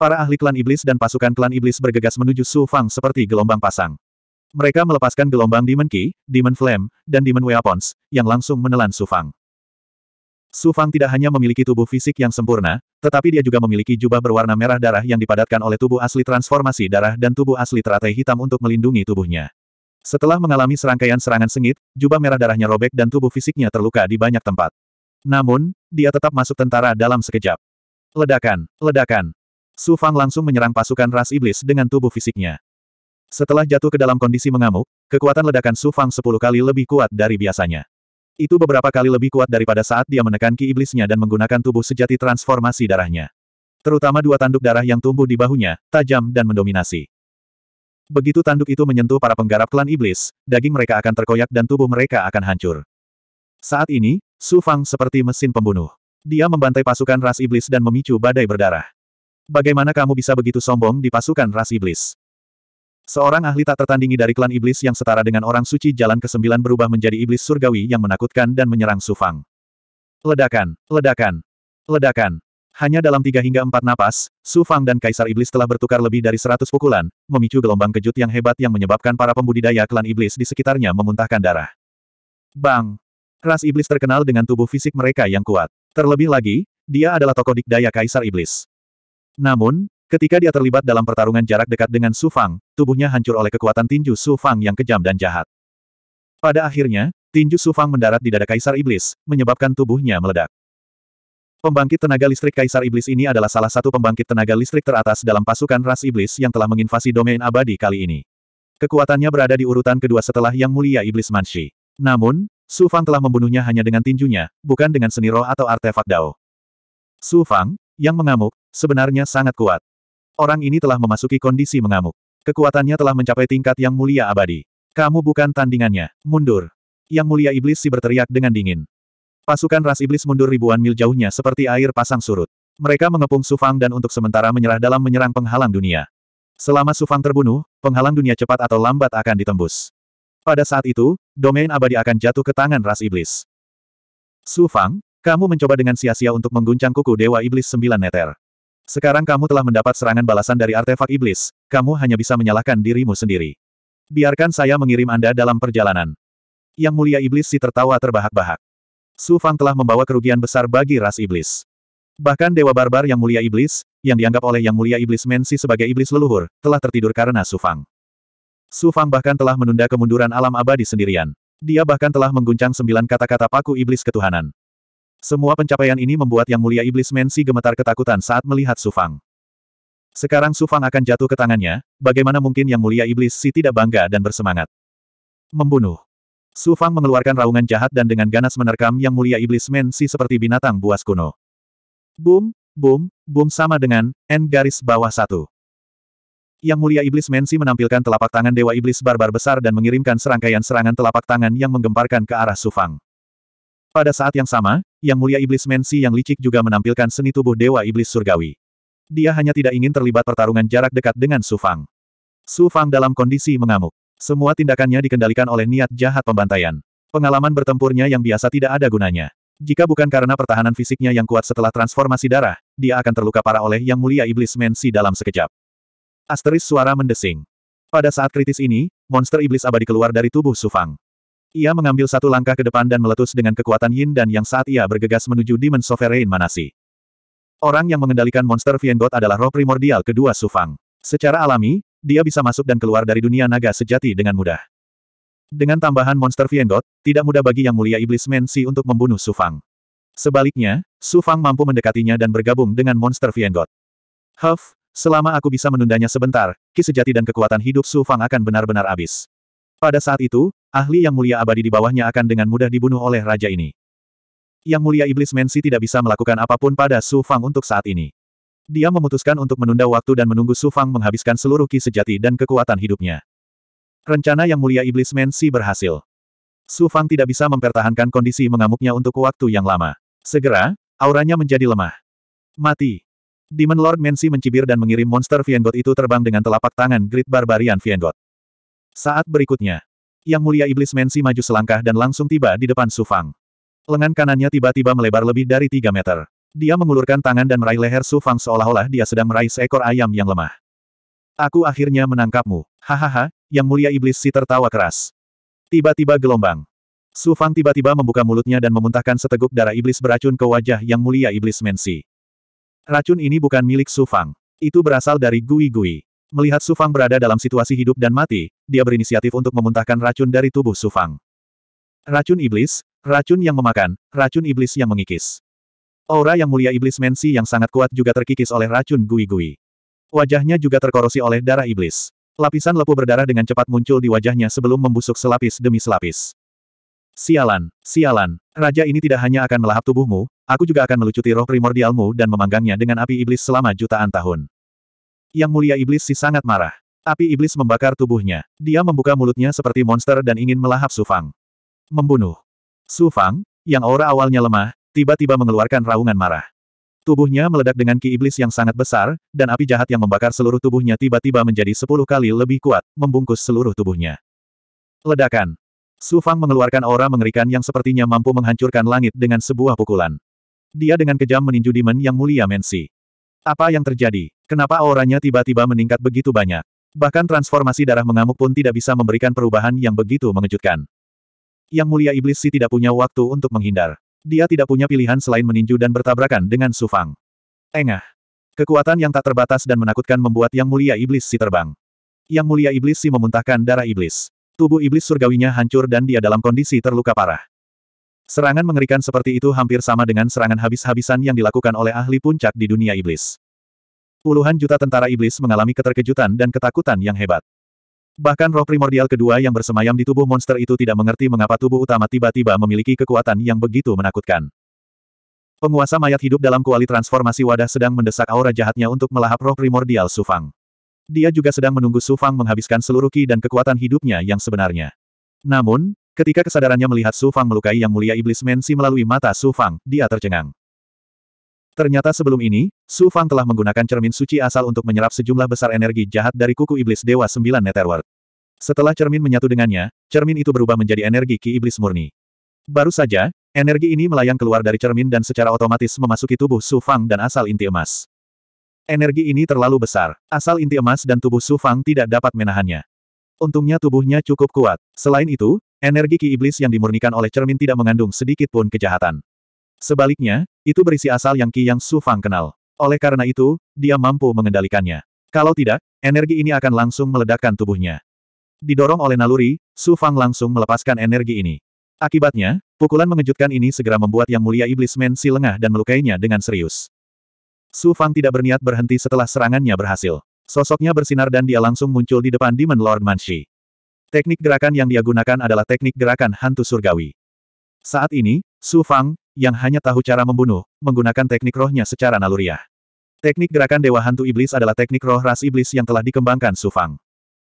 Para ahli klan iblis dan pasukan klan iblis bergegas menuju Su Fang seperti gelombang pasang. Mereka melepaskan gelombang Demon Ki, Demon Flame, dan Demon Weapons, yang langsung menelan Su Fang. Su Fang tidak hanya memiliki tubuh fisik yang sempurna, tetapi dia juga memiliki jubah berwarna merah darah yang dipadatkan oleh tubuh asli transformasi darah dan tubuh asli teratai hitam untuk melindungi tubuhnya. Setelah mengalami serangkaian serangan sengit, jubah merah darahnya robek dan tubuh fisiknya terluka di banyak tempat. Namun, dia tetap masuk tentara dalam sekejap. Ledakan, ledakan, Su Fang langsung menyerang pasukan ras iblis dengan tubuh fisiknya. Setelah jatuh ke dalam kondisi mengamuk, kekuatan ledakan Su Fang sepuluh kali lebih kuat dari biasanya. Itu beberapa kali lebih kuat daripada saat dia menekan ki iblisnya dan menggunakan tubuh sejati transformasi darahnya. Terutama dua tanduk darah yang tumbuh di bahunya, tajam dan mendominasi. Begitu tanduk itu menyentuh para penggarap klan iblis, daging mereka akan terkoyak dan tubuh mereka akan hancur. Saat ini, Su Fang seperti mesin pembunuh. Dia membantai pasukan ras iblis dan memicu badai berdarah. Bagaimana kamu bisa begitu sombong di pasukan ras iblis? Seorang ahli tak tertandingi dari klan iblis yang setara dengan orang suci jalan ke-9 berubah menjadi iblis surgawi yang menakutkan dan menyerang Sufang. Ledakan, ledakan, ledakan. Hanya dalam tiga hingga empat napas, Sufang dan Kaisar Iblis telah bertukar lebih dari seratus pukulan, memicu gelombang kejut yang hebat yang menyebabkan para pembudidaya klan iblis di sekitarnya memuntahkan darah. Bang! Ras iblis terkenal dengan tubuh fisik mereka yang kuat. Terlebih lagi, dia adalah tokoh dikdaya Kaisar Iblis. Namun, ketika dia terlibat dalam pertarungan jarak dekat dengan Su Fang, tubuhnya hancur oleh kekuatan tinju Su Fang yang kejam dan jahat. Pada akhirnya, tinju Su Fang mendarat di dada Kaisar Iblis, menyebabkan tubuhnya meledak. Pembangkit tenaga listrik Kaisar Iblis ini adalah salah satu pembangkit tenaga listrik teratas dalam pasukan ras iblis yang telah menginvasi domain abadi kali ini. Kekuatannya berada di urutan kedua setelah Yang Mulia Iblis Manshi. Namun, Su Fang telah membunuhnya hanya dengan tinjunya, bukan dengan seni roh atau artefak Dao. Su Fang, yang mengamuk, sebenarnya sangat kuat. Orang ini telah memasuki kondisi mengamuk. Kekuatannya telah mencapai tingkat yang mulia abadi. Kamu bukan tandingannya. Mundur. Yang mulia iblis si berteriak dengan dingin. Pasukan ras iblis mundur ribuan mil jauhnya seperti air pasang surut. Mereka mengepung Sufang dan untuk sementara menyerah dalam menyerang penghalang dunia. Selama Sufang terbunuh, penghalang dunia cepat atau lambat akan ditembus. Pada saat itu, domain abadi akan jatuh ke tangan ras iblis. Sufang, kamu mencoba dengan sia-sia untuk mengguncang kuku Dewa Iblis Sembilan Neter. Sekarang kamu telah mendapat serangan balasan dari artefak iblis, kamu hanya bisa menyalahkan dirimu sendiri. Biarkan saya mengirim Anda dalam perjalanan. Yang mulia iblis si tertawa terbahak-bahak. Su Fang telah membawa kerugian besar bagi ras iblis. Bahkan Dewa Barbar yang mulia iblis, yang dianggap oleh yang mulia iblis Mensi sebagai iblis leluhur, telah tertidur karena Su Fang. Su Fang bahkan telah menunda kemunduran alam abadi sendirian. Dia bahkan telah mengguncang sembilan kata-kata paku iblis ketuhanan. Semua pencapaian ini membuat Yang Mulia Iblis Mensi gemetar ketakutan saat melihat Sufang. Sekarang Sufang akan jatuh ke tangannya, bagaimana mungkin Yang Mulia Iblis Si tidak bangga dan bersemangat. Membunuh. Sufang mengeluarkan raungan jahat dan dengan ganas menerkam Yang Mulia Iblis Mensi seperti binatang buas kuno. Boom, boom, boom sama dengan N garis bawah satu. Yang Mulia Iblis Mensi menampilkan telapak tangan Dewa Iblis Barbar besar dan mengirimkan serangkaian serangan telapak tangan yang menggemparkan ke arah Sufang. Pada saat yang sama, yang Mulia Iblis Mensi yang licik juga menampilkan seni tubuh Dewa Iblis Surgawi. Dia hanya tidak ingin terlibat pertarungan jarak dekat dengan Su Fang. Su Fang dalam kondisi mengamuk. Semua tindakannya dikendalikan oleh niat jahat pembantaian. Pengalaman bertempurnya yang biasa tidak ada gunanya. Jika bukan karena pertahanan fisiknya yang kuat setelah transformasi darah, dia akan terluka parah oleh Yang Mulia Iblis Mensi dalam sekejap. Asteris suara mendesing. Pada saat kritis ini, monster iblis abadi keluar dari tubuh Sufang. Ia mengambil satu langkah ke depan dan meletus dengan kekuatan yin dan yang saat ia bergegas menuju Demon Sovereign Manasi. Orang yang mengendalikan monster Viengot adalah roh primordial kedua Sufang. Secara alami, dia bisa masuk dan keluar dari dunia naga sejati dengan mudah. Dengan tambahan monster Viengot, tidak mudah bagi yang mulia iblis Mensi untuk membunuh Sufang. Sebaliknya, Sufang mampu mendekatinya dan bergabung dengan monster Viengot. Huff, selama aku bisa menundanya sebentar, ki sejati dan kekuatan hidup Sufang akan benar-benar habis. Pada saat itu, ahli yang mulia abadi di bawahnya akan dengan mudah dibunuh oleh raja ini. Yang mulia iblis Mensi tidak bisa melakukan apapun pada Su Fang untuk saat ini. Dia memutuskan untuk menunda waktu dan menunggu Su Fang menghabiskan seluruh ki sejati dan kekuatan hidupnya. Rencana yang mulia iblis Mensi berhasil. Su Fang tidak bisa mempertahankan kondisi mengamuknya untuk waktu yang lama. Segera, auranya menjadi lemah. Mati. Demon Lord Mensi mencibir dan mengirim monster Viengot itu terbang dengan telapak tangan Great Barbarian Viengot. Saat berikutnya, Yang Mulia Iblis Mensi maju selangkah dan langsung tiba di depan Su Fang. Lengan kanannya tiba-tiba melebar lebih dari 3 meter. Dia mengulurkan tangan dan meraih leher Su Fang seolah-olah dia sedang meraih seekor ayam yang lemah. Aku akhirnya menangkapmu. Hahaha, Yang Mulia Iblis Si tertawa keras. Tiba-tiba gelombang. Su Fang tiba-tiba membuka mulutnya dan memuntahkan seteguk darah iblis beracun ke wajah Yang Mulia Iblis Mensi. Racun ini bukan milik Su Fang. Itu berasal dari Gui Gui. Melihat Sufang berada dalam situasi hidup dan mati, dia berinisiatif untuk memuntahkan racun dari tubuh Sufang. Racun iblis, racun yang memakan, racun iblis yang mengikis. Aura yang mulia iblis Mensi yang sangat kuat juga terkikis oleh racun gui-gui. Wajahnya juga terkorosi oleh darah iblis. Lapisan lepuh berdarah dengan cepat muncul di wajahnya sebelum membusuk selapis demi selapis. Sialan, sialan, raja ini tidak hanya akan melahap tubuhmu, aku juga akan melucuti roh primordialmu dan memanggangnya dengan api iblis selama jutaan tahun. Yang mulia iblis si sangat marah. Api iblis membakar tubuhnya. Dia membuka mulutnya seperti monster dan ingin melahap Sufang. Membunuh. Sufang, yang aura awalnya lemah, tiba-tiba mengeluarkan raungan marah. Tubuhnya meledak dengan ki iblis yang sangat besar, dan api jahat yang membakar seluruh tubuhnya tiba-tiba menjadi sepuluh kali lebih kuat, membungkus seluruh tubuhnya. Ledakan. Sufang mengeluarkan aura mengerikan yang sepertinya mampu menghancurkan langit dengan sebuah pukulan. Dia dengan kejam meninju Demon yang mulia Mensi. Apa yang terjadi? Kenapa auranya tiba-tiba meningkat begitu banyak? Bahkan transformasi darah mengamuk pun tidak bisa memberikan perubahan yang begitu mengejutkan. Yang mulia iblis si tidak punya waktu untuk menghindar. Dia tidak punya pilihan selain meninju dan bertabrakan dengan Sufang. Engah. Kekuatan yang tak terbatas dan menakutkan membuat yang mulia iblis si terbang. Yang mulia iblis si memuntahkan darah iblis. Tubuh iblis surgawinya hancur dan dia dalam kondisi terluka parah. Serangan mengerikan seperti itu hampir sama dengan serangan habis-habisan yang dilakukan oleh ahli puncak di dunia iblis. Puluhan juta tentara iblis mengalami keterkejutan dan ketakutan yang hebat. Bahkan roh primordial kedua yang bersemayam di tubuh monster itu tidak mengerti mengapa tubuh utama tiba-tiba memiliki kekuatan yang begitu menakutkan. Penguasa mayat hidup dalam kuali transformasi wadah sedang mendesak aura jahatnya untuk melahap roh primordial Sufang. Dia juga sedang menunggu Sufang menghabiskan seluruh ki dan kekuatan hidupnya yang sebenarnya. Namun, Ketika kesadarannya melihat Su Fang melukai yang mulia iblis Mensi melalui mata Su Fang, dia tercengang. Ternyata sebelum ini, Su Fang telah menggunakan cermin suci asal untuk menyerap sejumlah besar energi jahat dari kuku iblis Dewa Sembilan Netherworld. Setelah cermin menyatu dengannya, cermin itu berubah menjadi energi ki iblis murni. Baru saja, energi ini melayang keluar dari cermin dan secara otomatis memasuki tubuh Su Fang dan asal inti emas. Energi ini terlalu besar, asal inti emas dan tubuh Su Fang tidak dapat menahannya. Untungnya tubuhnya cukup kuat. Selain itu, Energi ki iblis yang dimurnikan oleh cermin tidak mengandung sedikit pun kejahatan. Sebaliknya, itu berisi asal yang Ki Yang Su Fang kenal. Oleh karena itu, dia mampu mengendalikannya. Kalau tidak, energi ini akan langsung meledakkan tubuhnya. Didorong oleh naluri, Su Fang langsung melepaskan energi ini. Akibatnya, pukulan mengejutkan ini segera membuat Yang Mulia Iblis Men lengah dan melukainya dengan serius. Su Fang tidak berniat berhenti setelah serangannya berhasil. Sosoknya bersinar dan dia langsung muncul di depan Demon Lord Manshi. Teknik gerakan yang dia gunakan adalah teknik gerakan hantu surgawi. Saat ini, Su Fang, yang hanya tahu cara membunuh, menggunakan teknik rohnya secara naluriah. Teknik gerakan Dewa Hantu Iblis adalah teknik roh ras iblis yang telah dikembangkan Su Fang.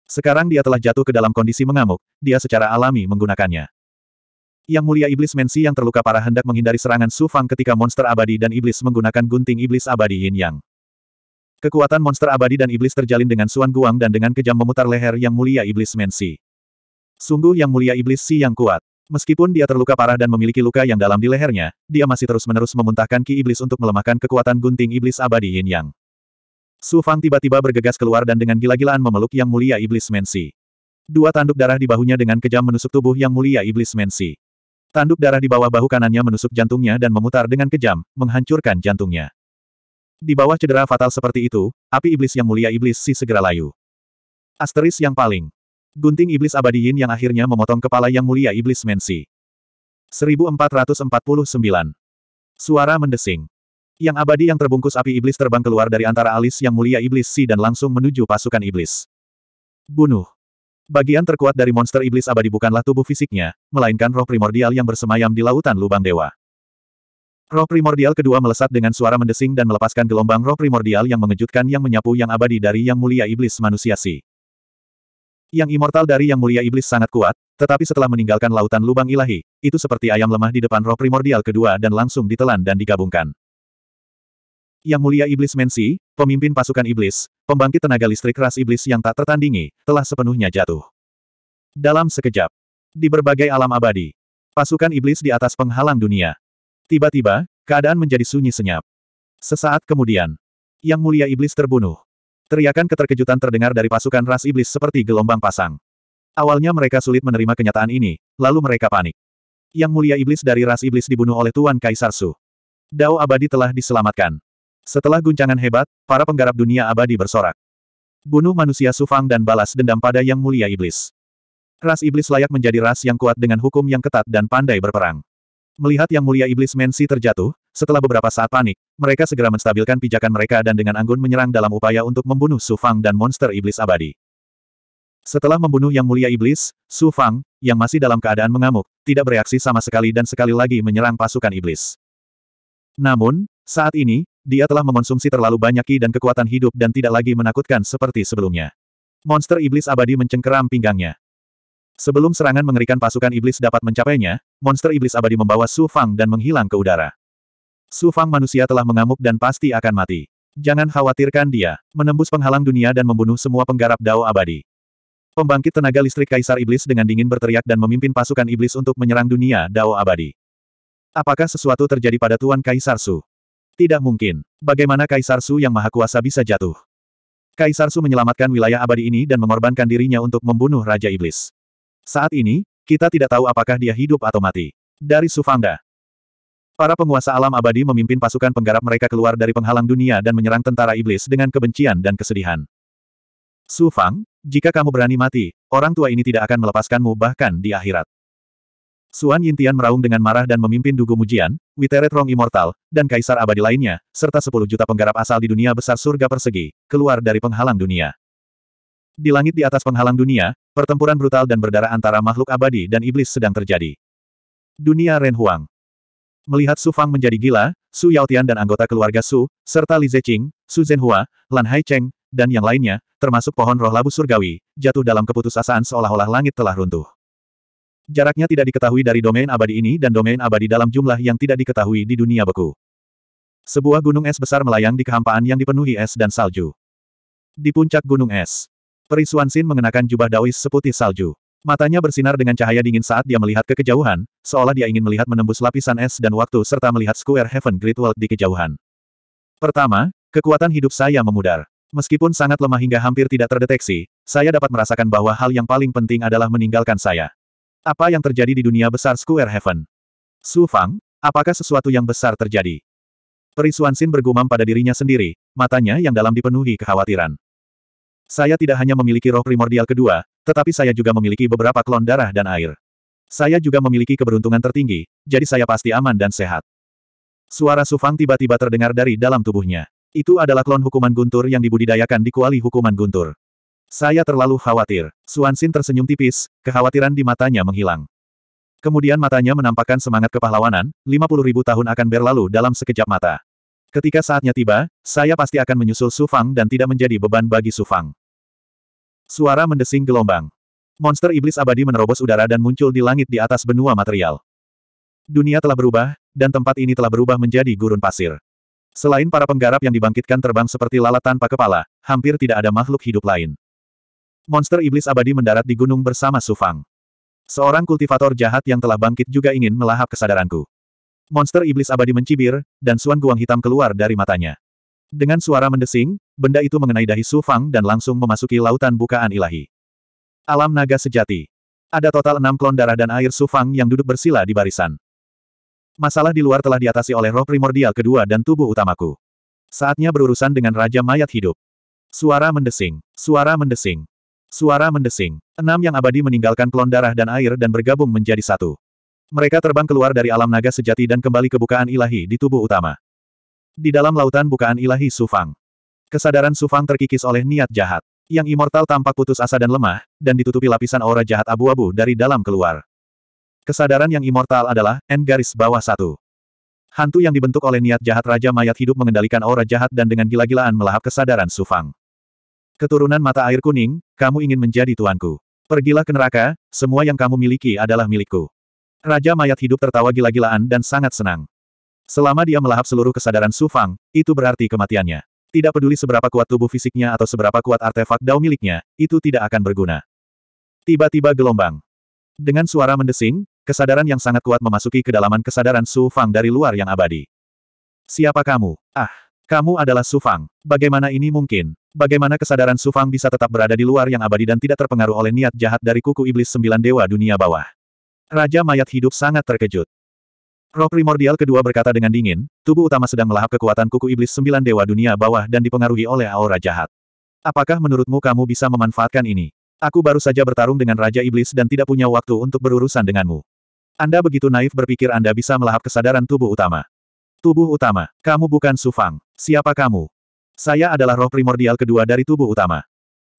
Sekarang dia telah jatuh ke dalam kondisi mengamuk, dia secara alami menggunakannya. Yang mulia iblis Mensi yang terluka parah hendak menghindari serangan Su Fang ketika monster abadi dan iblis menggunakan gunting iblis abadi Yin Yang. Kekuatan monster abadi dan iblis terjalin dengan Suan Guang dan dengan kejam memutar leher yang mulia iblis Mensi. Sungguh yang mulia iblis si yang kuat. Meskipun dia terluka parah dan memiliki luka yang dalam di lehernya, dia masih terus-menerus memuntahkan ki iblis untuk melemahkan kekuatan gunting iblis abadi Yin Yang. Su Fang tiba-tiba bergegas keluar dan dengan gila-gilaan memeluk yang mulia iblis Mensi. Dua tanduk darah di bahunya dengan kejam menusuk tubuh yang mulia iblis Mensi. Tanduk darah di bawah bahu kanannya menusuk jantungnya dan memutar dengan kejam, menghancurkan jantungnya. Di bawah cedera fatal seperti itu, api iblis yang mulia iblis si segera layu. Asteris yang paling Gunting Iblis Abadi Yin yang akhirnya memotong kepala Yang Mulia Iblis Mensi. 1449. Suara mendesing. Yang abadi yang terbungkus api iblis terbang keluar dari antara alis Yang Mulia Iblis Si dan langsung menuju pasukan iblis. Bunuh. Bagian terkuat dari monster iblis abadi bukanlah tubuh fisiknya, melainkan roh primordial yang bersemayam di lautan lubang dewa. Roh primordial kedua melesat dengan suara mendesing dan melepaskan gelombang roh primordial yang mengejutkan yang menyapu yang abadi dari yang mulia iblis manusia si. Yang immortal dari Yang Mulia Iblis sangat kuat, tetapi setelah meninggalkan lautan lubang ilahi, itu seperti ayam lemah di depan roh primordial kedua dan langsung ditelan dan digabungkan. Yang Mulia Iblis Mensi, pemimpin pasukan iblis, pembangkit tenaga listrik ras iblis yang tak tertandingi, telah sepenuhnya jatuh. Dalam sekejap, di berbagai alam abadi, pasukan iblis di atas penghalang dunia. Tiba-tiba, keadaan menjadi sunyi senyap. Sesaat kemudian, Yang Mulia Iblis terbunuh. Teriakan keterkejutan terdengar dari pasukan ras iblis seperti gelombang pasang. Awalnya mereka sulit menerima kenyataan ini, lalu mereka panik. Yang mulia iblis dari ras iblis dibunuh oleh Tuan Kaisar Su. Dao abadi telah diselamatkan. Setelah guncangan hebat, para penggarap dunia abadi bersorak. Bunuh manusia Sufang dan balas dendam pada yang mulia iblis. Ras iblis layak menjadi ras yang kuat dengan hukum yang ketat dan pandai berperang. Melihat yang mulia iblis Mensi terjatuh, setelah beberapa saat panik, mereka segera menstabilkan pijakan mereka dan dengan anggun menyerang dalam upaya untuk membunuh Su Fang dan monster iblis abadi. Setelah membunuh yang mulia iblis, Su Fang, yang masih dalam keadaan mengamuk, tidak bereaksi sama sekali dan sekali lagi menyerang pasukan iblis. Namun, saat ini, dia telah mengonsumsi terlalu banyak ki dan kekuatan hidup dan tidak lagi menakutkan seperti sebelumnya. Monster iblis abadi mencengkeram pinggangnya. Sebelum serangan mengerikan pasukan iblis dapat mencapainya, monster iblis abadi membawa Su Fang dan menghilang ke udara. Sufang manusia telah mengamuk dan pasti akan mati. Jangan khawatirkan dia, menembus penghalang dunia dan membunuh semua penggarap dao abadi. Pembangkit tenaga listrik Kaisar Iblis dengan dingin berteriak dan memimpin pasukan iblis untuk menyerang dunia dao abadi. Apakah sesuatu terjadi pada Tuan Kaisar Su? Tidak mungkin. Bagaimana Kaisar Su yang maha kuasa bisa jatuh? Kaisar Su menyelamatkan wilayah abadi ini dan mengorbankan dirinya untuk membunuh Raja Iblis. Saat ini, kita tidak tahu apakah dia hidup atau mati. Dari Sufangda, Para penguasa alam abadi memimpin pasukan penggarap mereka keluar dari penghalang dunia dan menyerang tentara iblis dengan kebencian dan kesedihan. Su Fang, jika kamu berani mati, orang tua ini tidak akan melepaskanmu bahkan di akhirat. Suan Yintian meraung dengan marah dan memimpin Dugu Mujian, Witeret Rong Immortal, dan Kaisar Abadi lainnya, serta 10 juta penggarap asal di dunia besar surga persegi, keluar dari penghalang dunia. Di langit di atas penghalang dunia, pertempuran brutal dan berdarah antara makhluk abadi dan iblis sedang terjadi. Dunia Renhuang. Melihat Su Fang menjadi gila, Su Yaotian dan anggota keluarga Su, serta Li Zeqing, Su Zhenhua, Lan Haicheng, dan yang lainnya, termasuk pohon roh labu surgawi, jatuh dalam keputusasaan seolah-olah langit telah runtuh. Jaraknya tidak diketahui dari domain abadi ini dan domain abadi dalam jumlah yang tidak diketahui di dunia beku. Sebuah gunung es besar melayang di kehampaan yang dipenuhi es dan salju. Di puncak gunung es, Perisuan Sin mengenakan jubah daois seputih salju. Matanya bersinar dengan cahaya dingin saat dia melihat ke kejauhan, seolah dia ingin melihat menembus lapisan es dan waktu serta melihat Square Heaven Great World di kejauhan. Pertama, kekuatan hidup saya memudar. Meskipun sangat lemah hingga hampir tidak terdeteksi, saya dapat merasakan bahwa hal yang paling penting adalah meninggalkan saya. Apa yang terjadi di dunia besar Square Heaven? Su Fang, apakah sesuatu yang besar terjadi? Perisuan Sin bergumam pada dirinya sendiri, matanya yang dalam dipenuhi kekhawatiran. Saya tidak hanya memiliki roh primordial kedua, tetapi saya juga memiliki beberapa klon darah dan air. Saya juga memiliki keberuntungan tertinggi, jadi saya pasti aman dan sehat. Suara Sufang tiba-tiba terdengar dari dalam tubuhnya. Itu adalah klon hukuman guntur yang dibudidayakan di kuali hukuman guntur. Saya terlalu khawatir. Suansin tersenyum tipis, kekhawatiran di matanya menghilang. Kemudian matanya menampakkan semangat kepahlawanan, 50 ribu tahun akan berlalu dalam sekejap mata. Ketika saatnya tiba, saya pasti akan menyusul Sufang dan tidak menjadi beban bagi Sufang. Suara mendesing gelombang. Monster iblis abadi menerobos udara dan muncul di langit di atas benua material. Dunia telah berubah, dan tempat ini telah berubah menjadi gurun pasir. Selain para penggarap yang dibangkitkan terbang seperti lalat tanpa kepala, hampir tidak ada makhluk hidup lain. Monster iblis abadi mendarat di gunung bersama Sufang. Seorang kultivator jahat yang telah bangkit juga ingin melahap kesadaranku. Monster iblis abadi mencibir, dan Suan Guang hitam keluar dari matanya. Dengan suara mendesing, benda itu mengenai dahi Su Fang dan langsung memasuki lautan bukaan ilahi. Alam naga sejati. Ada total enam klon darah dan air Su Fang yang duduk bersila di barisan. Masalah di luar telah diatasi oleh roh primordial kedua dan tubuh utamaku. Saatnya berurusan dengan Raja Mayat Hidup. Suara mendesing. Suara mendesing. Suara mendesing. Enam yang abadi meninggalkan klon darah dan air dan bergabung menjadi satu. Mereka terbang keluar dari alam naga sejati dan kembali ke bukaan ilahi di tubuh utama. Di dalam lautan bukaan ilahi Sufang. Kesadaran Sufang terkikis oleh niat jahat. Yang immortal tampak putus asa dan lemah, dan ditutupi lapisan aura jahat abu-abu dari dalam keluar. Kesadaran yang immortal adalah N garis bawah satu. Hantu yang dibentuk oleh niat jahat Raja Mayat Hidup mengendalikan aura jahat dan dengan gila-gilaan melahap kesadaran Sufang. Keturunan mata air kuning, kamu ingin menjadi tuanku. Pergilah ke neraka, semua yang kamu miliki adalah milikku. Raja Mayat Hidup tertawa gila-gilaan dan sangat senang. Selama dia melahap seluruh kesadaran Sufang, itu berarti kematiannya. Tidak peduli seberapa kuat tubuh fisiknya atau seberapa kuat artefak dao miliknya, itu tidak akan berguna. Tiba-tiba gelombang. Dengan suara mendesing, kesadaran yang sangat kuat memasuki kedalaman kesadaran Su Fang dari luar yang abadi. Siapa kamu? Ah, kamu adalah Su Fang. Bagaimana ini mungkin? Bagaimana kesadaran Su Fang bisa tetap berada di luar yang abadi dan tidak terpengaruh oleh niat jahat dari kuku iblis sembilan dewa dunia bawah? Raja mayat hidup sangat terkejut. Roh primordial kedua berkata dengan dingin, tubuh utama sedang melahap kekuatan kuku iblis sembilan dewa dunia bawah dan dipengaruhi oleh aura jahat. Apakah menurutmu kamu bisa memanfaatkan ini? Aku baru saja bertarung dengan Raja Iblis dan tidak punya waktu untuk berurusan denganmu. Anda begitu naif berpikir Anda bisa melahap kesadaran tubuh utama. Tubuh utama, kamu bukan Sufang. Siapa kamu? Saya adalah roh primordial kedua dari tubuh utama.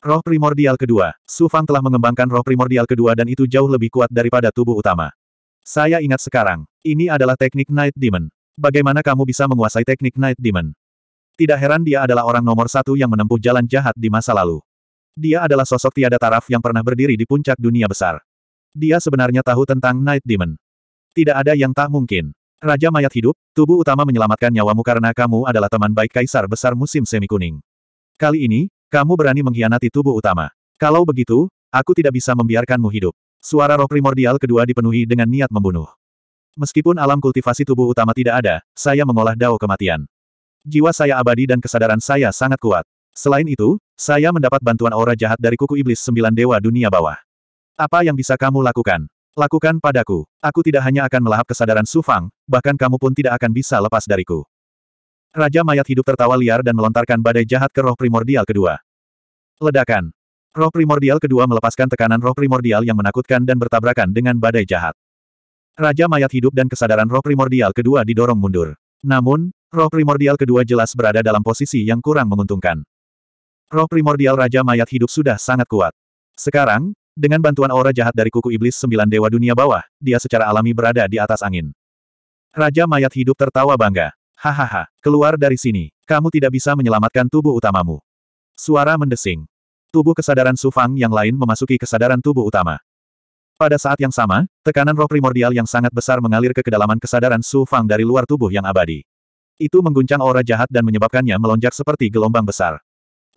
Roh primordial kedua, Sufang telah mengembangkan roh primordial kedua dan itu jauh lebih kuat daripada tubuh utama. Saya ingat sekarang. Ini adalah teknik Night Demon. Bagaimana kamu bisa menguasai teknik Night Demon? Tidak heran dia adalah orang nomor satu yang menempuh jalan jahat di masa lalu. Dia adalah sosok tiada taraf yang pernah berdiri di puncak dunia besar. Dia sebenarnya tahu tentang Night Demon. Tidak ada yang tak mungkin. Raja mayat hidup, tubuh utama menyelamatkan nyawamu karena kamu adalah teman baik kaisar besar musim semi kuning. Kali ini, kamu berani mengkhianati tubuh utama. Kalau begitu, aku tidak bisa membiarkanmu hidup. Suara roh primordial kedua dipenuhi dengan niat membunuh. Meskipun alam kultivasi tubuh utama tidak ada, saya mengolah dao kematian. Jiwa saya abadi dan kesadaran saya sangat kuat. Selain itu, saya mendapat bantuan aura jahat dari kuku iblis sembilan dewa dunia bawah. Apa yang bisa kamu lakukan? Lakukan padaku. Aku tidak hanya akan melahap kesadaran Sufang, bahkan kamu pun tidak akan bisa lepas dariku. Raja mayat hidup tertawa liar dan melontarkan badai jahat ke roh primordial kedua. Ledakan. Roh primordial kedua melepaskan tekanan roh primordial yang menakutkan dan bertabrakan dengan badai jahat. Raja mayat hidup dan kesadaran roh primordial kedua didorong mundur. Namun, roh primordial kedua jelas berada dalam posisi yang kurang menguntungkan. Roh primordial raja mayat hidup sudah sangat kuat. Sekarang, dengan bantuan aura jahat dari kuku iblis sembilan dewa dunia bawah, dia secara alami berada di atas angin. Raja mayat hidup tertawa bangga. Hahaha, keluar dari sini. Kamu tidak bisa menyelamatkan tubuh utamamu. Suara mendesing. Tubuh kesadaran Sufang yang lain memasuki kesadaran tubuh utama. Pada saat yang sama, tekanan roh primordial yang sangat besar mengalir ke kedalaman kesadaran Sufang dari luar tubuh yang abadi. Itu mengguncang aura jahat dan menyebabkannya melonjak seperti gelombang besar.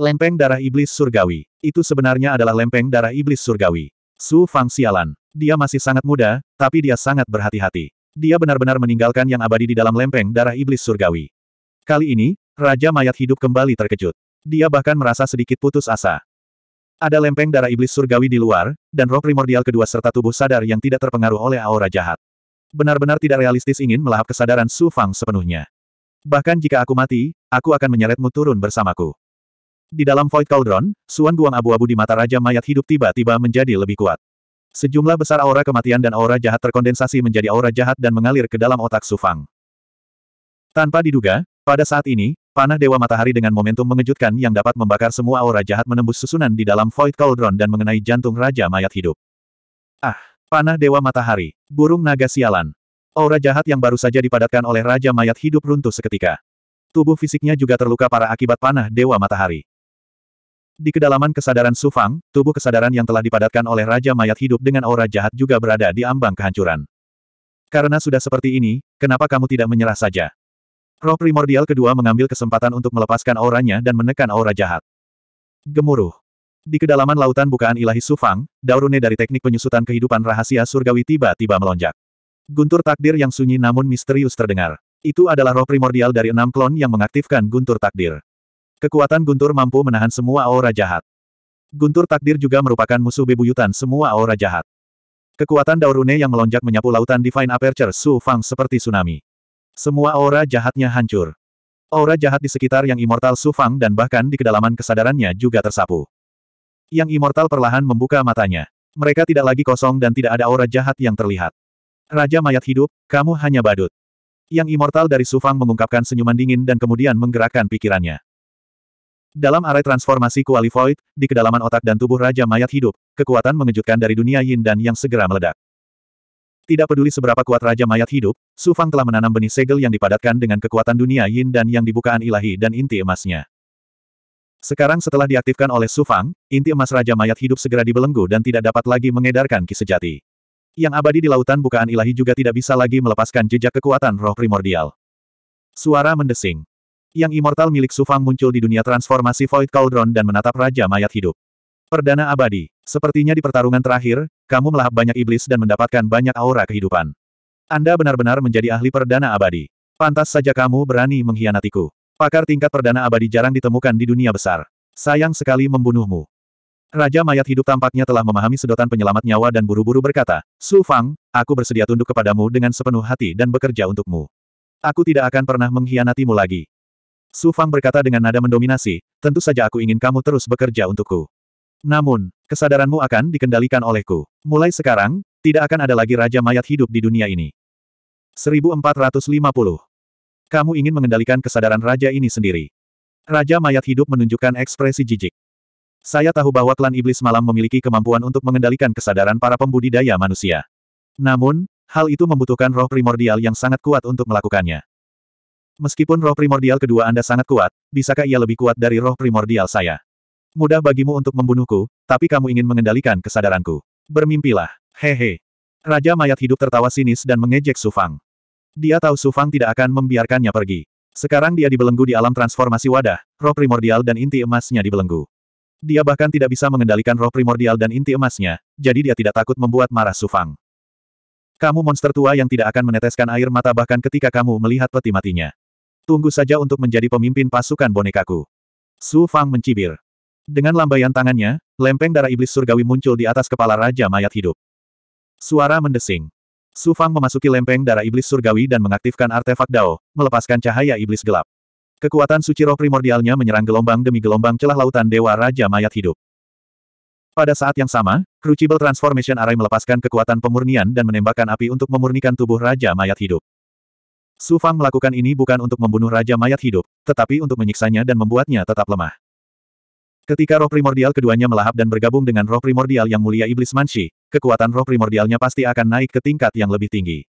Lempeng darah iblis surgawi. Itu sebenarnya adalah lempeng darah iblis surgawi. Su Fang sialan. Dia masih sangat muda, tapi dia sangat berhati-hati. Dia benar-benar meninggalkan yang abadi di dalam lempeng darah iblis surgawi. Kali ini, Raja Mayat Hidup kembali terkejut. Dia bahkan merasa sedikit putus asa. Ada lempeng darah iblis surgawi di luar, dan roh primordial kedua serta tubuh sadar yang tidak terpengaruh oleh aura jahat. Benar-benar tidak realistis ingin melahap kesadaran Su Fang sepenuhnya. Bahkan jika aku mati, aku akan menyeretmu turun bersamaku. Di dalam Void Cauldron, suan guang abu-abu di mata Raja Mayat Hidup tiba-tiba menjadi lebih kuat. Sejumlah besar aura kematian dan aura jahat terkondensasi menjadi aura jahat dan mengalir ke dalam otak Su Fang. Tanpa diduga, pada saat ini, Panah Dewa Matahari dengan momentum mengejutkan yang dapat membakar semua aura jahat menembus susunan di dalam Void Cauldron dan mengenai jantung Raja Mayat Hidup. Ah! Panah Dewa Matahari! Burung naga sialan! Aura jahat yang baru saja dipadatkan oleh Raja Mayat Hidup runtuh seketika. Tubuh fisiknya juga terluka para akibat panah Dewa Matahari. Di kedalaman kesadaran Sufang, tubuh kesadaran yang telah dipadatkan oleh Raja Mayat Hidup dengan aura jahat juga berada di ambang kehancuran. Karena sudah seperti ini, kenapa kamu tidak menyerah saja? Roh primordial kedua mengambil kesempatan untuk melepaskan auranya dan menekan aura jahat. Gemuruh. Di kedalaman lautan bukaan ilahi Sufang, Daurune dari teknik penyusutan kehidupan rahasia surgawi tiba-tiba melonjak. Guntur takdir yang sunyi namun misterius terdengar. Itu adalah roh primordial dari enam klon yang mengaktifkan guntur takdir. Kekuatan guntur mampu menahan semua aura jahat. Guntur takdir juga merupakan musuh bebuyutan semua aura jahat. Kekuatan Daurune yang melonjak menyapu lautan Divine Aperture Su Fang seperti tsunami. Semua aura jahatnya hancur. Aura jahat di sekitar yang Immortal Sufang dan bahkan di kedalaman kesadarannya juga tersapu. Yang Immortal perlahan membuka matanya. Mereka tidak lagi kosong dan tidak ada aura jahat yang terlihat. Raja mayat hidup, kamu hanya badut. Yang Immortal dari Sufang mengungkapkan senyuman dingin dan kemudian menggerakkan pikirannya. Dalam arai transformasi Kuali Void, di kedalaman otak dan tubuh Raja Mayat Hidup, kekuatan mengejutkan dari dunia Yin dan Yang segera meledak. Tidak peduli seberapa kuat Raja Mayat hidup, Su Fang telah menanam benih segel yang dipadatkan dengan kekuatan dunia yin dan yang dibukaan ilahi dan inti emasnya. Sekarang setelah diaktifkan oleh Su Fang, inti emas Raja Mayat hidup segera dibelenggu dan tidak dapat lagi mengedarkan ki sejati. Yang abadi di lautan bukaan ilahi juga tidak bisa lagi melepaskan jejak kekuatan roh primordial. Suara mendesing. Yang immortal milik Su Fang muncul di dunia transformasi Void Cauldron dan menatap Raja Mayat hidup. Perdana abadi. Sepertinya di pertarungan terakhir, kamu melahap banyak iblis dan mendapatkan banyak aura kehidupan. Anda benar-benar menjadi ahli perdana abadi. Pantas saja kamu berani mengkhianatiku. Pakar tingkat perdana abadi jarang ditemukan di dunia besar. Sayang sekali membunuhmu. Raja mayat hidup tampaknya telah memahami sedotan penyelamat nyawa dan buru-buru berkata, Su Fang, aku bersedia tunduk kepadamu dengan sepenuh hati dan bekerja untukmu. Aku tidak akan pernah mengkhianatimu lagi. Su Fang berkata dengan nada mendominasi, tentu saja aku ingin kamu terus bekerja untukku. Namun, kesadaranmu akan dikendalikan olehku. Mulai sekarang, tidak akan ada lagi Raja Mayat hidup di dunia ini. 1450. Kamu ingin mengendalikan kesadaran Raja ini sendiri. Raja Mayat hidup menunjukkan ekspresi jijik. Saya tahu bahwa klan iblis malam memiliki kemampuan untuk mengendalikan kesadaran para pembudidaya manusia. Namun, hal itu membutuhkan roh primordial yang sangat kuat untuk melakukannya. Meskipun roh primordial kedua Anda sangat kuat, bisakah ia lebih kuat dari roh primordial saya? Mudah bagimu untuk membunuhku, tapi kamu ingin mengendalikan kesadaranku. Bermimpilah. Hehe. Raja mayat hidup tertawa sinis dan mengejek Sufang. Dia tahu Sufang tidak akan membiarkannya pergi. Sekarang dia dibelenggu di alam transformasi wadah, roh primordial dan inti emasnya dibelenggu. Dia bahkan tidak bisa mengendalikan roh primordial dan inti emasnya, jadi dia tidak takut membuat marah Sufang. Kamu monster tua yang tidak akan meneteskan air mata bahkan ketika kamu melihat peti matinya. Tunggu saja untuk menjadi pemimpin pasukan bonekaku. Su Fang mencibir. Dengan lambaian tangannya, lempeng darah iblis surgawi muncul di atas kepala Raja Mayat Hidup. Suara mendesing. Su Fang memasuki lempeng darah iblis surgawi dan mengaktifkan artefak Dao, melepaskan cahaya iblis gelap. Kekuatan suci roh primordialnya menyerang gelombang demi gelombang celah lautan Dewa Raja Mayat Hidup. Pada saat yang sama, Crucible Transformation Array melepaskan kekuatan pemurnian dan menembakkan api untuk memurnikan tubuh Raja Mayat Hidup. Su Fang melakukan ini bukan untuk membunuh Raja Mayat Hidup, tetapi untuk menyiksanya dan membuatnya tetap lemah. Ketika roh primordial keduanya melahap dan bergabung dengan roh primordial yang mulia Iblis Manshi, kekuatan roh primordialnya pasti akan naik ke tingkat yang lebih tinggi.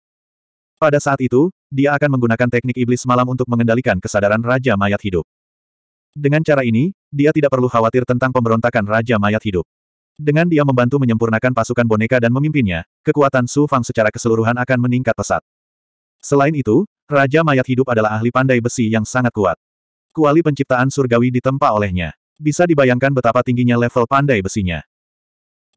Pada saat itu, dia akan menggunakan teknik Iblis Malam untuk mengendalikan kesadaran Raja Mayat Hidup. Dengan cara ini, dia tidak perlu khawatir tentang pemberontakan Raja Mayat Hidup. Dengan dia membantu menyempurnakan pasukan boneka dan memimpinnya, kekuatan Su Fang secara keseluruhan akan meningkat pesat. Selain itu, Raja Mayat Hidup adalah ahli pandai besi yang sangat kuat. Kuali penciptaan surgawi ditempa olehnya. Bisa dibayangkan betapa tingginya level pandai besinya.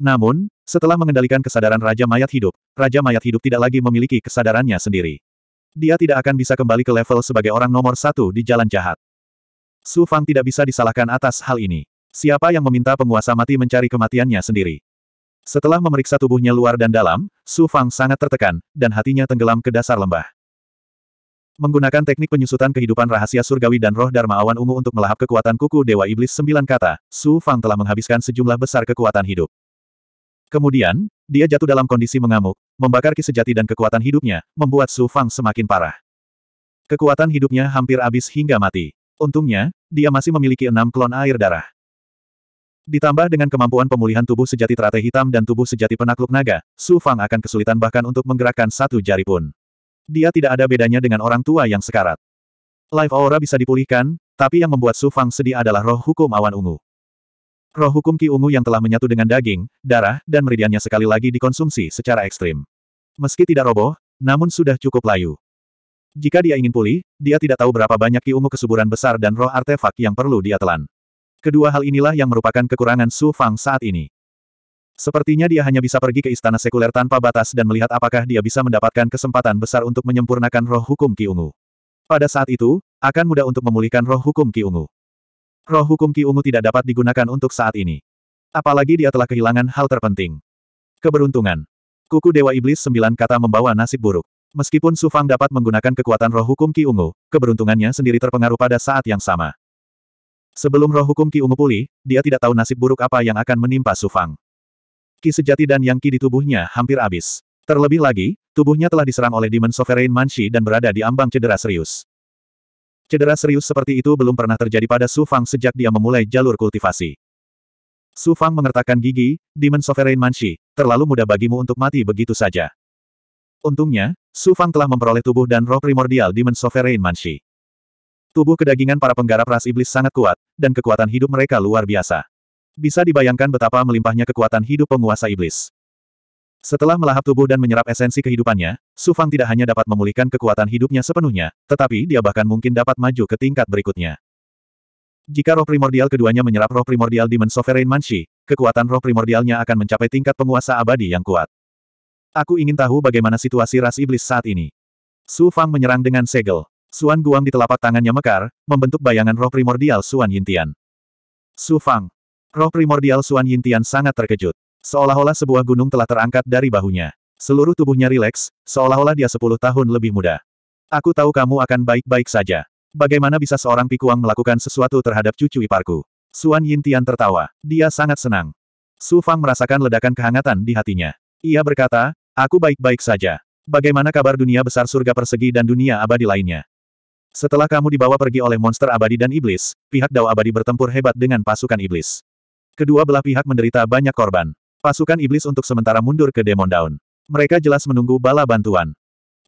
Namun, setelah mengendalikan kesadaran Raja Mayat Hidup, Raja Mayat Hidup tidak lagi memiliki kesadarannya sendiri. Dia tidak akan bisa kembali ke level sebagai orang nomor satu di jalan jahat. Su Fang tidak bisa disalahkan atas hal ini. Siapa yang meminta penguasa mati mencari kematiannya sendiri? Setelah memeriksa tubuhnya luar dan dalam, Su Fang sangat tertekan, dan hatinya tenggelam ke dasar lembah. Menggunakan teknik penyusutan kehidupan rahasia surgawi dan roh Dharma Awan Ungu untuk melahap kekuatan kuku Dewa Iblis sembilan kata, Su Fang telah menghabiskan sejumlah besar kekuatan hidup. Kemudian, dia jatuh dalam kondisi mengamuk, membakar ki sejati dan kekuatan hidupnya, membuat Su Fang semakin parah. Kekuatan hidupnya hampir habis hingga mati. Untungnya, dia masih memiliki enam klon air darah. Ditambah dengan kemampuan pemulihan tubuh sejati teratai hitam dan tubuh sejati penakluk naga, Su Fang akan kesulitan bahkan untuk menggerakkan satu jari pun. Dia tidak ada bedanya dengan orang tua yang sekarat. Life aura bisa dipulihkan, tapi yang membuat Su Fang sedih adalah roh hukum awan ungu. Roh hukum Ki Ungu yang telah menyatu dengan daging, darah, dan meridiannya sekali lagi dikonsumsi secara ekstrim. Meski tidak roboh, namun sudah cukup layu. Jika dia ingin pulih, dia tidak tahu berapa banyak Ki Ungu kesuburan besar dan roh artefak yang perlu dia telan. Kedua hal inilah yang merupakan kekurangan Su Fang saat ini. Sepertinya dia hanya bisa pergi ke istana sekuler tanpa batas dan melihat apakah dia bisa mendapatkan kesempatan besar untuk menyempurnakan roh hukum Ki Ungu. Pada saat itu, akan mudah untuk memulihkan roh hukum Ki Ungu. Roh hukum Ki Ungu tidak dapat digunakan untuk saat ini. Apalagi dia telah kehilangan hal terpenting. Keberuntungan. Kuku Dewa Iblis sembilan kata membawa nasib buruk. Meskipun Su Fang dapat menggunakan kekuatan roh hukum Ki Ungu, keberuntungannya sendiri terpengaruh pada saat yang sama. Sebelum roh hukum Ki Ungu pulih, dia tidak tahu nasib buruk apa yang akan menimpa Su Fang ki sejati dan yang ki di tubuhnya hampir habis. Terlebih lagi, tubuhnya telah diserang oleh Demon Sovereign Manshi dan berada di ambang cedera serius. Cedera serius seperti itu belum pernah terjadi pada Su Fang sejak dia memulai jalur kultivasi. Su Fang mengertakkan gigi, Demon Sovereign Manshi, terlalu mudah bagimu untuk mati begitu saja. Untungnya, Su Fang telah memperoleh tubuh dan roh primordial Demon Sovereign Manshi. Tubuh kedagingan para penggarap ras iblis sangat kuat, dan kekuatan hidup mereka luar biasa. Bisa dibayangkan betapa melimpahnya kekuatan hidup penguasa iblis. Setelah melahap tubuh dan menyerap esensi kehidupannya, Su Fang tidak hanya dapat memulihkan kekuatan hidupnya sepenuhnya, tetapi dia bahkan mungkin dapat maju ke tingkat berikutnya. Jika roh primordial keduanya menyerap roh primordial Demon Sovereign Manshi, kekuatan roh primordialnya akan mencapai tingkat penguasa abadi yang kuat. Aku ingin tahu bagaimana situasi ras iblis saat ini. Su Fang menyerang dengan segel. Suan Guang di telapak tangannya mekar, membentuk bayangan roh primordial Suan Yintian. Su Fang, Roh primordial Suan Yintian sangat terkejut. Seolah-olah sebuah gunung telah terangkat dari bahunya. Seluruh tubuhnya rileks, seolah-olah dia sepuluh tahun lebih muda. Aku tahu kamu akan baik-baik saja. Bagaimana bisa seorang pikuang melakukan sesuatu terhadap cucu iparku? Suan Yintian tertawa. Dia sangat senang. Su Fang merasakan ledakan kehangatan di hatinya. Ia berkata, aku baik-baik saja. Bagaimana kabar dunia besar surga persegi dan dunia abadi lainnya? Setelah kamu dibawa pergi oleh monster abadi dan iblis, pihak Dao abadi bertempur hebat dengan pasukan iblis. Kedua belah pihak menderita banyak korban. Pasukan iblis untuk sementara mundur ke Demon Down. Mereka jelas menunggu bala bantuan.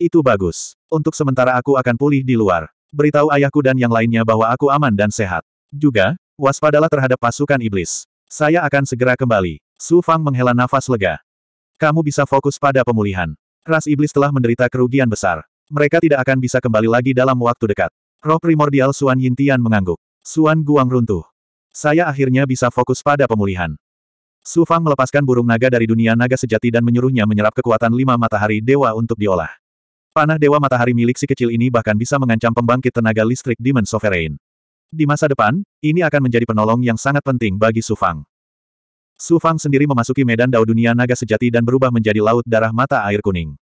Itu bagus. Untuk sementara aku akan pulih di luar. Beritahu ayahku dan yang lainnya bahwa aku aman dan sehat. Juga, waspadalah terhadap pasukan iblis. Saya akan segera kembali. Su Fang menghela nafas lega. Kamu bisa fokus pada pemulihan. Ras iblis telah menderita kerugian besar. Mereka tidak akan bisa kembali lagi dalam waktu dekat. Roh primordial Suan Yintian mengangguk. Suan Guang runtuh. Saya akhirnya bisa fokus pada pemulihan. Su Fang melepaskan burung naga dari dunia naga sejati dan menyuruhnya menyerap kekuatan lima matahari dewa untuk diolah. Panah dewa matahari milik si kecil ini bahkan bisa mengancam pembangkit tenaga listrik Demon Sovereign. Di masa depan, ini akan menjadi penolong yang sangat penting bagi Su Fang. Su Fang sendiri memasuki medan dao dunia naga sejati dan berubah menjadi laut darah mata air kuning.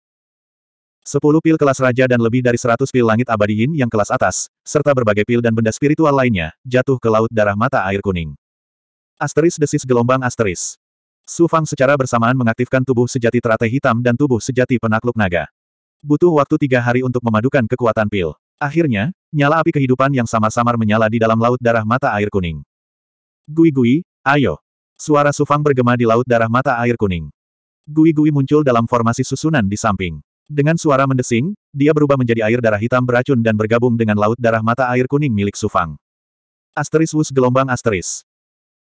10 pil kelas raja dan lebih dari 100 pil langit abadi yin yang kelas atas, serta berbagai pil dan benda spiritual lainnya, jatuh ke laut darah mata air kuning. Asteris desis gelombang asteris. Su Fang secara bersamaan mengaktifkan tubuh sejati teratai hitam dan tubuh sejati penakluk naga. Butuh waktu tiga hari untuk memadukan kekuatan pil. Akhirnya, nyala api kehidupan yang samar-samar menyala di dalam laut darah mata air kuning. Gui-gui, ayo. Suara Su Fang bergema di laut darah mata air kuning. Gui-gui muncul dalam formasi susunan di samping. Dengan suara mendesing, dia berubah menjadi air darah hitam beracun dan bergabung dengan laut darah mata air kuning milik Sufang. Asteris Wus gelombang asteris.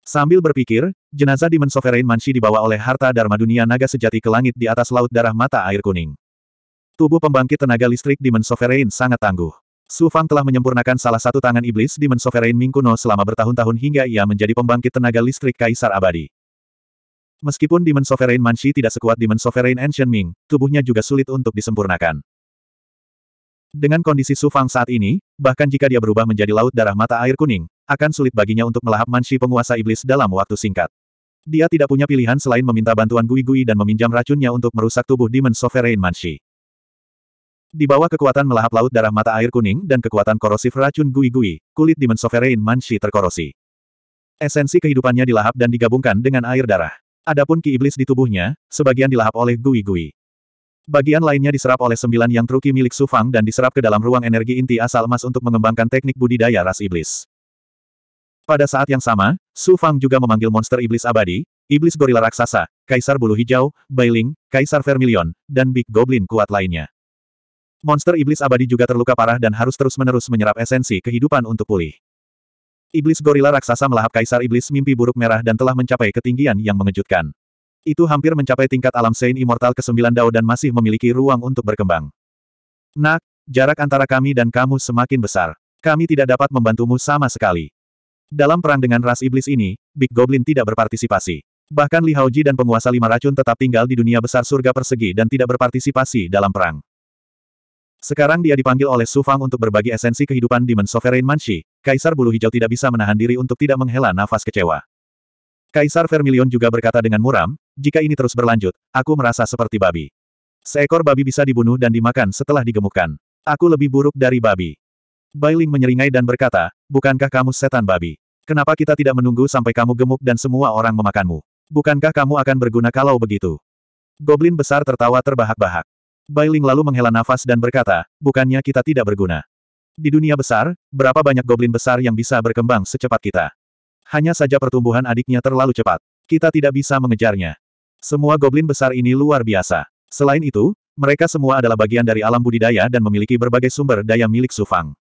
Sambil berpikir, jenazah Demon Sovereign Manshi dibawa oleh harta Dharma dunia naga sejati ke langit di atas laut darah mata air kuning. Tubuh pembangkit tenaga listrik Demon Sovereign sangat tangguh. Su Fang telah menyempurnakan salah satu tangan iblis Demon Sovereign Mingkuno selama bertahun-tahun hingga ia menjadi pembangkit tenaga listrik Kaisar Abadi. Meskipun Demon Sovereign Manchi tidak sekuat Demon Sovereign Ancient Ming, tubuhnya juga sulit untuk disempurnakan. Dengan kondisi sufang saat ini, bahkan jika dia berubah menjadi laut darah mata air kuning, akan sulit baginya untuk melahap Manshi penguasa iblis dalam waktu singkat. Dia tidak punya pilihan selain meminta bantuan Gui Gui dan meminjam racunnya untuk merusak tubuh Demon Sovereign Manchi. Di bawah kekuatan melahap laut darah mata air kuning dan kekuatan korosif racun Gui Gui, kulit Demon Sovereign Manchi terkorosi. Esensi kehidupannya dilahap dan digabungkan dengan air darah. Adapun ki iblis di tubuhnya, sebagian dilahap oleh gui-gui. Bagian lainnya diserap oleh sembilan yang truki milik Sufang dan diserap ke dalam ruang energi inti asal emas untuk mengembangkan teknik budidaya ras iblis. Pada saat yang sama, Sufang juga memanggil monster iblis abadi, iblis gorila raksasa, kaisar bulu hijau, Bailing, kaisar vermilion, dan big goblin kuat lainnya. Monster iblis abadi juga terluka parah dan harus terus-menerus menyerap esensi kehidupan untuk pulih. Iblis gorila raksasa melahap kaisar iblis mimpi buruk merah dan telah mencapai ketinggian yang mengejutkan. Itu hampir mencapai tingkat alam Sein Immortal ke-9 Dao dan masih memiliki ruang untuk berkembang. Nak, jarak antara kami dan kamu semakin besar. Kami tidak dapat membantumu sama sekali. Dalam perang dengan ras iblis ini, Big Goblin tidak berpartisipasi. Bahkan Li Haoji dan penguasa lima racun tetap tinggal di dunia besar surga persegi dan tidak berpartisipasi dalam perang. Sekarang dia dipanggil oleh Su Fang untuk berbagi esensi kehidupan Demon Sovereign Manshi, Kaisar Bulu Hijau tidak bisa menahan diri untuk tidak menghela nafas kecewa. Kaisar Vermilion juga berkata dengan muram, jika ini terus berlanjut, aku merasa seperti babi. Seekor babi bisa dibunuh dan dimakan setelah digemukkan. Aku lebih buruk dari babi. Bailing menyeringai dan berkata, bukankah kamu setan babi? Kenapa kita tidak menunggu sampai kamu gemuk dan semua orang memakanmu? Bukankah kamu akan berguna kalau begitu? Goblin besar tertawa terbahak-bahak. Bailing lalu menghela nafas dan berkata, bukannya kita tidak berguna. Di dunia besar, berapa banyak goblin besar yang bisa berkembang secepat kita? Hanya saja pertumbuhan adiknya terlalu cepat. Kita tidak bisa mengejarnya. Semua goblin besar ini luar biasa. Selain itu, mereka semua adalah bagian dari alam budidaya dan memiliki berbagai sumber daya milik Sufang.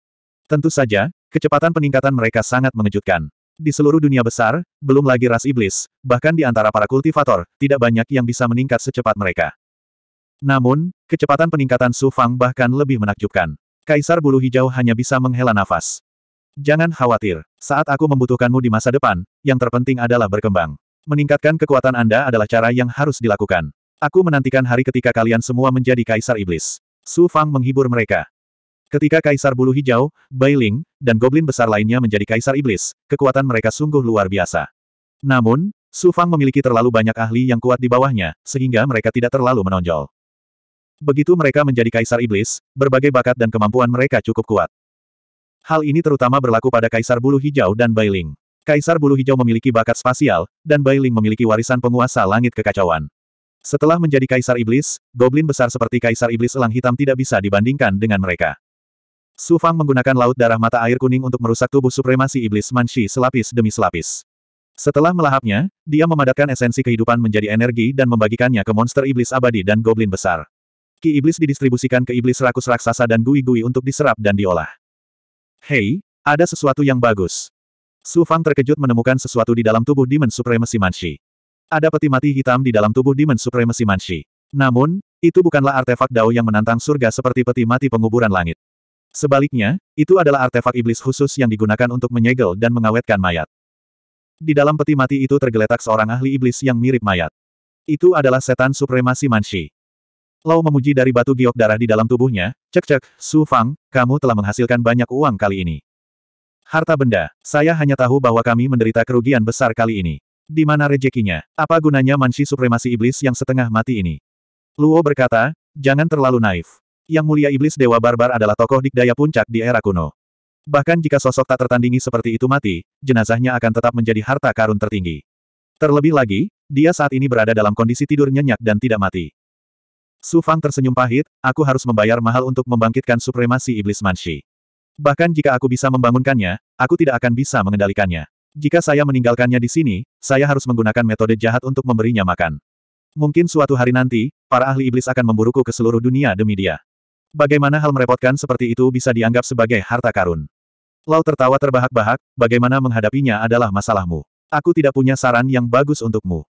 Tentu saja, kecepatan peningkatan mereka sangat mengejutkan. Di seluruh dunia besar, belum lagi ras iblis, bahkan di antara para kultivator, tidak banyak yang bisa meningkat secepat mereka. Namun, kecepatan peningkatan Sufang bahkan lebih menakjubkan. Kaisar Bulu Hijau hanya bisa menghela nafas. Jangan khawatir, saat aku membutuhkanmu di masa depan, yang terpenting adalah berkembang. Meningkatkan kekuatan Anda adalah cara yang harus dilakukan. Aku menantikan hari ketika kalian semua menjadi Kaisar Iblis. Su Fang menghibur mereka. Ketika Kaisar Bulu Hijau, Ling, dan Goblin besar lainnya menjadi Kaisar Iblis, kekuatan mereka sungguh luar biasa. Namun, Su Fang memiliki terlalu banyak ahli yang kuat di bawahnya, sehingga mereka tidak terlalu menonjol. Begitu mereka menjadi kaisar iblis, berbagai bakat dan kemampuan mereka cukup kuat. Hal ini terutama berlaku pada kaisar bulu hijau dan Bailing. Kaisar bulu hijau memiliki bakat spasial, dan Bailing memiliki warisan penguasa langit kekacauan. Setelah menjadi kaisar iblis, goblin besar seperti kaisar iblis elang hitam tidak bisa dibandingkan dengan mereka. Su Fang menggunakan laut darah mata air kuning untuk merusak tubuh supremasi iblis Manshi selapis demi selapis. Setelah melahapnya, dia memadatkan esensi kehidupan menjadi energi dan membagikannya ke monster iblis abadi dan goblin besar. Ki Iblis didistribusikan ke Iblis Rakus Raksasa dan Gui-Gui untuk diserap dan diolah. Hei, ada sesuatu yang bagus. Su Fang terkejut menemukan sesuatu di dalam tubuh Demon Supremacy Manshi. Ada peti mati hitam di dalam tubuh Demon Supremacy Manshi. Namun, itu bukanlah artefak Dao yang menantang surga seperti peti mati penguburan langit. Sebaliknya, itu adalah artefak iblis khusus yang digunakan untuk menyegel dan mengawetkan mayat. Di dalam peti mati itu tergeletak seorang ahli iblis yang mirip mayat. Itu adalah setan supremasi Manshi. Lau memuji dari batu giok darah di dalam tubuhnya, cek-cek, Su Fang, kamu telah menghasilkan banyak uang kali ini. Harta benda, saya hanya tahu bahwa kami menderita kerugian besar kali ini. Di mana rejekinya? Apa gunanya mansi supremasi iblis yang setengah mati ini? Luo berkata, jangan terlalu naif. Yang mulia iblis Dewa Barbar adalah tokoh dikdaya puncak di era kuno. Bahkan jika sosok tak tertandingi seperti itu mati, jenazahnya akan tetap menjadi harta karun tertinggi. Terlebih lagi, dia saat ini berada dalam kondisi tidur nyenyak dan tidak mati. Su Fang tersenyum pahit, aku harus membayar mahal untuk membangkitkan supremasi iblis Manshi. Bahkan jika aku bisa membangunkannya, aku tidak akan bisa mengendalikannya. Jika saya meninggalkannya di sini, saya harus menggunakan metode jahat untuk memberinya makan. Mungkin suatu hari nanti, para ahli iblis akan memburuku ke seluruh dunia demi dia. Bagaimana hal merepotkan seperti itu bisa dianggap sebagai harta karun? Lau tertawa terbahak-bahak, bagaimana menghadapinya adalah masalahmu. Aku tidak punya saran yang bagus untukmu.